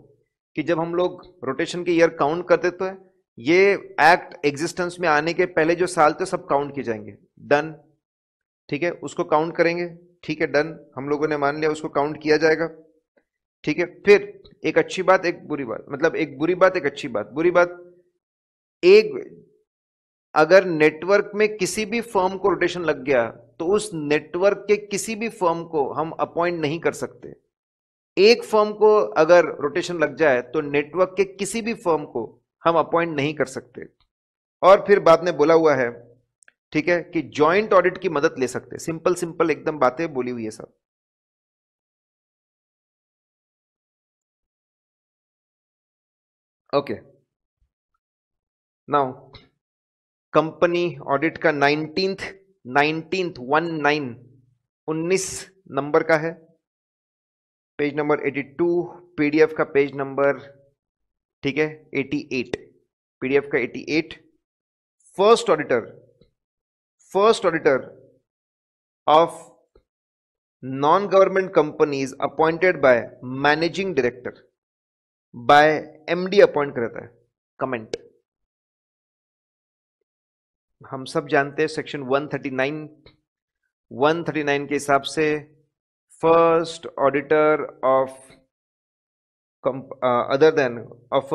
कि जब हम लोग रोटेशन के ईयर काउंट करते तो है ये एक्ट एग्जिस्टेंस में आने के पहले जो साल थे सब काउंट किए जाएंगे डन ठीक है उसको काउंट करेंगे ठीक है डन हम लोगों ने मान लिया उसको काउंट किया जाएगा ठीक है फिर एक अच्छी बात एक बुरी बात मतलब एक बुरी बात एक अच्छी बात बुरी बात एक अगर नेटवर्क में किसी भी फर्म को रोटेशन लग गया तो उस नेटवर्क के किसी भी फर्म को हम अपॉइंट नहीं कर सकते एक फर्म को अगर रोटेशन लग जाए तो नेटवर्क के किसी भी फर्म को हम अपॉइंट नहीं कर सकते और फिर बाद में बोला हुआ है ठीक है कि जॉइंट ऑडिट की मदद ले सकते सिंपल सिंपल एकदम बातें बोली हुई है सब ओके नाउ कंपनी ऑडिट का नाइनटींथ नाइनटींथ वन नाइन उन्नीस नंबर का है page number eighty two PDF का पेज नंबर ठीक है 88 पीडीएफ का 88 first auditor first auditor of non government companies appointed by managing director by MD appoint करता है कमेंट हम सब जानते हैं सेक्शन 139 139 के हिसाब से first auditor of other than of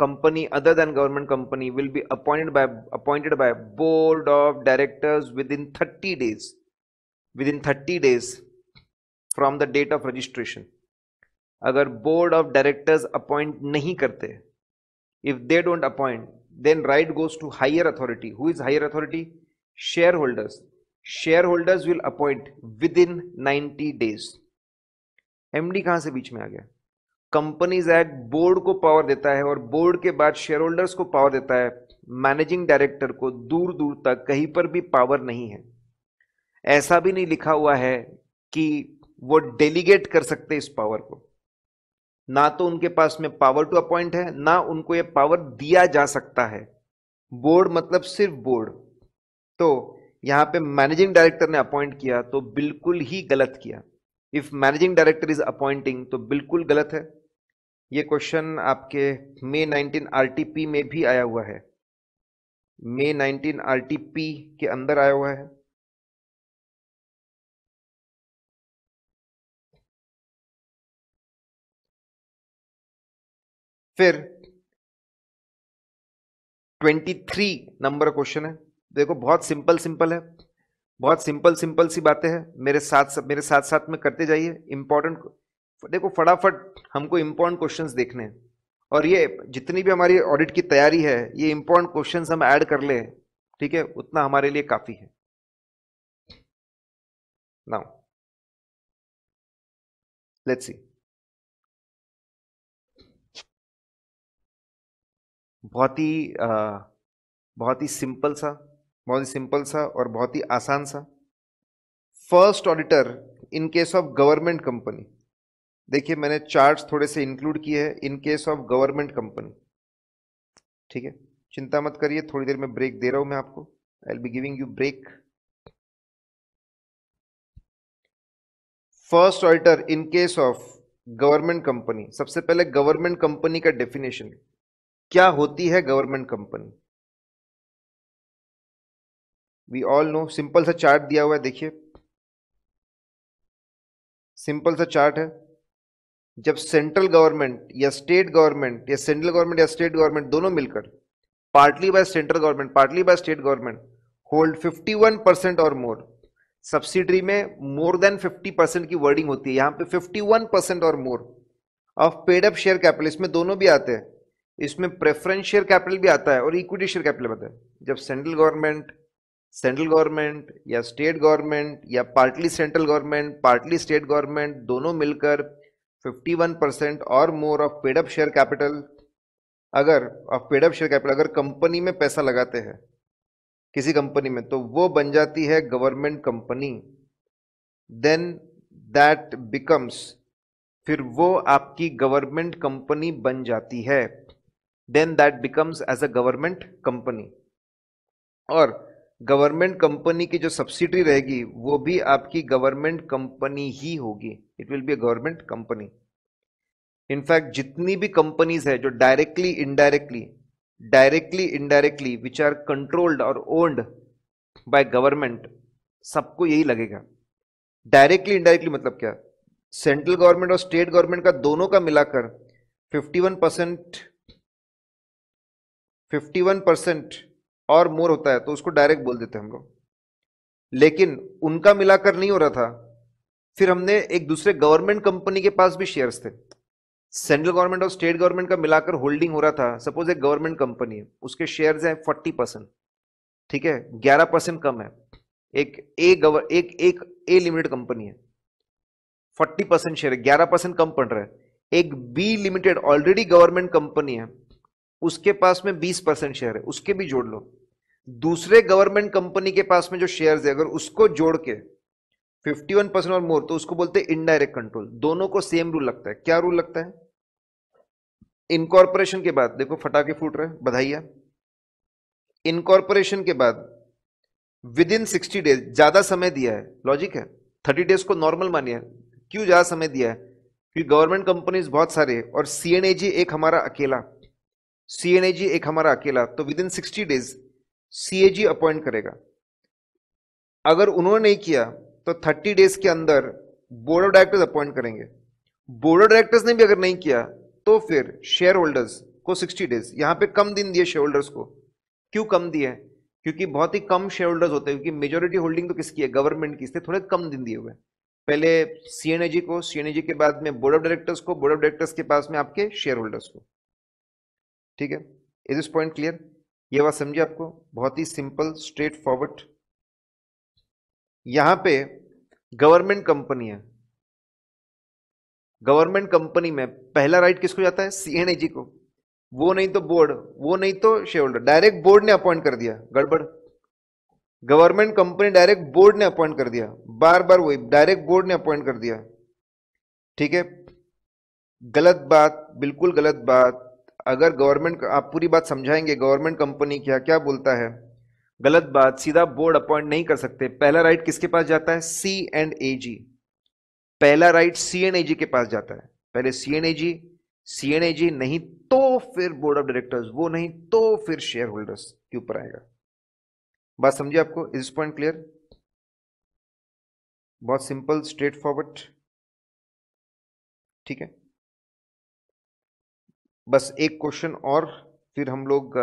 company other than government company will be appointed by appointed by board of directors within thirty days within thirty days from the date of registration अगर बोर्ड ऑफ डायरेक्टर्स अपॉइंट नहीं करते if they don't appoint then right goes to higher authority who is higher authority shareholders shareholders will appoint within ninety days M D कहां से बीच में आ गया कंपनीज एक्ट बोर्ड को पावर देता है और बोर्ड के बाद शेयर होल्डर्स को पावर देता है मैनेजिंग डायरेक्टर को दूर दूर तक कहीं पर भी पावर नहीं है ऐसा भी नहीं लिखा हुआ है कि वो डेलीगेट कर सकते इस पावर को ना तो उनके पास में पावर टू अपॉइंट है ना उनको ये पावर दिया जा सकता है बोर्ड मतलब सिर्फ बोर्ड तो यहां पे मैनेजिंग डायरेक्टर ने अपॉइंट किया तो बिल्कुल ही गलत किया if managing director is appointing तो बिल्कुल गलत है ये क्वेश्चन आपके मे 19 आरटीपी में भी आया हुआ है मे 19 आरटीपी के अंदर आया हुआ है फिर 23 नंबर क्वेश्चन है देखो बहुत सिंपल सिंपल है बहुत सिंपल सिंपल सी बातें हैं मेरे साथ मेरे साथ साथ में करते जाइए इंपॉर्टेंट देखो फटाफट हमको इम्पोर्टेंट क्वेश्चंस देखने हैं और ये जितनी भी हमारी ऑडिट की तैयारी है ये इम्पोर्टेंट क्वेश्चंस हम ऐड कर ले ठीक है उतना हमारे लिए काफ़ी है नाउ लेट्स सी बहुत ही बहुत ही सिंपल सा बहुत ही सिंपल सा और बहुत ही आसान सा first auditor in case of government company देखिए मैंने चार्ट्स थोड़े से इंक्लूड किए हैं in case of government company ठीक है चिंता मत करिए थोड़ी देर में ब्रेक दे रहा हूं मैं आपको I'll be giving you break first alter in case of government company सबसे पहले गवर्नमेंट कंपनी का डेफिनेशन क्या होती है government company we all know simple सा चार्ट दिया हुआ है देखिए सिंपल सा चार्ट है जब सेंट्रल गवर्नमेंट या स्टेट गवर्नमेंट या सेंट्रल गवर्नमेंट या स्टेट गवर्नमेंट दोनों मिलकर partly by central government partly by state government hold 51 percent और मोर सब्सिडरी में मोर देन 50 परसेंट की वर्डिंग होती है यहाँ पे 51 परसेंट और more of paid up share capital इसमें दोनों भी आते हैं इसमें प्रेफरेंस शेयर कैपिटल भी आता है और इक्विटी शेयर कैपिटल आता है जब सेंट्रल गवर्नमेंट सेंट्रल गवर्नमेंट या स्टेट गवर्नमेंट या partly central government partly state government दोनों मिलकर 51% और more of paid up share capital अगर ऑफ पेडअप शेयर कैपिटल अगर कंपनी में पैसा लगाते हैं किसी कंपनी में तो वो बन जाती है government company then that becomes फिर वो आपकी गवर्नमेंट कंपनी बन जाती है then that becomes as a government company और गवर्नमेंट कंपनी की जो सब्सिडी रहेगी वो भी आपकी गवर्नमेंट कंपनी ही होगी it will be a government company in fact जितनी भी कंपनीज है जो directly indirectly directly indirectly which are controlled और ओन्ड बाय गवर्नमेंट सबको यही लगेगा डायरेक्टली इनडायरेक्टली मतलब क्या सेंट्रल गवर्नमेंट और स्टेट गवर्नमेंट का दोनों का मिलाकर 51 परसेंट 51 परसेंट और मोर होता है तो उसको डायरेक्ट बोल देते हम लोग लेकिन उनका मिलाकर नहीं हो रहा था फिर हमने एक दूसरे गवर्नमेंट कंपनी के पास भी शेयर्स थे सेंट्रल गवर्नमेंट और स्टेट गवर्नमेंट का मिलाकर होल्डिंग हो रहा था सपोज एक गवर्नमेंट कंपनी है उसके शेयर है फोर्टी परसेंट ठीक है ग्यारह परसेंट कम है एक ए गवर एक एक ए लिमिटेड कंपनी है फोर्टी परसेंट शेयर ग्यारह परसेंट कम पड़ रहा है एक B limited already government company है उसके पास में बीस परसेंट शेयर है उसके भी जोड़ लो दूसरे गवर्नमेंट कंपनी के पास में जो शेयर्स है अगर उसको जोड़ के 51 परसेंट और मोर तो उसको बोलते हैं इनडायरेक्ट कंट्रोल दोनों को सेम रूल लगता है क्या रूल लगता है इनकॉर्पोरेशन के बाद देखो फटाके फूट रहे बधाइया इनकॉर्पोरेशन के बाद विद इन सिक्सटी डेज ज्यादा समय दिया है लॉजिक है थर्टी डेज को नॉर्मल मानिए क्यों ज्यादा समय दिया है क्योंकि गवर्नमेंट कंपनीज बहुत सारे और सीएनएजी एक हमारा अकेला सीएनएजी एक हमारा अकेला तो within sixty days CAG appoint करेगा अगर उन्होंने नहीं किया तो 30 डेज के अंदर बोर्ड ऑफ डायरेक्टर्स अपॉइंट करेंगे बोर्ड ऑफ डायरेक्टर्स ने भी अगर नहीं किया तो फिर शेयर होल्डर्स को 60 डेज यहां पे कम दिन दिए शेयर होल्डर्स को क्यों कम दिए क्योंकि बहुत ही कम शेयर होल्डर्स होते हैं क्योंकि मेजोरिटी होल्डिंग तो किसकी है गवर्नमेंट की थोड़े कम दिन दिए हुए पहले सीएनएजी को सीएनएजी के बाद में बोर्ड ऑफ डायरेक्टर्स को बोर्ड ऑफ डायरेक्टर्स के पास में आपके शेयर होल्डर्स को ठीक है इज दिस पॉइंट क्लियर ये बात समझिए आपको बहुत ही सिंपल स्ट्रेट फॉरवर्ड यहां पे गवर्नमेंट कंपनी है गवर्नमेंट कंपनी में पहला राइट किसको जाता है सीएनएजी को वो नहीं तो बोर्ड वो नहीं तो शेयर होल्डर डायरेक्ट बोर्ड ने अपॉइंट कर दिया गड़बड़ गवर्नमेंट कंपनी डायरेक्ट बोर्ड ने अपॉइंट कर दिया बार बार वही डायरेक्ट बोर्ड ने अपॉइंट कर दिया ठीक है गलत बात बिल्कुल गलत बात अगर गवर्नमेंट आप पूरी बात समझाएंगे गवर्नमेंट कंपनी क्या क्या बोलता है गलत बात सीधा बोर्ड अपॉइंट नहीं कर सकते पहला राइट किसके पास जाता है सी एंड ए जी पहला राइट सी एंड ए जी के पास जाता है पहले सी and A ji C and ए जी नहीं तो फिर बोर्ड ऑफ डायरेक्टर्स वो नहीं तो फिर शेयर होल्डर्स के ऊपर आएगा बात समझिए आपको इस पॉइंट क्लियर बहुत सिंपल स्ट्रेट फॉरवर्ड ठीक है बस एक क्वेश्चन और फिर हम लोग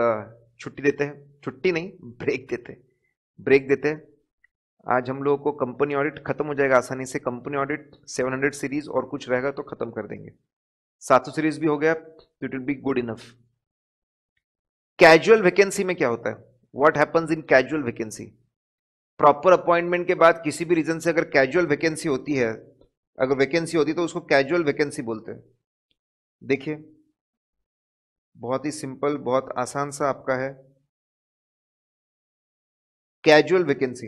छुट्टी देते हैं छुट्टी नहीं ब्रेक देते हैं ब्रेक देते हैं आज हम लोगों को कंपनी ऑडिट खत्म हो जाएगा आसानी से कंपनी ऑडिट 700 सीरीज और कुछ रहेगा तो खत्म कर देंगे 700 सीरीज भी हो गया तो it will be good enough casual vacancy में क्या होता है what happens in casual vacancy proper appointment के बाद किसी भी रीजन से अगर कैजुअल वैकेंसी होती है अगर वैकेंसी होती है तो उसको कैजुअल वैकेंसी बोलते हैं देखिए बहुत ही सिंपल बहुत आसान सा आपका है कैजुअल वैकेंसी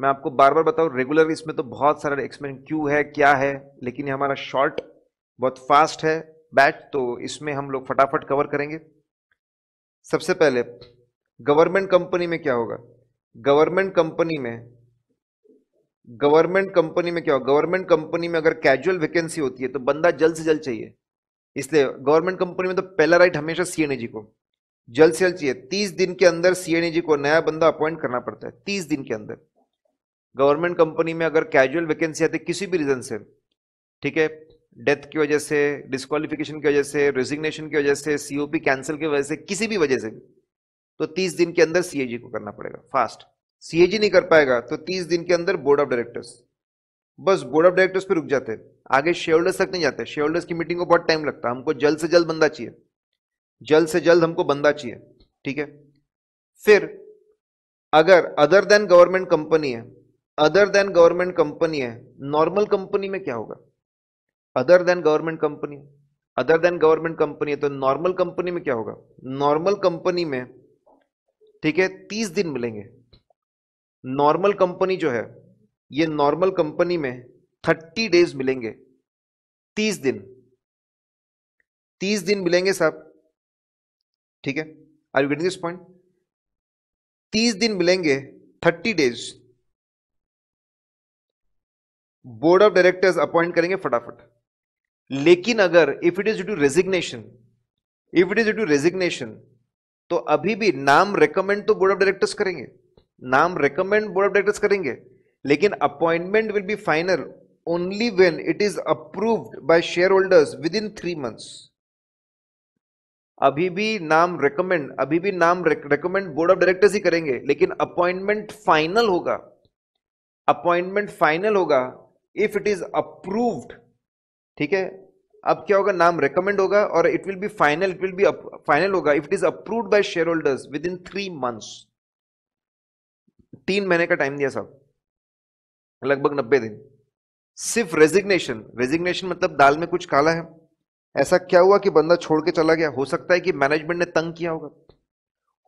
मैं आपको बार बार बताऊं रेगुलर इसमें तो बहुत सारा एक्सप्लेन क्यों है क्या है लेकिन ये हमारा शॉर्ट बहुत फास्ट है बैच तो इसमें हम लोग फटाफट कवर करेंगे सबसे पहले गवर्नमेंट कंपनी में क्या होगा गवर्नमेंट कंपनी में गवर्नमेंट कंपनी में क्या होगा गवर्नमेंट कंपनी में अगर कैजुअल वैकेंसी होती है तो बंदा जल्द से जल्द चाहिए इसलिए गवर्नमेंट कंपनी में तो पहला राइट हमेशा सीएनएजी को जल्द से जल्द चाहिए तीस दिन के अंदर सीएनएजी को नया बंदा अपॉइंट करना पड़ता है तीस दिन के अंदर गवर्नमेंट कंपनी में अगर कैजुअल वैकेंसी आती है किसी भी रीज़न से ठीक है डेथ की वजह से डिस्कालिफिकेशन की वजह से रेजिग्नेशन की वजह से सीओपी कैंसिल की वजह से किसी भी वजह से तो तीस दिन के अंदर सीएजी को करना पड़ेगा फास्ट सीएजी नहीं कर पाएगा तो तीस दिन के अंदर बोर्ड ऑफ डायरेक्टर्स बस बोर्ड ऑफ डायरेक्टर्स पे रुक जाते हैं आगे होल्डर्स तक नहीं जाते शेयर होल्डर्स की मीटिंग को बहुत टाइम लगता है हमको जल्द से जल्द बंदा चाहिए जल्द से जल्द हमको बंदा चाहिए ठीक है फिर अगर अदर देन गवर्नमेंट कंपनी है अदर देन गवर्नमेंट कंपनी है नॉर्मल कंपनी में क्या होगा other than government company other than government company है तो नॉर्मल कंपनी में क्या होगा नॉर्मल कंपनी में ठीक है तीस दिन मिलेंगे नॉर्मल कंपनी जो है ये नॉर्मल कंपनी में थर्टी डेज मिलेंगे तीस दिन तीस दिन मिलेंगे साहब ठीक है are you getting this point तीस दिन मिलेंगे thirty days board of directors appoint करेंगे फटाफट लेकिन अगर if it is due to resignation if it is due to resignation तो अभी भी नाम रेकमेंड तो बोर्ड ऑफ डायरेक्टर्स करेंगे नाम रेकमेंड बोर्ड ऑफ डायरेक्टर्स करेंगे लेकिन appointment will be final only when it is approved by shareholders within three months अभी भी नाम रेकमेंड अभी भी नाम रेकमेंड बोर्ड ऑफ डायरेक्टर्स ही करेंगे लेकिन अपॉइंटमेंट फाइनल होगा अपॉइंटमेंट फाइनल होगा इफ इट इज अप्रूव्ड ठीक है अब क्या होगा नाम रेकमेंड होगा और it will be final it will be final होगा if it is approved by shareholders within three months तीन महीने का टाइम दिया साहब लगभग नब्बे दिन सिर्फ रेजिग्नेशन रेजिग्नेशन मतलब दाल में कुछ काला है ऐसा क्या हुआ कि बंदा छोड़ के चला गया हो सकता है कि मैनेजमेंट ने तंग किया होगा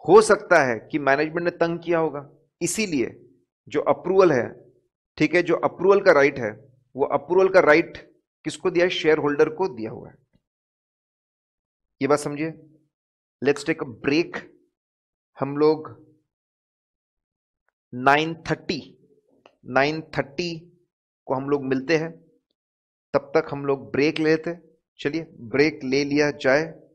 हो सकता है कि मैनेजमेंट ने तंग किया होगा इसीलिए जो अप्रूवल है ठीक है जो अप्रूवल का राइट है वो अप्रूवल का राइट किसको दिया है शेयर होल्डर को दिया हुआ है ये बात समझिए लेट्स टेक अ ब्रेक हम लोग नाइन थर्टी नाइन थर्टी को हम लोग मिलते हैं तब तक हम लोग ब्रेक लेते चलिए ब्रेक ले लिया जाए